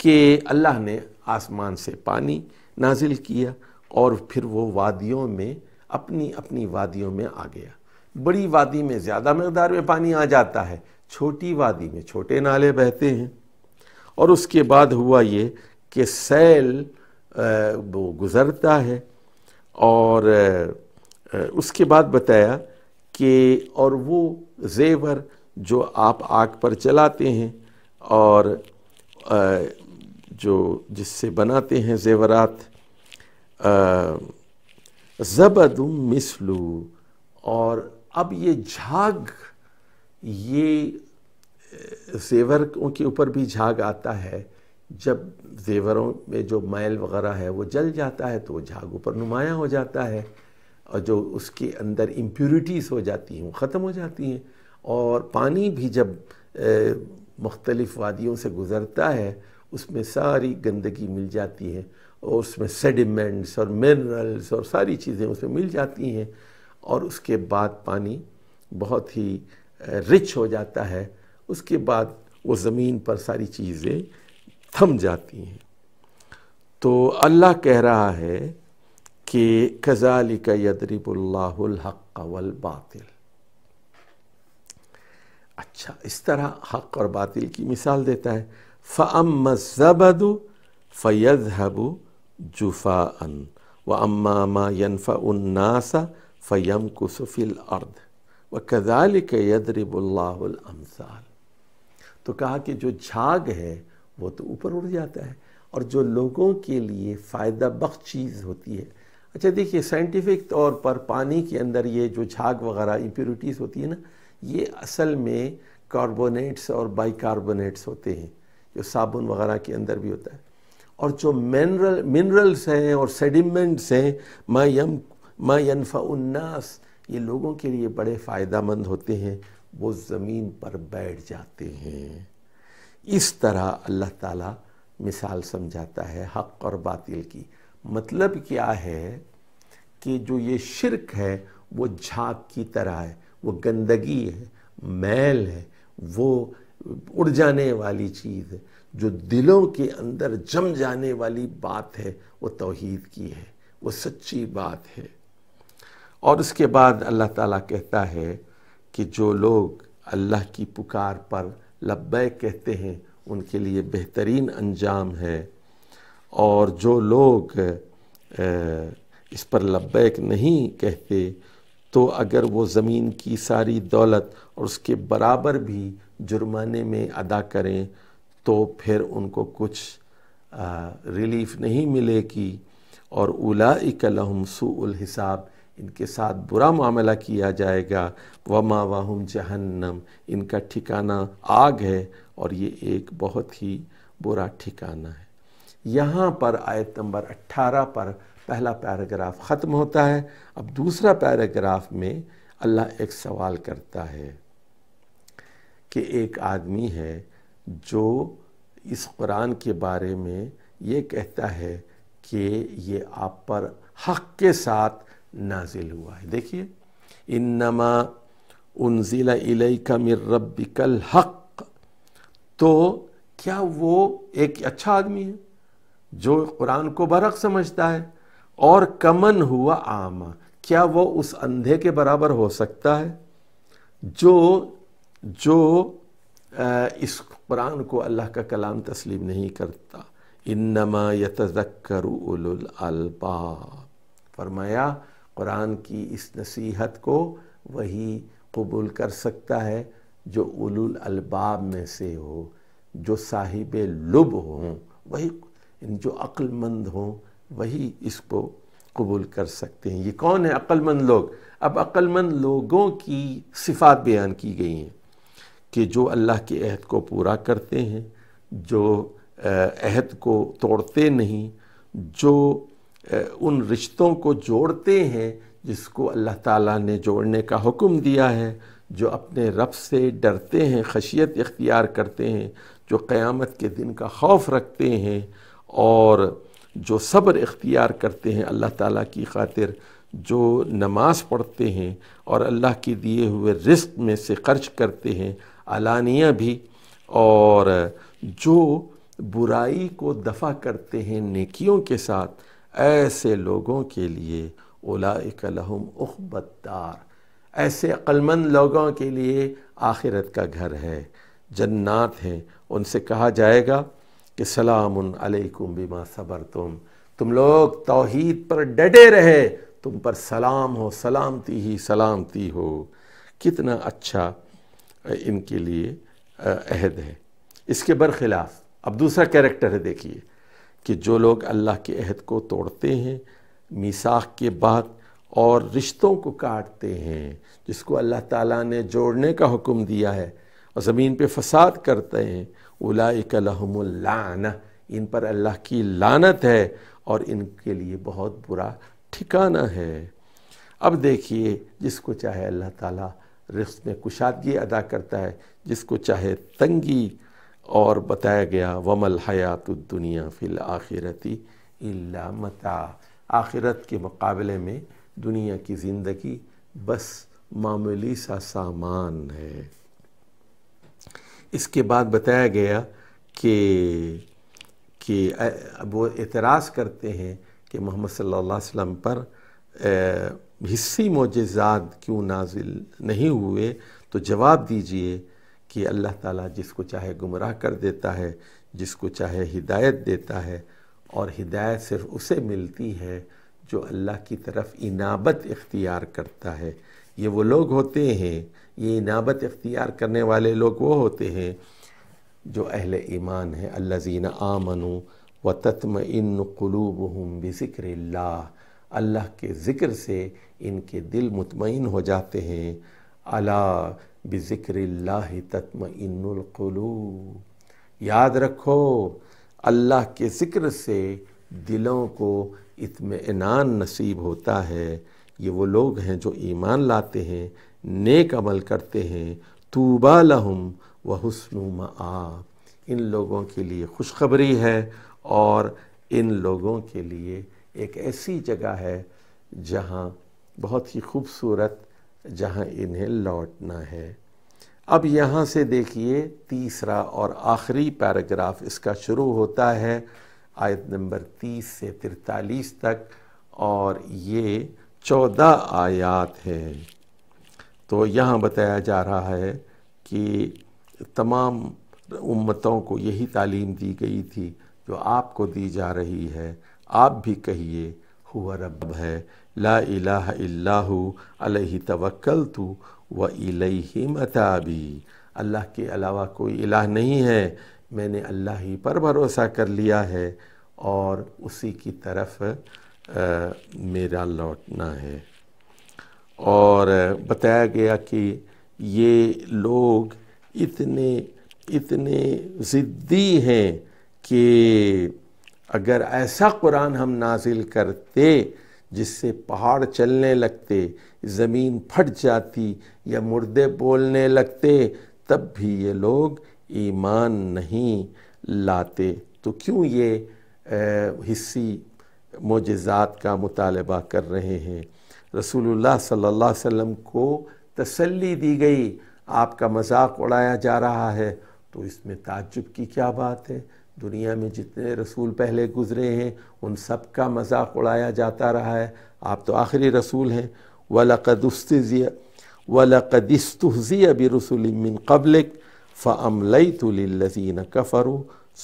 A: कि अल्लाह ने आसमान से पानी नाजिल किया और फिर वो वादियों में अपनी अपनी वादियों में आ गया बड़ी वादी में ज़्यादा मकदार में पानी आ जाता है छोटी वादी में छोटे नाले बहते हैं और उसके बाद हुआ ये कि सैल वो गुज़रता है और उसके बाद बताया कि और वो जेवर जो आप आग पर जलाते हैं और जो जिससे बनाते हैं जेवरात जबदुम मिसलू और अब ये झाग ये जेवर के ऊपर भी झाग आता है जब जेवरों में जो मैल वगैरह है वो जल जाता है तो वो झाग ऊपर नुमाया हो जाता है और जो उसके अंदर इम्प्यूरिटीज़ हो जाती हैं वो ख़त्म हो जाती हैं और पानी भी जब मुख्तलिफ़ वादियों से गुज़रता है उसमें सारी गंदगी मिल जाती है और उसमें सेडिमेंट्स और मिनरल्स और सारी चीज़ें उसमें मिल जाती हैं और उसके बाद पानी बहुत ही रिच हो जाता है उसके बाद वो ज़मीन पर सारी चीज़ें थम जाती हैं तो अल्लाह कह रहा है कि कजाली का यदरिबुल्लाहक वल बातिल अच्छा इस तरह हक और बातिल की मिसाल देता है फ़म ज़बद फ़ैद हबू जुफा अन व अम्मा मा यनफ़ा फ़यम कुसफ़िल अर्द व कजाल के यदरिबुल्लामसाल तो कहा कि जो झाग है वो तो ऊपर उड़ जाता है और जो लोगों के लिए फ़ायदा बख्श चीज़ होती है अच्छा देखिए साइंटिफिक तौर पर पानी के अंदर ये जो झाग वगैरह इम्प्योरिटीज़ होती है ना ये असल में कार्बोनेट्स और बाइकार्बोनेट्स होते हैं जो साबुन वगैरह के अंदर भी होता है और जो मिनरल मिनरल्स हैं और सेडिमेंट्स हैं मयम मयनफ़ास ये लोगों के लिए बड़े फ़ायदा मंद होते हैं वो ज़मीन पर बैठ जाते हैं इस तरह अल्लाह ताला मिसाल समझाता है हक और बातिल की मतलब क्या है कि जो ये शिरक है वो झाग की तरह है वो गंदगी है मैल है वो उड़ जाने वाली चीज़ है जो दिलों के अंदर जम जाने वाली बात है वो तौहीद की है वो सच्ची बात है और उसके बाद अल्लाह ताला कहता है कि जो लोग अल्लाह की पुकार पर लब्बैक कहते हैं उनके लिए बेहतरीन अंजाम है और जो लोग इस पर लब्बैक नहीं कहते तो अगर वो ज़मीन की सारी दौलत और उसके बराबर भी जुर्माने में अदा करें तो फिर उनको कुछ रिलीफ नहीं मिलेगी और उला इकलहम सूल हिसाब इनके साथ बुरा मामला किया जाएगा वमा वाहम जहन्नम इनका ठिकाना आग है और ये एक बहुत ही बुरा ठिकाना है यहाँ पर आयत नंबर 18 पर पहला पैराग्राफ ख़त्म होता है अब दूसरा पैराग्राफ में अल्लाह एक सवाल करता है कि एक आदमी है जो इस कुरान के बारे में ये कहता है कि ये आप पर हक़ के साथ नाजिल हुआ है देखिए इन नमा उन ज़िला का रबिकल हक तो क्या वो एक अच्छा आदमी है जो कुरान को बरक समझता है और कमन हुआ आमा क्या वो उस अंधे के बराबर हो सकता है जो जो इस कुरान को अल्लाह का कलाम तस्लीम नहीं करता नमा यतजक्कर अलबा फरमाया कुरान की इस नसीहत को वही कबूल कर सकता है जो उलुल अलबाब में से हो जो साहिब लुब हों वही जो अक्लमंद हों वही इसको कबूल कर सकते हैं ये कौन है अक्लमंद लोग अब अक्लमंद लोगों की सिफात बयान की गई हैं कि जो अल्लाह के अहद को पूरा करते हैं जो अहद को तोड़ते नहीं जो उन रिश्तों को जोड़ते हैं जिसको अल्लाह ताला ने जोड़ने का हुक्म दिया है जो अपने रब से डरते हैं खशियत इख्तियार करते हैं जो क़यामत के दिन का खौफ रखते हैं और जो सब्र इख्तियार करते हैं अल्लाह ताला की खातिर जो नमाज़ पढ़ते हैं और अल्लाह के दिए हुए रिस्क में से खर्च करते हैं अलानिया भी और जो बुराई को दफ़ा करते हैं नेकियों के साथ ऐसे लोगों के लिए ओलाकलहम उखबदार ऐसे अक्लमंद लोगों के लिए आखिरत का घर है जन्नात हैं उनसे कहा जाएगा कि सलामकुम बीमा सबर तुम तुम लोग तोहद पर डटे रहे तुम पर सलाम हो सलामती ही सलामती हो कितना अच्छा इनके लिए अहद है इसके बरखिलाफ़ अब दूसरा कैरेक्टर है देखिए कि जो लोग अल्लाह के अहद को तोड़ते हैं मीसाख के बाद और रिश्तों को काटते हैं जिसको अल्लाह ताला ने जोड़ने का हुक्म दिया है और ज़मीन पे फसाद करते हैं उलाकलहमुल्लान इन पर अल्लाह की लानत है और इनके लिए बहुत बुरा ठिकाना है अब देखिए जिसको चाहे अल्लाह ताला रिस्क में कुशादगी अदा करता है जिसको चाहे तंगी और बताया गया वमल हयात दुनिया फिल आखिरती इल्ला मता आखिरत के मुकाबले में दुनिया की ज़िंदगी बस मामूली सा सामान है इसके बाद बताया गया कि कि वो एतराज़ करते हैं कि मोहम्मद सल्लल्लाहु अलैहि वसल्लम पर हिस्सी मोजात क्यों नाजिल नहीं हुए तो जवाब दीजिए कि अल्लाह ताला जिसको चाहे गुमराह कर देता है जिसको चाहे हिदायत देता है और हिदायत सिर्फ उसे मिलती है जो अल्लाह की तरफ इनाबत इख्तियार करता है ये वो लोग होते हैं ये इनाबत इख्तियार करने वाले लोग वो होते हैं जो अहल ईमान है अल्लाजीन आमनु व तत्म इन कलूब हम बिक्र अल्लाह के ज़िक्र से इनके दिल मुतमिन हो जाते हैं अला बिक्र तत्म इनकलू याद रखो अल्लाह के ज़िक्र से दिलों को इतमान नसीब होता है ये वो लोग हैं जो ईमान लाते हैं नेक अमल करते हैं तूबा लहम व हसन इन लोगों के लिए खुशखबरी है और इन लोगों के लिए एक ऐसी जगह है जहाँ बहुत ही खूबसूरत जहाँ इन्हें लौटना है अब यहाँ से देखिए तीसरा और आखिरी पैराग्राफ इसका शुरू होता है आयत नंबर 30 से 43 तक और ये 14 आयात हैं तो यहाँ बताया जा रहा है कि तमाम उम्मतों को यही तालीम दी गई थी जो आपको दी जा रही है आप भी कहिए हुआ रब है ला इलाह अलही तवक्ल तो व इलही मताबी अल्लाह के अलावा कोई इलाह नहीं है मैंने अल्लाह ही पर भरोसा कर लिया है और उसी की तरफ आ, मेरा लौटना है और बताया गया कि ये लोग इतने इतने ज़िद्दी हैं कि अगर ऐसा कुरान हम नाजिल करते जिससे पहाड़ चलने लगते ज़मीन फट जाती या मुर्दे बोलने लगते तब भी ये लोग ईमान नहीं लाते तो क्यों ये हिस्सी मोजात का मुतालबा कर रहे हैं रसूलुल्लाह सल्लल्लाहु अलैहि वसल्लम को तसल्ली दी गई आपका मजाक उड़ाया जा रहा है तो इसमें ताजुब की क्या बात है दुनिया में जितने रसूल पहले गुज़रे हैं उन सब का मजाक उड़ाया जाता रहा है आप तो आखिरी रसूल हैं वलकदस्तज़िया वलकदस्तज़िया भी रसूल मिन कबलिक फ़मलई तुल्लजीन कफ़रू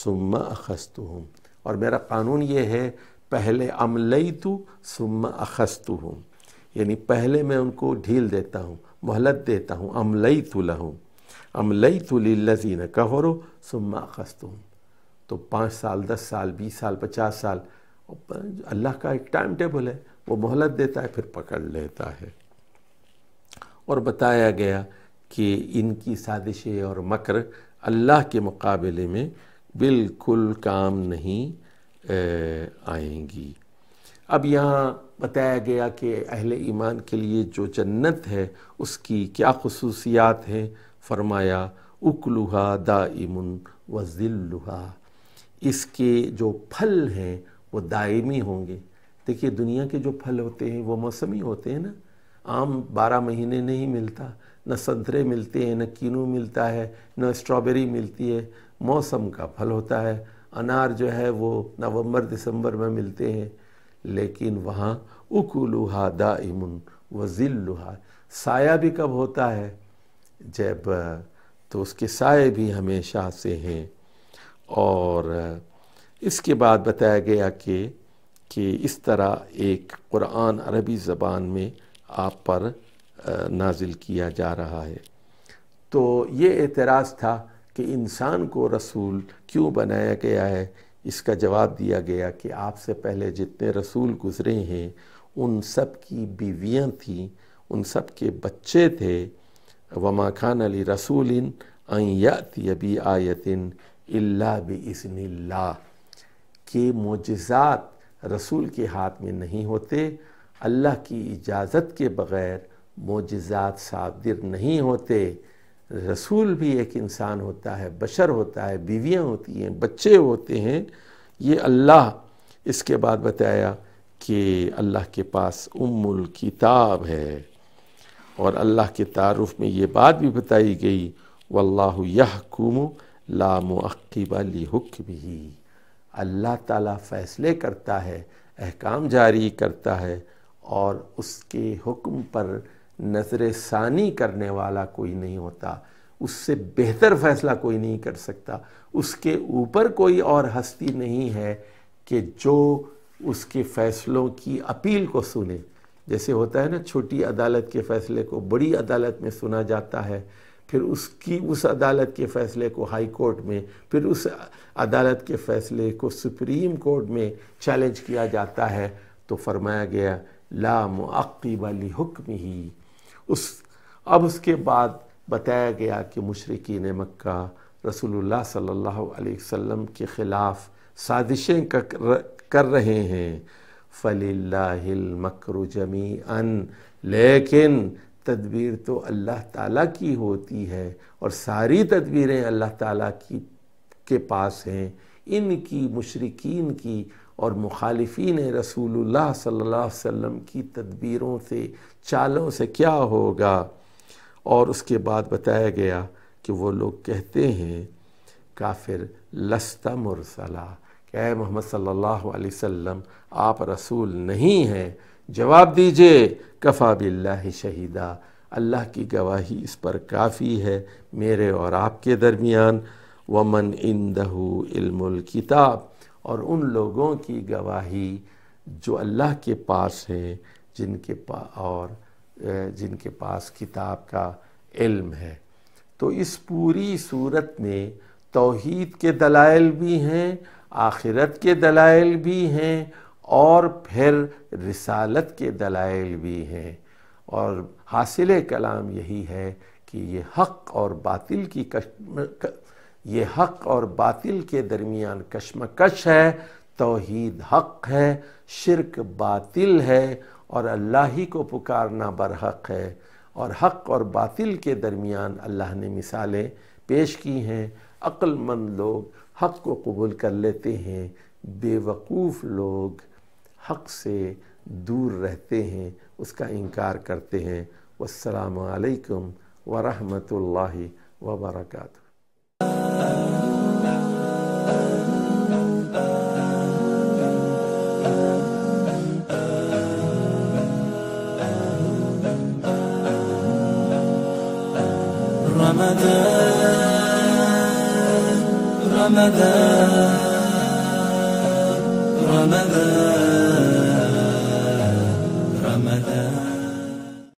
A: सुम्मा हूँ और मेरा कानून ये है पहले अमलई तो सुम्मा हूँ यानी पहले मैं उनको ढील देता हूँ मोहलत देता हूँ अमलई तो लहूँ अमलई तो लजीन कफरो सुम्मा हूँ तो पाँच साल दस साल बीस साल पचास साल अल्लाह का एक टाइम टेबल है वो मोहलत देता है फिर पकड़ लेता है और बताया गया कि इनकी साजिशें और मकर अल्लाह के मुकाबले में बिल्कुल काम नहीं आएंगी अब यहाँ बताया गया कि अहल ईमान के लिए जो जन्नत है उसकी क्या खसूसियात हैं फरमाया उकलुहा दाइमुन वज़िल्लुहा इसके जो फल हैं वो दायमी होंगे देखिए दुनिया के जो फल होते हैं वो मौसमी होते हैं ना आम बारह महीने नहीं मिलता न संतरे मिलते हैं न कीनू मिलता है न स्ट्रॉबेरी मिलती है मौसम का फल होता है अनार जो है वो नवंबर दिसंबर में मिलते हैं लेकिन वहाँ उकुलुहा दाइमुन वज़िल्लुहा साया भी कब होता है जब तो उसके साय भी हमेशा से हैं और इसके बाद बताया गया कि कि इस तरह एक कुरान अरबी ज़बान में आप पर नाजिल किया जा रहा है तो ये एतराज़ था कि इंसान को रसूल क्यों बनाया गया है इसका जवाब दिया गया कि आपसे पहले जितने रसूल गुज़रे हैं उन सब की बीवियाँ थीं उन सब के बच्चे थे वमा खान अली रसूल अबी आयतिन अल्ला ला के मोजात रसूल के हाथ में नहीं होते अल्लाह की इजाज़त के बग़ैर मोजात सादिर नहीं होते रसूल भी एक इंसान होता है बशर होता है बीवियाँ होती हैं बच्चे होते हैं ये अल्लाह इसके बाद बताया कि अल्लाह के पास उमुल किताब है और अल्लाह के तारफ़ में ये बात भी बताई गई वल्लाह लामक्ब हुक्म भी अल्लाह ताला फ़ैसले करता है अहकाम जारी करता है और उसके हुक्म पर नजर सानी करने वाला कोई नहीं होता उससे बेहतर फ़ैसला कोई नहीं कर सकता उसके ऊपर कोई और हस्ती नहीं है कि जो उसके फ़ैसलों की अपील को सुने जैसे होता है ना छोटी अदालत के फ़ैसले को बड़ी अदालत में सुना जाता है फिर उसकी उस अदालत के फ़ैसले को हाई कोर्ट में फिर उस अदालत के फ़ैसले को सुप्रीम कोर्ट में चैलेंज किया जाता है तो फरमाया गया ला मुअब वाली हुक्म ही उस अब उसके बाद बताया गया कि मशरकिन मक्का रसूलुल्लाह सल्लल्लाहु अलैहि वसल्लम के ख़िलाफ़ साजिशें कर रहे हैं फ़लिल्लाहिल मकरु जमी अन लेकिन तदबीर तो अल्लाह ताला की होती है और सारी तदबीरें अल्लाह ताला की के पास हैं इनकी मुशरकिन की और रसूलुल्लाह रसूल अलैहि वसल्लम की तदबीरों से चालों से क्या होगा और उसके बाद बताया गया कि वो लोग कहते हैं काफिर लस्ता मुरसला क्या मोहम्मद सल्लल्लाहु अलैहि वसल्लम आप रसूल नहीं हैं जवाब दीजिए कफ़ा बिल्ला शहीदा अल्लाह की गवाही इस पर काफ़ी है मेरे और आपके दरमियान वमन इंदहू इल्मुल किताब और उन लोगों की गवाही जो अल्लाह के पास है जिनके पा और जिनके पास किताब का इल्म है तो इस पूरी सूरत में तौहीद के दलाइल भी हैं आखिरत के दलाइल भी हैं और फिर रिसालत के दलाइल भी हैं और हासिल कलाम यही है कि ये हक और बातिल की कश ये हक और बातिल के दरमियान कश्मकश है तोहीद हक है शिरक बातिल है और अल्लाह ही को पुकारना बरहक है और हक और बातिल के दरमियान अल्लाह ने मिसालें पेश की हैं अक्लमंद लोग हक को कबूल कर लेते हैं बेवकूफ़ लोग हक से दूर रहते हैं उसका इनकार करते हैं वालकम वरहमतुल्ला वबरकू Ramadan, Ramadan, Ramadan.